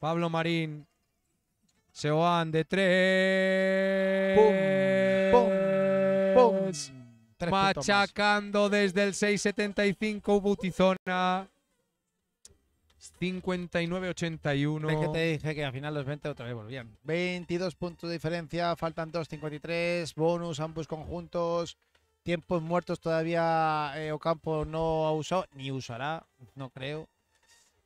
Pablo Marín. Se van de tres. ¡Pum! ¡Pum! ¡Pum! Machacando desde el 6.75 Butizona. 59-81. Es que te dije que al final los 20 otra vez volvían. 22 puntos de diferencia, faltan 2.53, bonus ambos conjuntos tiempos muertos todavía eh, Ocampo no ha usado, ni usará, no creo.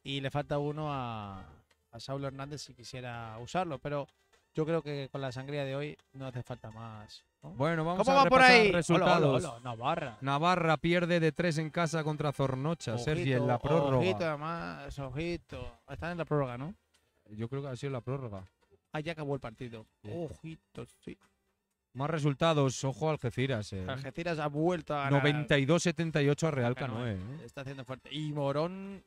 Y le falta uno a, a Saulo Hernández si quisiera usarlo, pero yo creo que con la sangría de hoy no hace falta más. Bueno, vamos ¿Cómo va por ahí? resultados. Navarra. Navarra pierde de tres en casa contra Zornocha, Sergio, en la prórroga. Ojito, además, ojito. Están en la prórroga, ¿no? Yo creo que ha sido la prórroga. Ah, ya acabó el partido. Ojito, sí. Más resultados, ojo Algeciras. Eh. Algeciras ha vuelto a 92-78 a Real Canoe. ¿eh? Eh, está haciendo fuerte. Y Morón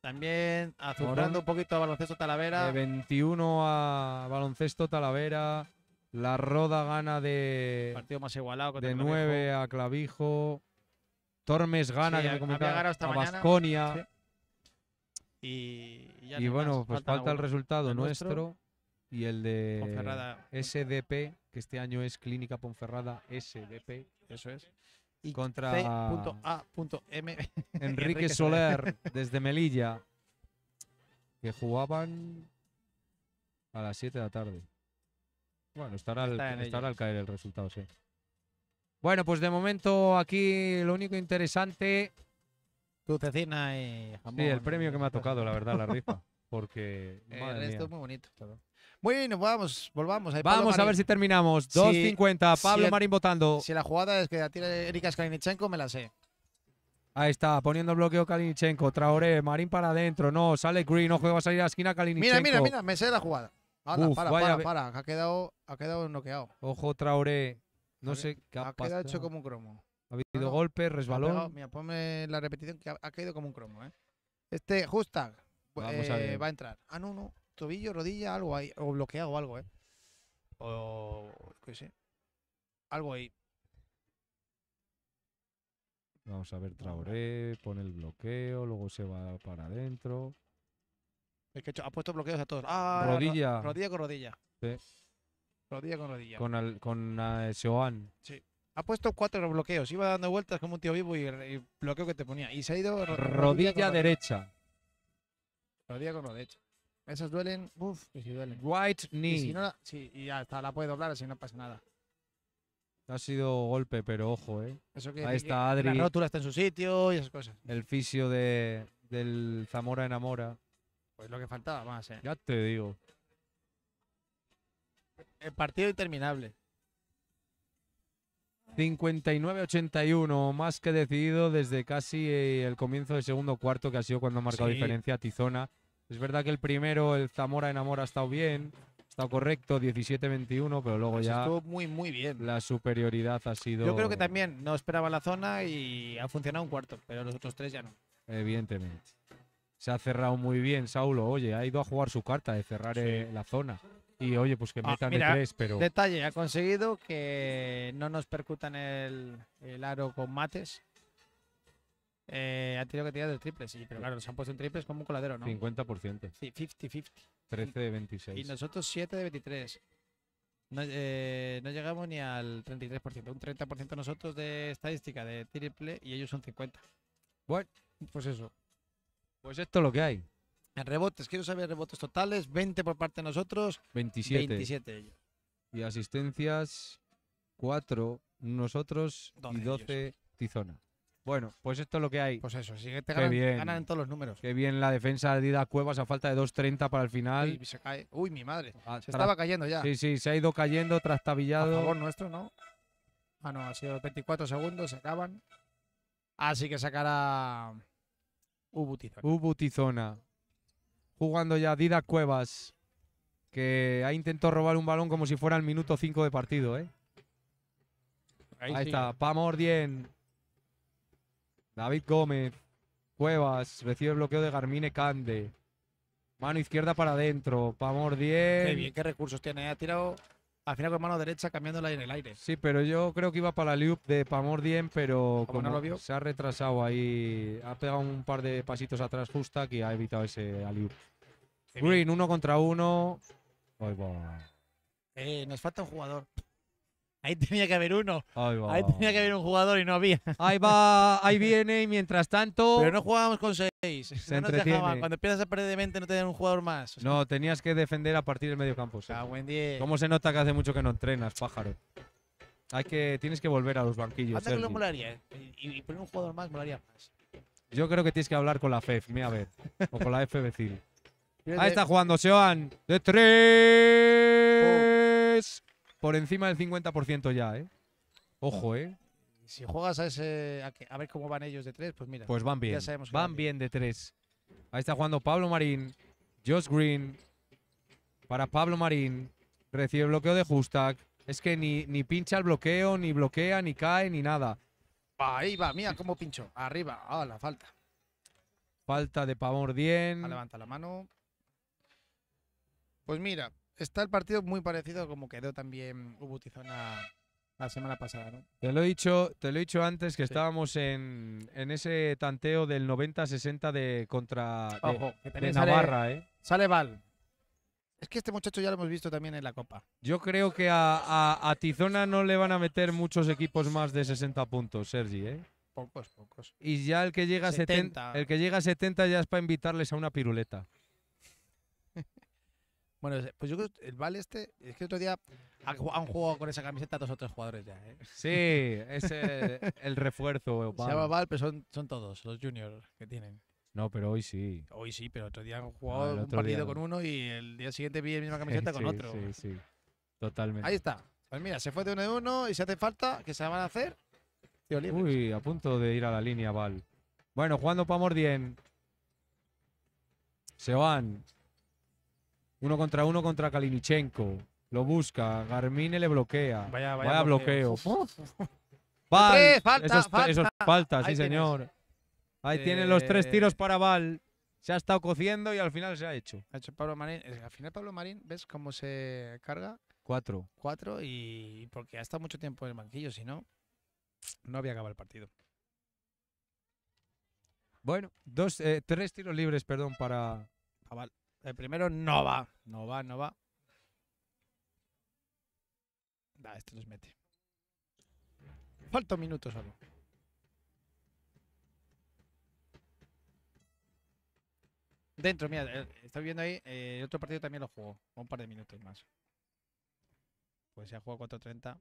también azuzando un poquito a baloncesto Talavera. De 21 a baloncesto Talavera. La Roda gana de. Partido más igualado. De 9 a Clavijo. Tormes gana, A Basconia. Y, y, bueno, pues falta, el resultado nuestro y el de SDP, que este año es Clínica Ponferrada SDP. Eso es. Y contra C.A.M. (laughs) Enrique Soler desde Melilla, que jugaban a las 7 de la tarde. Bueno, estará, al, caer el resultado, sí. Bueno, pues de momento aquí lo único interesante. Tu cecina y el premio que me ha tocado, la verdad, la rifa. Porque. (laughs) madre es muy bonito. Bueno, vamos, volvamos. vamos a ver si terminamos. 2.50, Pablo Marín votando. Si la jugada es que la tira Erika Skalinichenko, me la sé. Ahí está, poniendo bloqueo Kalinichenko. Traoré, Marín para adentro. No, sale Green, ojo juega a salir a la esquina Kalinichenko. Mira, mira, mira, me sé la jugada. para, para, para. Ha quedado, ha quedado noqueado. Ojo, Traoré. No sé qué ha, ha quedado hecho como un cromo. Ha habido golpes, resbalón. mira, ponme la repetición que ha, caído como un cromo, ¿eh? Este, Justag eh, va a entrar. Ah, no, no tobillo, rodilla, algo ahí. O bloqueado algo, ¿eh? O. qué sé. Algo ahí. Vamos a ver, Traoré, pone el bloqueo, luego se va para adentro. ha puesto bloqueos a todos. Ah, rodilla. Rodilla con rodilla. Sí. Rodilla con rodilla. Con, el con eh, Sí. Ha puesto cuatro bloqueos. Iba dando vueltas como un tío vivo y el bloqueo que te ponía. Y se ha ido. Rodilla, derecha. Rodilla con derecha. Esas duelen. Uf, y si duelen. White knee. Y sí, y ya hasta la puede doblar así no pasa nada. Ha sido golpe, pero ojo, ¿eh? Ahí está Adri. La rótula está en su sitio y esas cosas. El fisio del Zamora enamora. Pues lo que faltaba más, eh. Ya te digo. El partido interminable. 59-81, más que decidido desde casi eh, el comienzo del segundo cuarto, que ha sido cuando ha marcado diferencia Tizona. Es verdad que el primero, el Zamora enamora, ha estado bien, ha estado correcto, 17-21, pero luego pues ya. muy, muy bien. La superioridad ha sido. Yo creo que también no esperaba la zona y ha funcionado un cuarto, pero los otros tres ya no. Evidentemente. Se ha cerrado muy bien, Saulo. Oye, ha ido a jugar su carta de cerrar eh, la zona. Y oye, pues que ah, metan tres, pero. Detalle, ha conseguido que no nos percutan el, el aro con mates eh, han tenido que tirar del triple, sí, pero claro, nos han puesto en triple como un coladero, ¿no? 50%. Sí, 50-50. 13 de 26. Y nosotros 7 de 23. Eh, no, llegamos ni al 33%. Un 30% nosotros de estadística de triple y ellos son 50. Bueno, pues eso. Pues esto es lo que hay. En rebotes, quiero saber rebotes totales. 20 por parte de nosotros. 27. 27 ellos. Y asistencias, 4 nosotros y 12 Tizona. Bueno, pues esto es lo que hay. Pues eso, sigue te ganan, en todos los números. Qué bien la defensa de Dida Cuevas a falta de 2.30 para el final. Uy, mi madre. se estaba cayendo ya. Sí, sí, se ha ido cayendo, trastabillado. A favor nuestro, ¿no? Ah, no, ha sido 24 segundos, se acaban. Así que sacará Ubutizona. Ubutizona. Jugando ya Dida Cuevas, que ha intentado robar un balón como si fuera el minuto 5 de partido, ¿eh? Ahí, está, vamos mordien. David Gómez. Cuevas recibe el bloqueo de Garmine Cande. Mano izquierda para adentro. Pamor 10. Qué bien, qué recursos tiene. Ha tirado al final con mano derecha cambiándola en el aire. Sí, pero yo creo que iba para la loop de Pamor 10, pero se ha retrasado ahí, ha pegado un par de pasitos atrás justa que ha evitado ese aliup. Green, uno contra uno. Eh, nos falta un jugador. Ahí tenía que haber uno. Ahí, tenía que haber un jugador y no había. Ahí va, ahí viene y mientras tanto. Pero no jugábamos con seis. Se (laughs) Cuando empiezas a perder de mente no tener un jugador más. no, tenías que defender a partir del medio campo. ¿Cómo se nota que hace mucho que no entrenas, pájaro? Hay que, tienes que volver a los banquillos. Hasta que lo molaría. ¿eh? Y, poner un jugador más molaría más. Yo creo que tienes que hablar con la FEF, e mira a ver. o con la FBC. E ahí está jugando Seoan. De tres. Oh por encima del 50% ya, ¿eh? Ojo, ¿eh? Si juegas a ese. A, ver cómo van ellos de tres, pues mira. Pues van bien. van bien de tres. Ahí está jugando Pablo Marín. Josh Green. Para Pablo Marín. Recibe bloqueo de Justak. Es que ni, ni pincha el bloqueo, ni bloquea, ni cae, ni nada. Ahí va, mira cómo pincho. Arriba. Ah, la falta. Falta de Pablo Dien. Levanta la mano. Pues mira, está el partido muy parecido como quedó también Ubutizona la semana pasada, ¿no? Te lo he dicho, te lo he dicho antes que estábamos en, ese tanteo del 90-60 de contra Navarra, sale, ¿eh? Sale Val. Es que este muchacho ya lo hemos visto también en la Copa. Yo creo que a, a, Tizona no le van a meter muchos equipos más de 60 puntos, Sergi, ¿eh? Pocos, pocos. Y ya el que llega a 70, el que llega a 70 ya es para invitarles a una piruleta. Bueno, pues yo creo que el Val este, es que otro día han jugado con esa camiseta dos o tres jugadores ya. ¿eh? Sí, es el, refuerzo. (laughs) Se llama Val, pero son, todos los juniors que tienen. No, pero hoy sí. Hoy sí, pero otro día han ah, jugado un partido con uno y el día siguiente vi la misma camiseta con (laughs) otro. Sí, sí, totalmente. Ahí está. Pues mira, se fue de uno de uno y si hace falta, que se van a hacer? Uy, a punto de ir a la línea, Val. Bueno, jugando para Mordien. Se van. Uno contra uno contra Kalinichenko. Lo busca. Garmine le bloquea. Vaya, bloqueo. (laughs) falta, falta. sí, señor. Ahí tienen los tres eh. tiros para Val. Se ha estado cociendo y al final se ha hecho. Eh, al final Pablo Marín, ¿ves cómo se carga? Cuatro. Cuatro y porque ha estado mucho tiempo en el banquillo, si no, no había acabado el partido. Bueno, dos, eh, tres tiros libres, perdón, para Val. El primero no va. No va, no va. Da, esto los mete. Falta minutos minuto solo. Dentro, mira, eh, está viendo ahí. Eh, el otro partido también lo jugó. Un par de minutos más. Pues se ha jugado 4.30.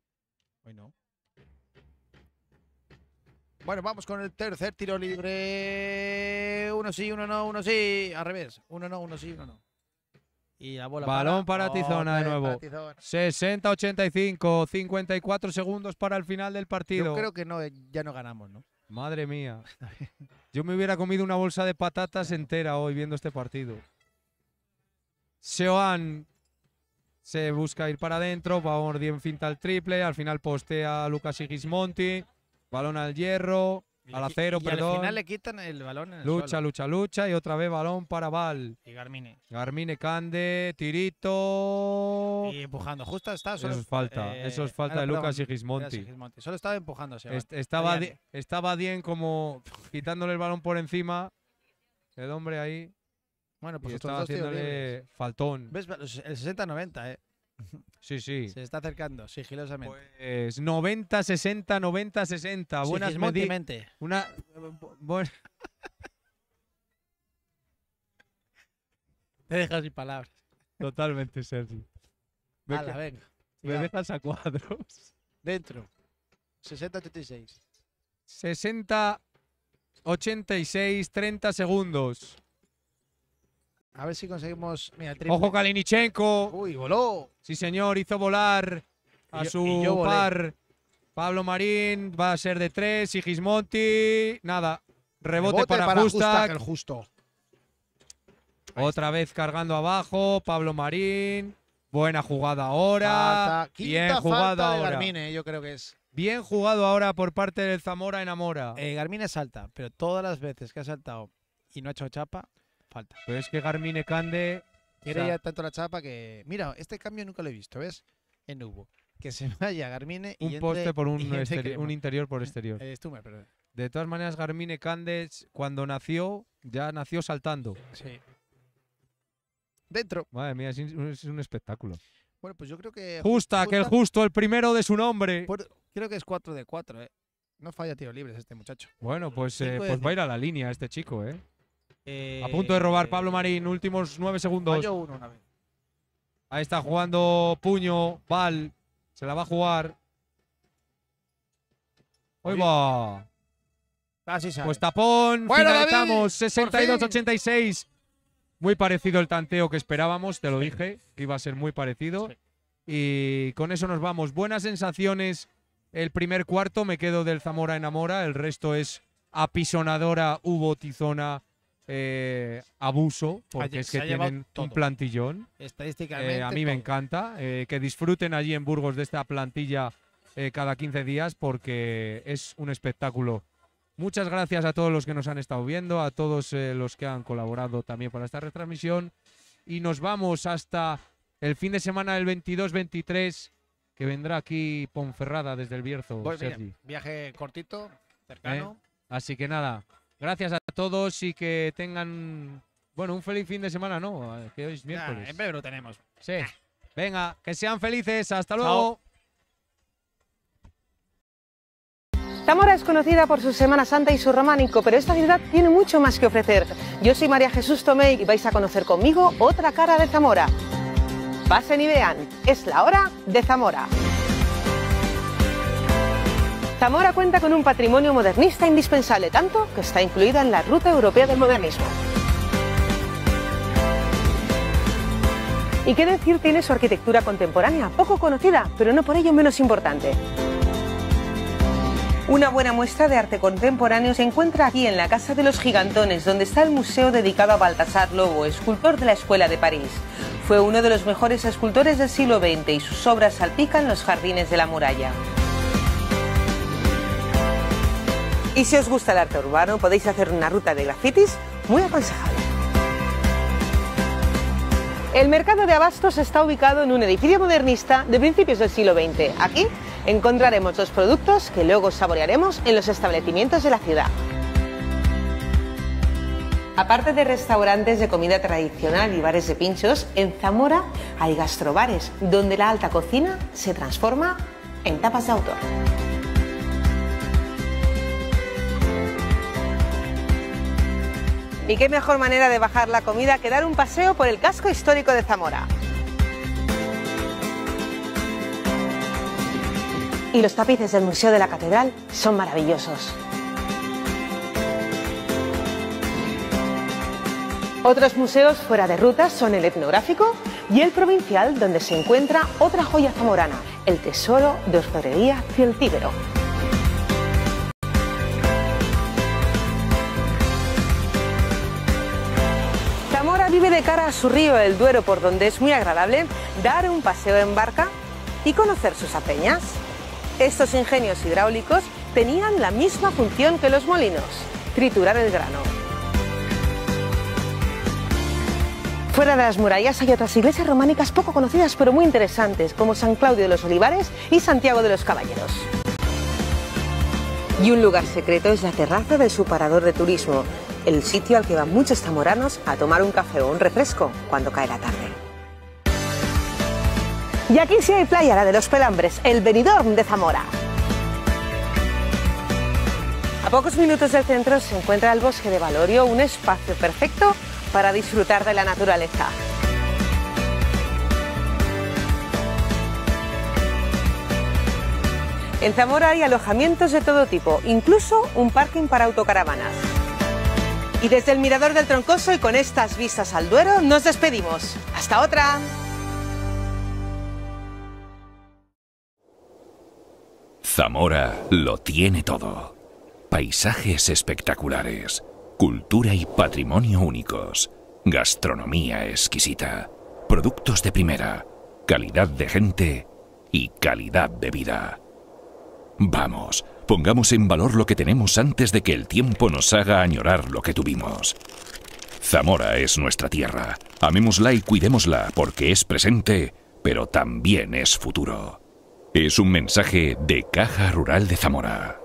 Hoy no. Bueno, vamos con el tercer tiro libre. Uno sí, uno no, uno sí. Al revés. Uno no, uno sí, uno no. Y la bola Balón para, Tizona de nuevo. 60-85, 54 segundos para el final del partido. Yo creo que no, eh, ya no ganamos, ¿no? Madre mía. (laughs) Yo me hubiera comido una bolsa de patatas entera hoy viendo este partido. Seoan se busca ir para adentro, bien finta al triple, al final postea a Lucas Sigismonti. Balón al hierro, al acero, y perdón. al final le quitan el balón. lucha, lucha, lucha. Y otra vez balón para Val. Y Garmine. Garmine Cande, tirito. Y empujando. Justo está. eso es falta. Eh, eso es ah, falta de Lucas y Gismonti. Solo estaba empujando. estaba, estaba bien como quitándole el balón por encima. El hombre ahí. Bueno, pues y estaba haciéndole faltón. El 60-90, ¿eh? Sí, sí. Se está acercando, sigilosamente. Pues 90, 60, 90, 60. Buenas medidas. Una. (laughs) Te dejas sin palabras. Totalmente, Sergi. Me, (laughs) venga. Me dejas a cuadros. Dentro. 60, 86. 60, 86, 30 segundos. A ver si conseguimos. Ojo Kalinichenko. Uy, voló. Sí, señor, hizo volar a su par. Pablo Marín va a ser de tres. Sigismonti. Nada. Rebote, para, Justa, justo. Otra vez cargando abajo. Pablo Marín. Buena jugada ahora. Bien jugado yo creo que es. Bien jugado ahora por parte del Zamora en Amora. Eh, Garmine salta, pero todas las veces que ha saltado y no ha hecho chapa, pero es que Garmine Cande. Quiere ya tanto la chapa que. Mira, este cambio nunca lo he visto, ¿ves? En Hugo. Que se (laughs) vaya Garmine. Y un poste por un, (laughs) un interior por exterior. Eh, de todas maneras, Garmine Candes, cuando nació, ya nació saltando. Sí. Dentro. Madre mía, es un, espectáculo. Bueno, pues yo creo que. Justa, que el justo, el primero de su nombre. creo que es 4 de 4, ¿eh? No falla tiro libres este muchacho. Bueno, pues, eh, pues va a ir a la línea este chico, ¿eh? a punto de robar Pablo Marín, últimos nueve segundos. Ahí está jugando Puño, Val, se la va a jugar. va. Pues tapón, finalizamos 62-86. Muy parecido el tanteo que esperábamos, te lo dije, que iba a ser muy parecido. Y con eso nos vamos. Buenas sensaciones. El primer cuarto me quedo del Zamora Enamora, el resto es apisonadora, hubo tizona. Eh, abuso, porque es que tienen un plantillón. Estadísticamente. Eh, a mí me encanta. Eh, que disfruten allí en Burgos de esta plantilla cada 15 días, porque es un espectáculo. Muchas gracias a todos los que nos han estado viendo, a todos los que han colaborado también para esta retransmisión. Y nos vamos hasta el fin de semana del 22-23, que vendrá aquí Ponferrada desde el Bierzo. viaje cortito, cercano. Así que nada, Gracias a todos y que tengan, bueno, un feliz fin de semana, ¿no? Eh, que hoy es miércoles. en tenemos. Sí. Venga, que sean felices. Hasta luego. Zamora es conocida por su Semana Santa y su románico, pero esta ciudad tiene mucho más que ofrecer. Yo soy María Jesús Tomei y vais a conocer conmigo otra cara de Zamora. Pasen y vean, es la hora de Zamora. Zamora cuenta con un patrimonio modernista indispensable, tanto que está incluida en la Ruta Europea del Modernismo. ¿Y qué decir tiene su arquitectura contemporánea, poco conocida, pero no por ello menos importante? Una buena muestra de arte contemporáneo se encuentra aquí en la Casa de los Gigantones, donde está el museo dedicado a Baltasar Lobo, escultor de la Escuela de París. Fue uno de los mejores escultores del siglo XX y sus obras salpican los jardines de la muralla. Y si os gusta el arte urbano, podéis hacer una ruta de grafitis muy aconsejable. El mercado de abastos está ubicado en un edificio modernista de principios del siglo XX. Aquí encontraremos los productos que luego saborearemos en los establecimientos de la ciudad. Aparte de restaurantes de comida tradicional y bares de pinchos, en Zamora hay gastrobares, donde la alta cocina se transforma en tapas de autor. Y qué mejor manera de bajar la comida que dar un paseo por el casco histórico de Zamora. Y los tapices del Museo de la Catedral son maravillosos. Otros museos fuera de ruta son el etnográfico y el provincial, donde se encuentra otra joya zamorana, el tesoro de orfebrería Cieltíbero. vive de cara a su río, el Duero, por donde es muy agradable dar un paseo en barca y conocer sus apeñas. Estos ingenios hidráulicos tenían la misma función que los molinos, triturar el grano. Fuera de las murallas hay otras iglesias románicas poco conocidas pero muy interesantes, como San Claudio de los Olivares y Santiago de los Caballeros. Y un lugar secreto es la terraza del su parador de turismo, el sitio al que van muchos zamoranos a tomar un café o un refresco cuando cae la tarde. Y aquí sí hay playa, la de los Pelambres, el Benidorm de Zamora. A pocos minutos del centro se encuentra el bosque de Valorio, un espacio perfecto para disfrutar de la naturaleza. En Zamora hay alojamientos de todo tipo, incluso un parking para autocaravanas. Y desde el Mirador del Troncoso y con estas vistas al Duero nos despedimos. ¡Hasta otra! Zamora lo tiene todo. Paisajes espectaculares, cultura y patrimonio únicos, gastronomía exquisita, productos de primera, calidad de gente y calidad de vida. Vamos, Pongamos en valor lo que tenemos antes de que el tiempo nos haga añorar lo que tuvimos. Zamora es nuestra tierra. Amémosla y cuidémosla porque es presente, pero también es futuro. Es un mensaje de Caja Rural de Zamora.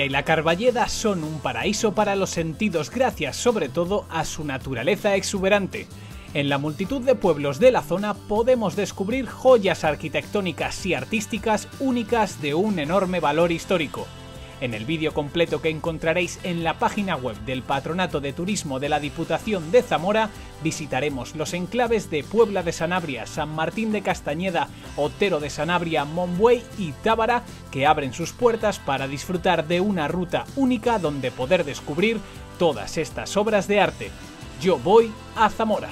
y la Carballeda son un paraíso para los sentidos gracias sobre todo a su naturaleza exuberante. En la multitud de pueblos de la zona podemos descubrir joyas arquitectónicas y artísticas únicas de un enorme valor histórico. En el vídeo completo que encontraréis en la página web del Patronato de Turismo de la Diputación de Zamora, visitaremos los enclaves de Puebla de Sanabria, San Martín de Castañeda, Otero de Sanabria, Monbuey y Tábara, que abren sus puertas para disfrutar de una ruta única donde poder descubrir todas estas obras de arte. Yo voy a Zamora.